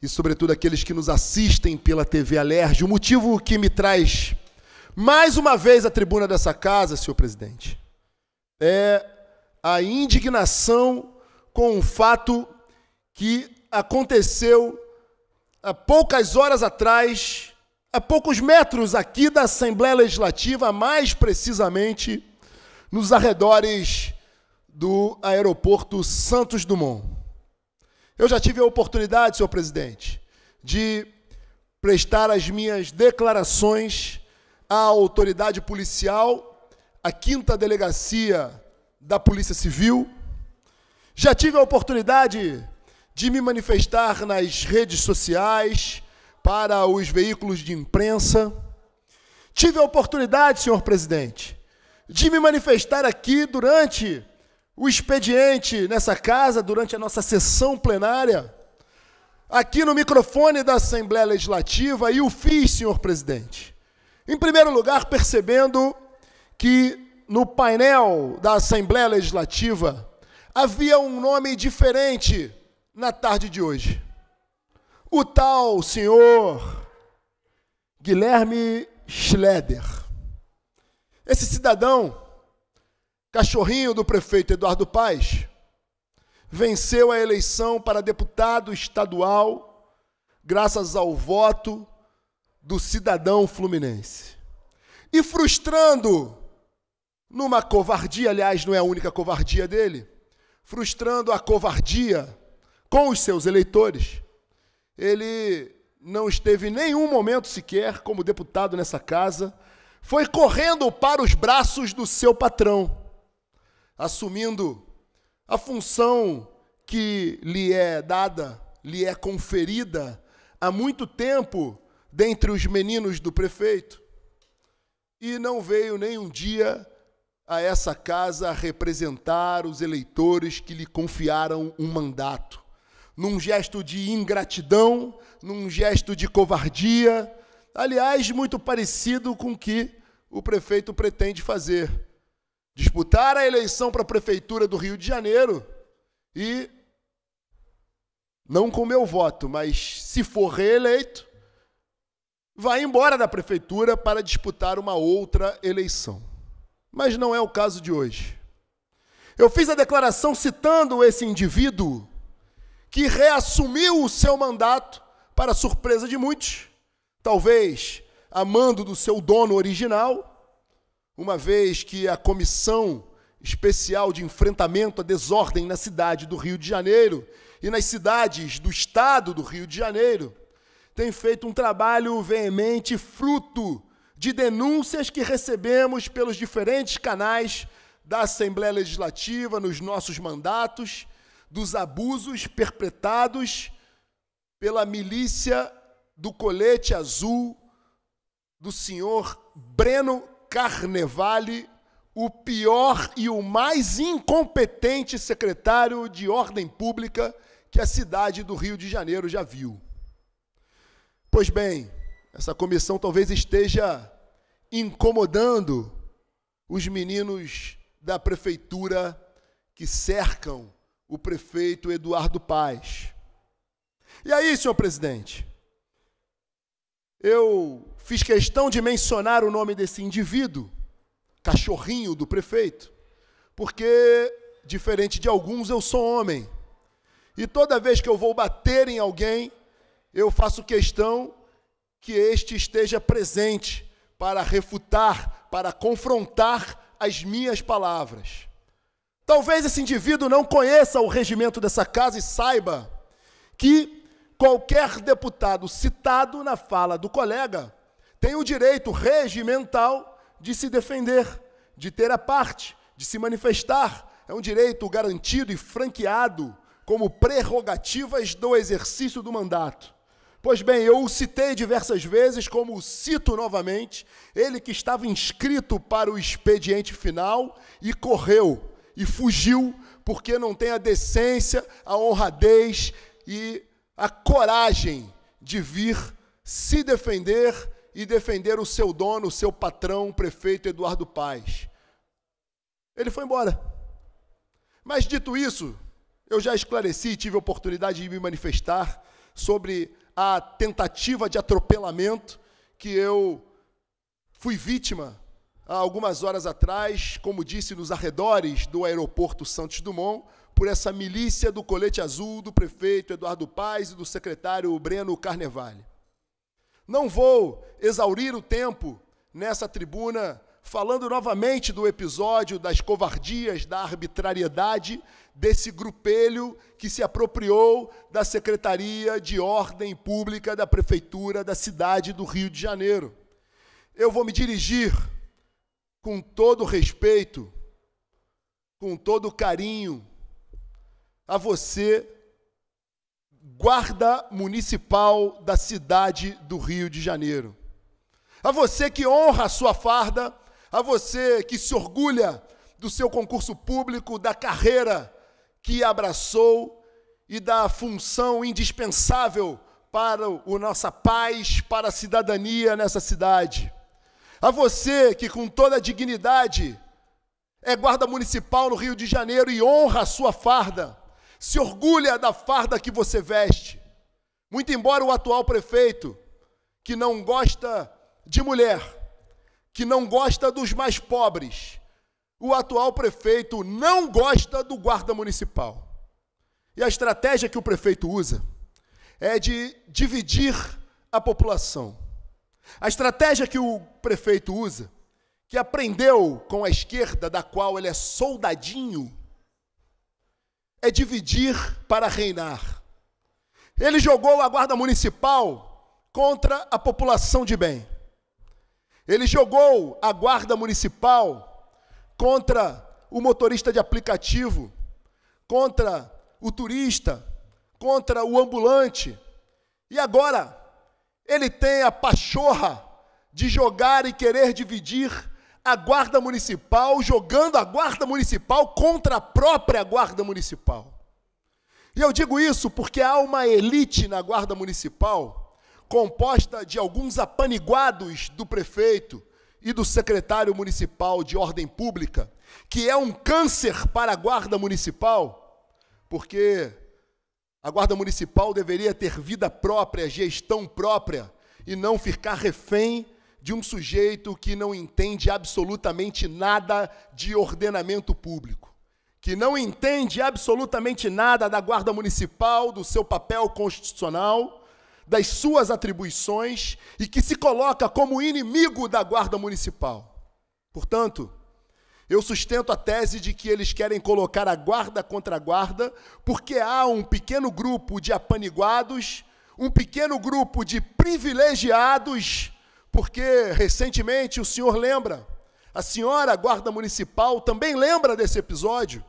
e, sobretudo, aqueles que nos assistem pela TV Alerj. O motivo que me traz mais uma vez à tribuna dessa casa, senhor presidente, é a indignação com um fato que aconteceu há poucas horas atrás, a poucos metros aqui da Assembleia Legislativa, mais precisamente nos arredores do aeroporto Santos Dumont. Eu já tive a oportunidade, senhor presidente, de prestar as minhas declarações à autoridade policial, à quinta delegacia da Polícia Civil. Já tive a oportunidade de me manifestar nas redes sociais, para os veículos de imprensa. Tive a oportunidade, senhor presidente, de me manifestar aqui durante o expediente nessa casa, durante a nossa sessão plenária, aqui no microfone da Assembleia Legislativa, e o fiz, senhor presidente. Em primeiro lugar, percebendo que no painel da Assembleia Legislativa havia um nome diferente na tarde de hoje. O tal senhor Guilherme Schleder. Esse cidadão, cachorrinho do prefeito Eduardo Paes, venceu a eleição para deputado estadual graças ao voto do cidadão fluminense. E frustrando, numa covardia, aliás, não é a única covardia dele, frustrando a covardia com os seus eleitores. Ele não esteve nenhum momento sequer como deputado nessa casa, foi correndo para os braços do seu patrão, assumindo a função que lhe é dada, lhe é conferida há muito tempo dentre os meninos do prefeito. E não veio nenhum dia a essa casa representar os eleitores que lhe confiaram um mandato num gesto de ingratidão, num gesto de covardia, aliás, muito parecido com o que o prefeito pretende fazer. Disputar a eleição para a prefeitura do Rio de Janeiro e, não com meu voto, mas se for reeleito, vai embora da prefeitura para disputar uma outra eleição. Mas não é o caso de hoje. Eu fiz a declaração citando esse indivíduo que reassumiu o seu mandato, para surpresa de muitos, talvez amando do seu dono original, uma vez que a comissão especial de enfrentamento à desordem na cidade do Rio de Janeiro e nas cidades do estado do Rio de Janeiro tem feito um trabalho veemente fruto de denúncias que recebemos pelos diferentes canais da Assembleia Legislativa nos nossos mandatos dos abusos perpetrados pela milícia do colete azul do senhor Breno Carnevale, o pior e o mais incompetente secretário de ordem pública que a cidade do Rio de Janeiro já viu. Pois bem, essa comissão talvez esteja incomodando os meninos da prefeitura que cercam o prefeito Eduardo Paz. E aí, senhor presidente, eu fiz questão de mencionar o nome desse indivíduo, cachorrinho do prefeito, porque, diferente de alguns, eu sou homem. E toda vez que eu vou bater em alguém, eu faço questão que este esteja presente para refutar, para confrontar as minhas palavras. Talvez esse indivíduo não conheça o regimento dessa casa e saiba que qualquer deputado citado na fala do colega tem o direito regimental de se defender, de ter a parte, de se manifestar. É um direito garantido e franqueado como prerrogativas do exercício do mandato. Pois bem, eu o citei diversas vezes, como cito novamente, ele que estava inscrito para o expediente final e correu e fugiu porque não tem a decência, a honradez e a coragem de vir se defender e defender o seu dono, o seu patrão, o prefeito Eduardo Paz. Ele foi embora. Mas dito isso, eu já esclareci e tive a oportunidade de me manifestar sobre a tentativa de atropelamento que eu fui vítima há algumas horas atrás, como disse, nos arredores do aeroporto Santos Dumont, por essa milícia do colete azul do prefeito Eduardo Paes e do secretário Breno Carnevale. Não vou exaurir o tempo nessa tribuna falando novamente do episódio das covardias, da arbitrariedade desse grupelho que se apropriou da Secretaria de Ordem Pública da Prefeitura da cidade do Rio de Janeiro. Eu vou me dirigir com todo respeito, com todo carinho, a você, guarda municipal da cidade do Rio de Janeiro. A você que honra a sua farda, a você que se orgulha do seu concurso público, da carreira que abraçou e da função indispensável para a nossa paz, para a cidadania nessa cidade. A você que, com toda a dignidade, é guarda municipal no Rio de Janeiro e honra a sua farda, se orgulha da farda que você veste. Muito embora o atual prefeito, que não gosta de mulher, que não gosta dos mais pobres, o atual prefeito não gosta do guarda municipal. E a estratégia que o prefeito usa é de dividir a população. A estratégia que o prefeito usa, que aprendeu com a esquerda, da qual ele é soldadinho, é dividir para reinar. Ele jogou a guarda municipal contra a população de bem. Ele jogou a guarda municipal contra o motorista de aplicativo, contra o turista, contra o ambulante. E agora ele tem a pachorra de jogar e querer dividir a guarda municipal, jogando a guarda municipal contra a própria guarda municipal. E eu digo isso porque há uma elite na guarda municipal composta de alguns apaniguados do prefeito e do secretário municipal de ordem pública, que é um câncer para a guarda municipal, porque a guarda municipal deveria ter vida própria, gestão própria, e não ficar refém de um sujeito que não entende absolutamente nada de ordenamento público, que não entende absolutamente nada da guarda municipal, do seu papel constitucional, das suas atribuições e que se coloca como inimigo da guarda municipal. Portanto, eu sustento a tese de que eles querem colocar a guarda contra a guarda, porque há um pequeno grupo de apaniguados, um pequeno grupo de privilegiados, porque recentemente o senhor lembra, a senhora guarda municipal também lembra desse episódio,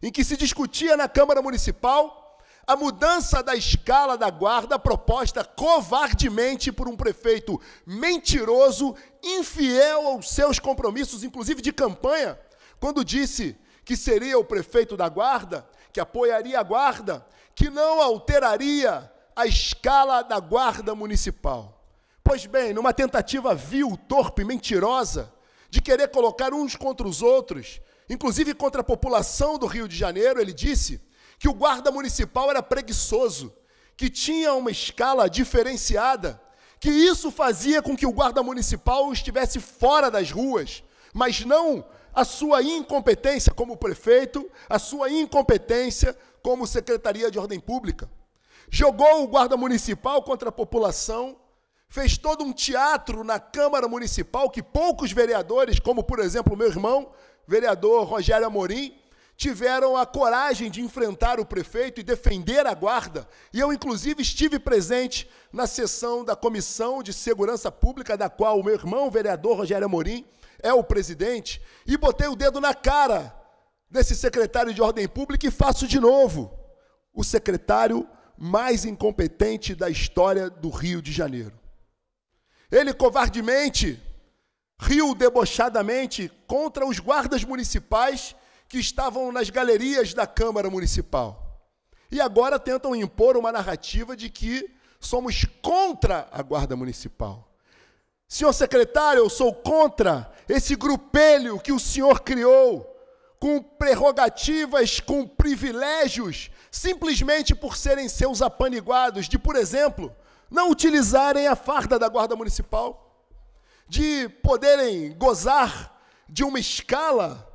em que se discutia na Câmara Municipal a mudança da escala da guarda proposta covardemente por um prefeito mentiroso, infiel aos seus compromissos, inclusive de campanha, quando disse que seria o prefeito da guarda, que apoiaria a guarda, que não alteraria a escala da guarda municipal. Pois bem, numa tentativa vil, torpe, mentirosa, de querer colocar uns contra os outros, inclusive contra a população do Rio de Janeiro, ele disse que o guarda municipal era preguiçoso, que tinha uma escala diferenciada, que isso fazia com que o guarda municipal estivesse fora das ruas, mas não a sua incompetência como prefeito, a sua incompetência como secretaria de ordem pública. Jogou o guarda municipal contra a população, fez todo um teatro na Câmara Municipal que poucos vereadores, como por exemplo o meu irmão, vereador Rogério Amorim, tiveram a coragem de enfrentar o prefeito e defender a guarda. E eu, inclusive, estive presente na sessão da Comissão de Segurança Pública, da qual o meu irmão, o vereador Rogério Amorim, é o presidente, e botei o dedo na cara desse secretário de Ordem Pública e faço de novo. O secretário mais incompetente da história do Rio de Janeiro. Ele covardemente riu debochadamente contra os guardas municipais que estavam nas galerias da Câmara Municipal. E agora tentam impor uma narrativa de que somos contra a Guarda Municipal. Senhor secretário, eu sou contra esse grupelho que o senhor criou, com prerrogativas, com privilégios, simplesmente por serem seus apaniguados, de, por exemplo, não utilizarem a farda da Guarda Municipal, de poderem gozar de uma escala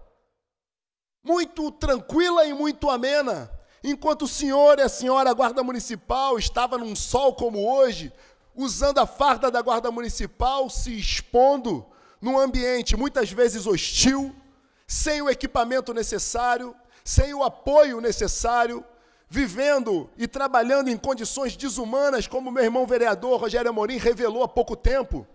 muito tranquila e muito amena. Enquanto o senhor e a senhora guarda municipal estava num sol como hoje, usando a farda da guarda municipal, se expondo num ambiente muitas vezes hostil, sem o equipamento necessário, sem o apoio necessário, vivendo e trabalhando em condições desumanas, como meu irmão vereador Rogério Amorim revelou há pouco tempo,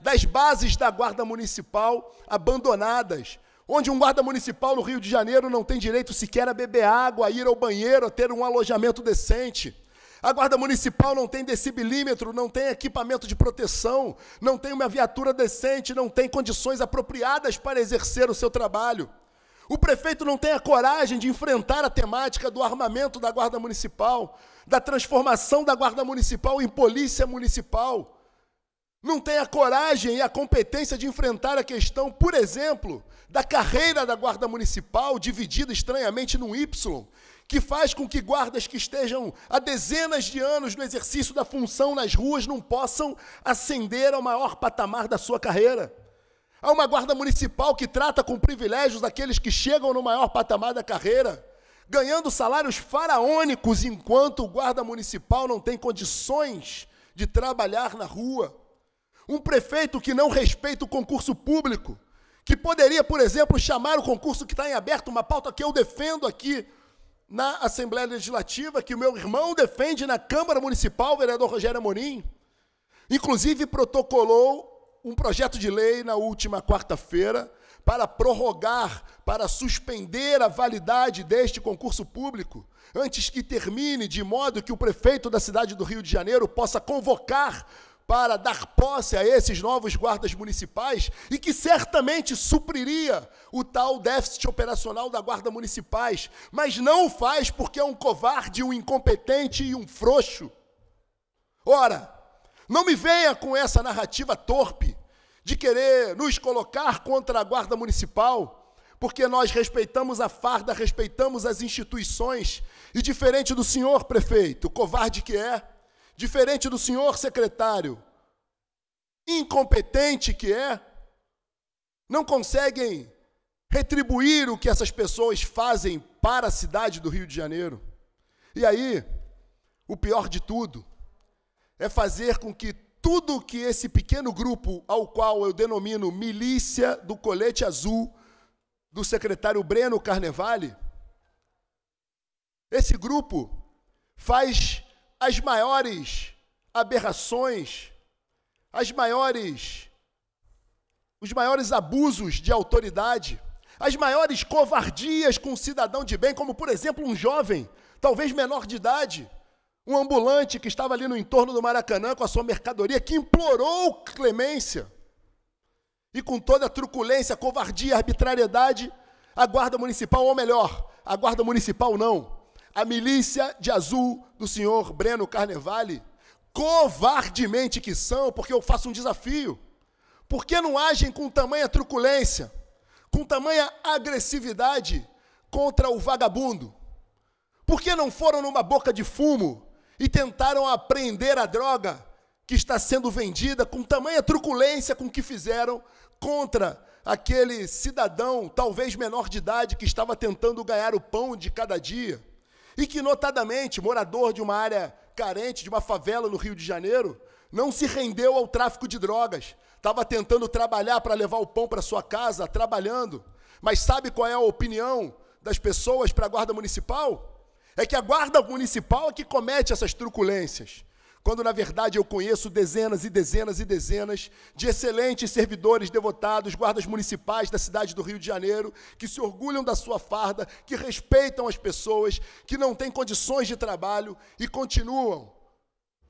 das bases da Guarda Municipal abandonadas, onde um guarda municipal no Rio de Janeiro não tem direito sequer a beber água, a ir ao banheiro, a ter um alojamento decente. A guarda municipal não tem decibilímetro, não tem equipamento de proteção, não tem uma viatura decente, não tem condições apropriadas para exercer o seu trabalho. O prefeito não tem a coragem de enfrentar a temática do armamento da guarda municipal, da transformação da guarda municipal em polícia municipal não tem a coragem e a competência de enfrentar a questão, por exemplo, da carreira da Guarda Municipal, dividida estranhamente num Y, que faz com que guardas que estejam há dezenas de anos no exercício da função nas ruas não possam ascender ao maior patamar da sua carreira. Há uma guarda municipal que trata com privilégios aqueles que chegam no maior patamar da carreira, ganhando salários faraônicos enquanto o guarda municipal não tem condições de trabalhar na rua. Um prefeito que não respeita o concurso público, que poderia, por exemplo, chamar o concurso que está em aberto, uma pauta que eu defendo aqui na Assembleia Legislativa, que o meu irmão defende na Câmara Municipal, o vereador Rogério Amorim. Inclusive, protocolou um projeto de lei na última quarta-feira para prorrogar, para suspender a validade deste concurso público, antes que termine, de modo que o prefeito da cidade do Rio de Janeiro possa convocar para dar posse a esses novos guardas municipais e que certamente supriria o tal déficit operacional da guarda municipais, mas não o faz porque é um covarde, um incompetente e um frouxo. Ora, não me venha com essa narrativa torpe de querer nos colocar contra a guarda municipal, porque nós respeitamos a farda, respeitamos as instituições, e diferente do senhor prefeito, covarde que é, diferente do senhor secretário, incompetente que é, não conseguem retribuir o que essas pessoas fazem para a cidade do Rio de Janeiro. E aí, o pior de tudo é fazer com que tudo que esse pequeno grupo, ao qual eu denomino milícia do colete azul, do secretário Breno Carnevale, esse grupo faz as maiores aberrações, as maiores os maiores abusos de autoridade, as maiores covardias com um cidadão de bem, como por exemplo um jovem, talvez menor de idade, um ambulante que estava ali no entorno do Maracanã com a sua mercadoria, que implorou clemência. E com toda a truculência, covardia, arbitrariedade, a guarda municipal, ou melhor, a guarda municipal não, a milícia de azul do senhor Breno Carnevale, covardemente que são, porque eu faço um desafio, por que não agem com tamanha truculência, com tamanha agressividade contra o vagabundo? Por que não foram numa boca de fumo e tentaram apreender a droga que está sendo vendida com tamanha truculência com que fizeram contra aquele cidadão, talvez menor de idade, que estava tentando ganhar o pão de cada dia? E que, notadamente, morador de uma área carente, de uma favela no Rio de Janeiro, não se rendeu ao tráfico de drogas. Estava tentando trabalhar para levar o pão para sua casa, trabalhando. Mas sabe qual é a opinião das pessoas para a guarda municipal? É que a guarda municipal é que comete essas truculências quando na verdade eu conheço dezenas e dezenas e dezenas de excelentes servidores devotados, guardas municipais da cidade do Rio de Janeiro, que se orgulham da sua farda, que respeitam as pessoas, que não têm condições de trabalho e continuam,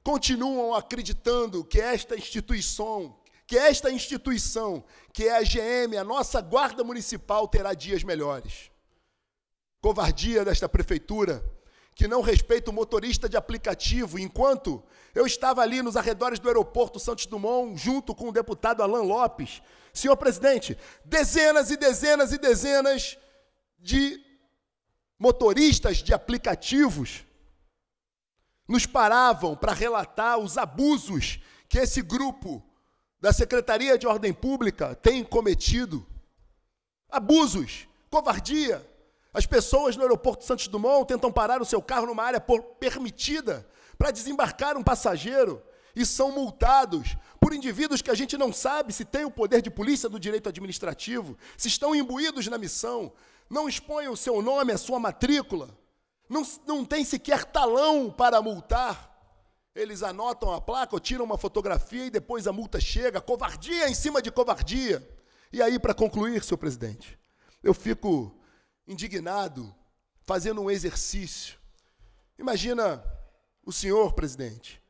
continuam acreditando que esta instituição, que esta instituição, que é a GM, a nossa guarda municipal, terá dias melhores. Covardia desta prefeitura que não respeita o motorista de aplicativo, enquanto eu estava ali nos arredores do aeroporto Santos Dumont, junto com o deputado Alain Lopes. Senhor presidente, dezenas e dezenas e dezenas de motoristas de aplicativos nos paravam para relatar os abusos que esse grupo da Secretaria de Ordem Pública tem cometido. Abusos, covardia, as pessoas no aeroporto Santos Dumont tentam parar o seu carro numa área permitida para desembarcar um passageiro e são multados por indivíduos que a gente não sabe se têm o poder de polícia do direito administrativo, se estão imbuídos na missão, não expõem o seu nome, a sua matrícula, não, não tem sequer talão para multar. Eles anotam a placa ou tiram uma fotografia e depois a multa chega. Covardia em cima de covardia. E aí, para concluir, senhor presidente, eu fico indignado, fazendo um exercício. Imagina o senhor, presidente,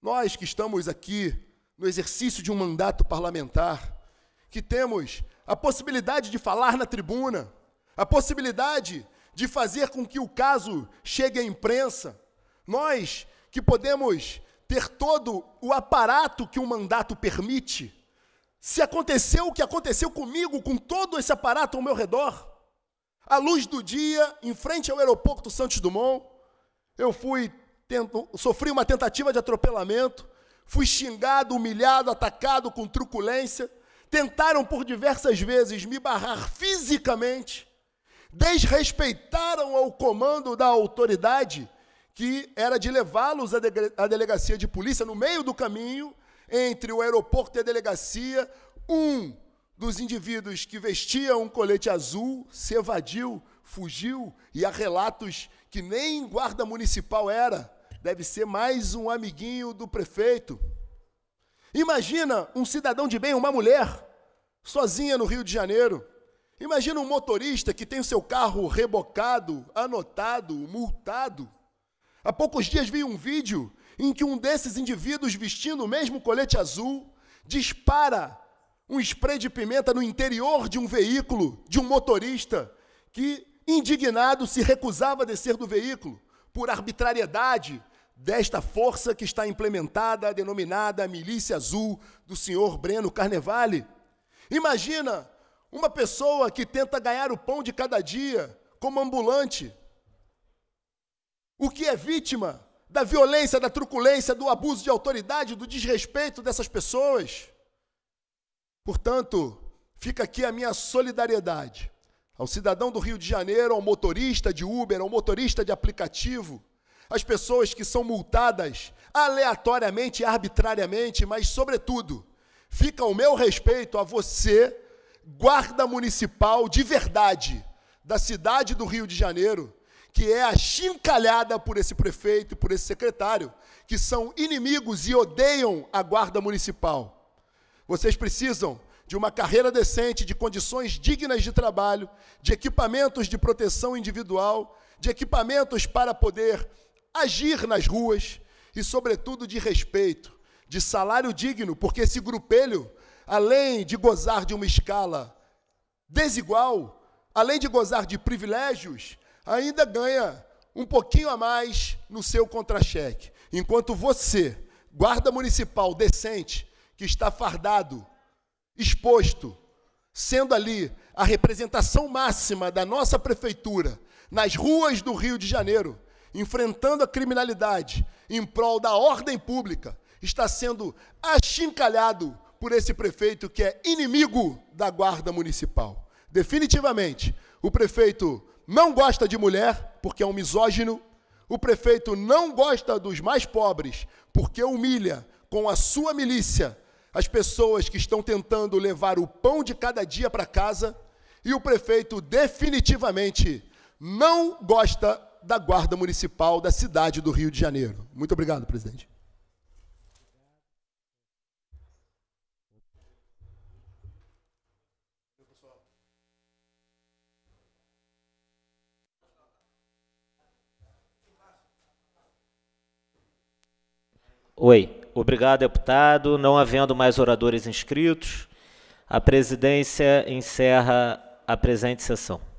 nós que estamos aqui no exercício de um mandato parlamentar, que temos a possibilidade de falar na tribuna, a possibilidade de fazer com que o caso chegue à imprensa, nós que podemos ter todo o aparato que um mandato permite, se aconteceu o que aconteceu comigo, com todo esse aparato ao meu redor, à luz do dia, em frente ao aeroporto Santos Dumont. Eu fui, tento, sofri uma tentativa de atropelamento, fui xingado, humilhado, atacado com truculência. Tentaram por diversas vezes me barrar fisicamente, desrespeitaram ao comando da autoridade que era de levá-los à, à delegacia de polícia no meio do caminho entre o aeroporto e a delegacia. Um dos indivíduos que vestiam um colete azul se evadiu, fugiu, e há relatos que nem guarda municipal era, deve ser mais um amiguinho do prefeito. Imagina um cidadão de bem, uma mulher, sozinha no Rio de Janeiro. Imagina um motorista que tem o seu carro rebocado, anotado, multado. Há poucos dias vi um vídeo em que um desses indivíduos vestindo o mesmo colete azul dispara um spray de pimenta no interior de um veículo de um motorista que, indignado, se recusava a descer do veículo por arbitrariedade desta força que está implementada, denominada Milícia Azul do senhor Breno Carnevale. Imagina uma pessoa que tenta ganhar o pão de cada dia como ambulante, o que é vítima da violência, da truculência, do abuso de autoridade, do desrespeito dessas pessoas. Portanto, fica aqui a minha solidariedade ao cidadão do Rio de Janeiro, ao motorista de Uber, ao motorista de aplicativo, às pessoas que são multadas aleatoriamente e arbitrariamente, mas, sobretudo, fica o meu respeito a você, guarda municipal de verdade da cidade do Rio de Janeiro, que é achincalhada por esse prefeito e por esse secretário, que são inimigos e odeiam a guarda municipal. Vocês precisam de uma carreira decente, de condições dignas de trabalho, de equipamentos de proteção individual, de equipamentos para poder agir nas ruas e, sobretudo, de respeito, de salário digno, porque esse grupelho, além de gozar de uma escala desigual, além de gozar de privilégios, ainda ganha um pouquinho a mais no seu contra-cheque. Enquanto você, guarda municipal decente, que está fardado, exposto, sendo ali a representação máxima da nossa prefeitura nas ruas do Rio de Janeiro, enfrentando a criminalidade em prol da ordem pública, está sendo achincalhado por esse prefeito que é inimigo da guarda municipal. Definitivamente, o prefeito não gosta de mulher porque é um misógino, o prefeito não gosta dos mais pobres porque humilha com a sua milícia as pessoas que estão tentando levar o pão de cada dia para casa e o prefeito definitivamente não gosta da Guarda Municipal da cidade do Rio de Janeiro. Muito obrigado, presidente. Oi. Obrigado, deputado. Não havendo mais oradores inscritos, a presidência encerra a presente sessão.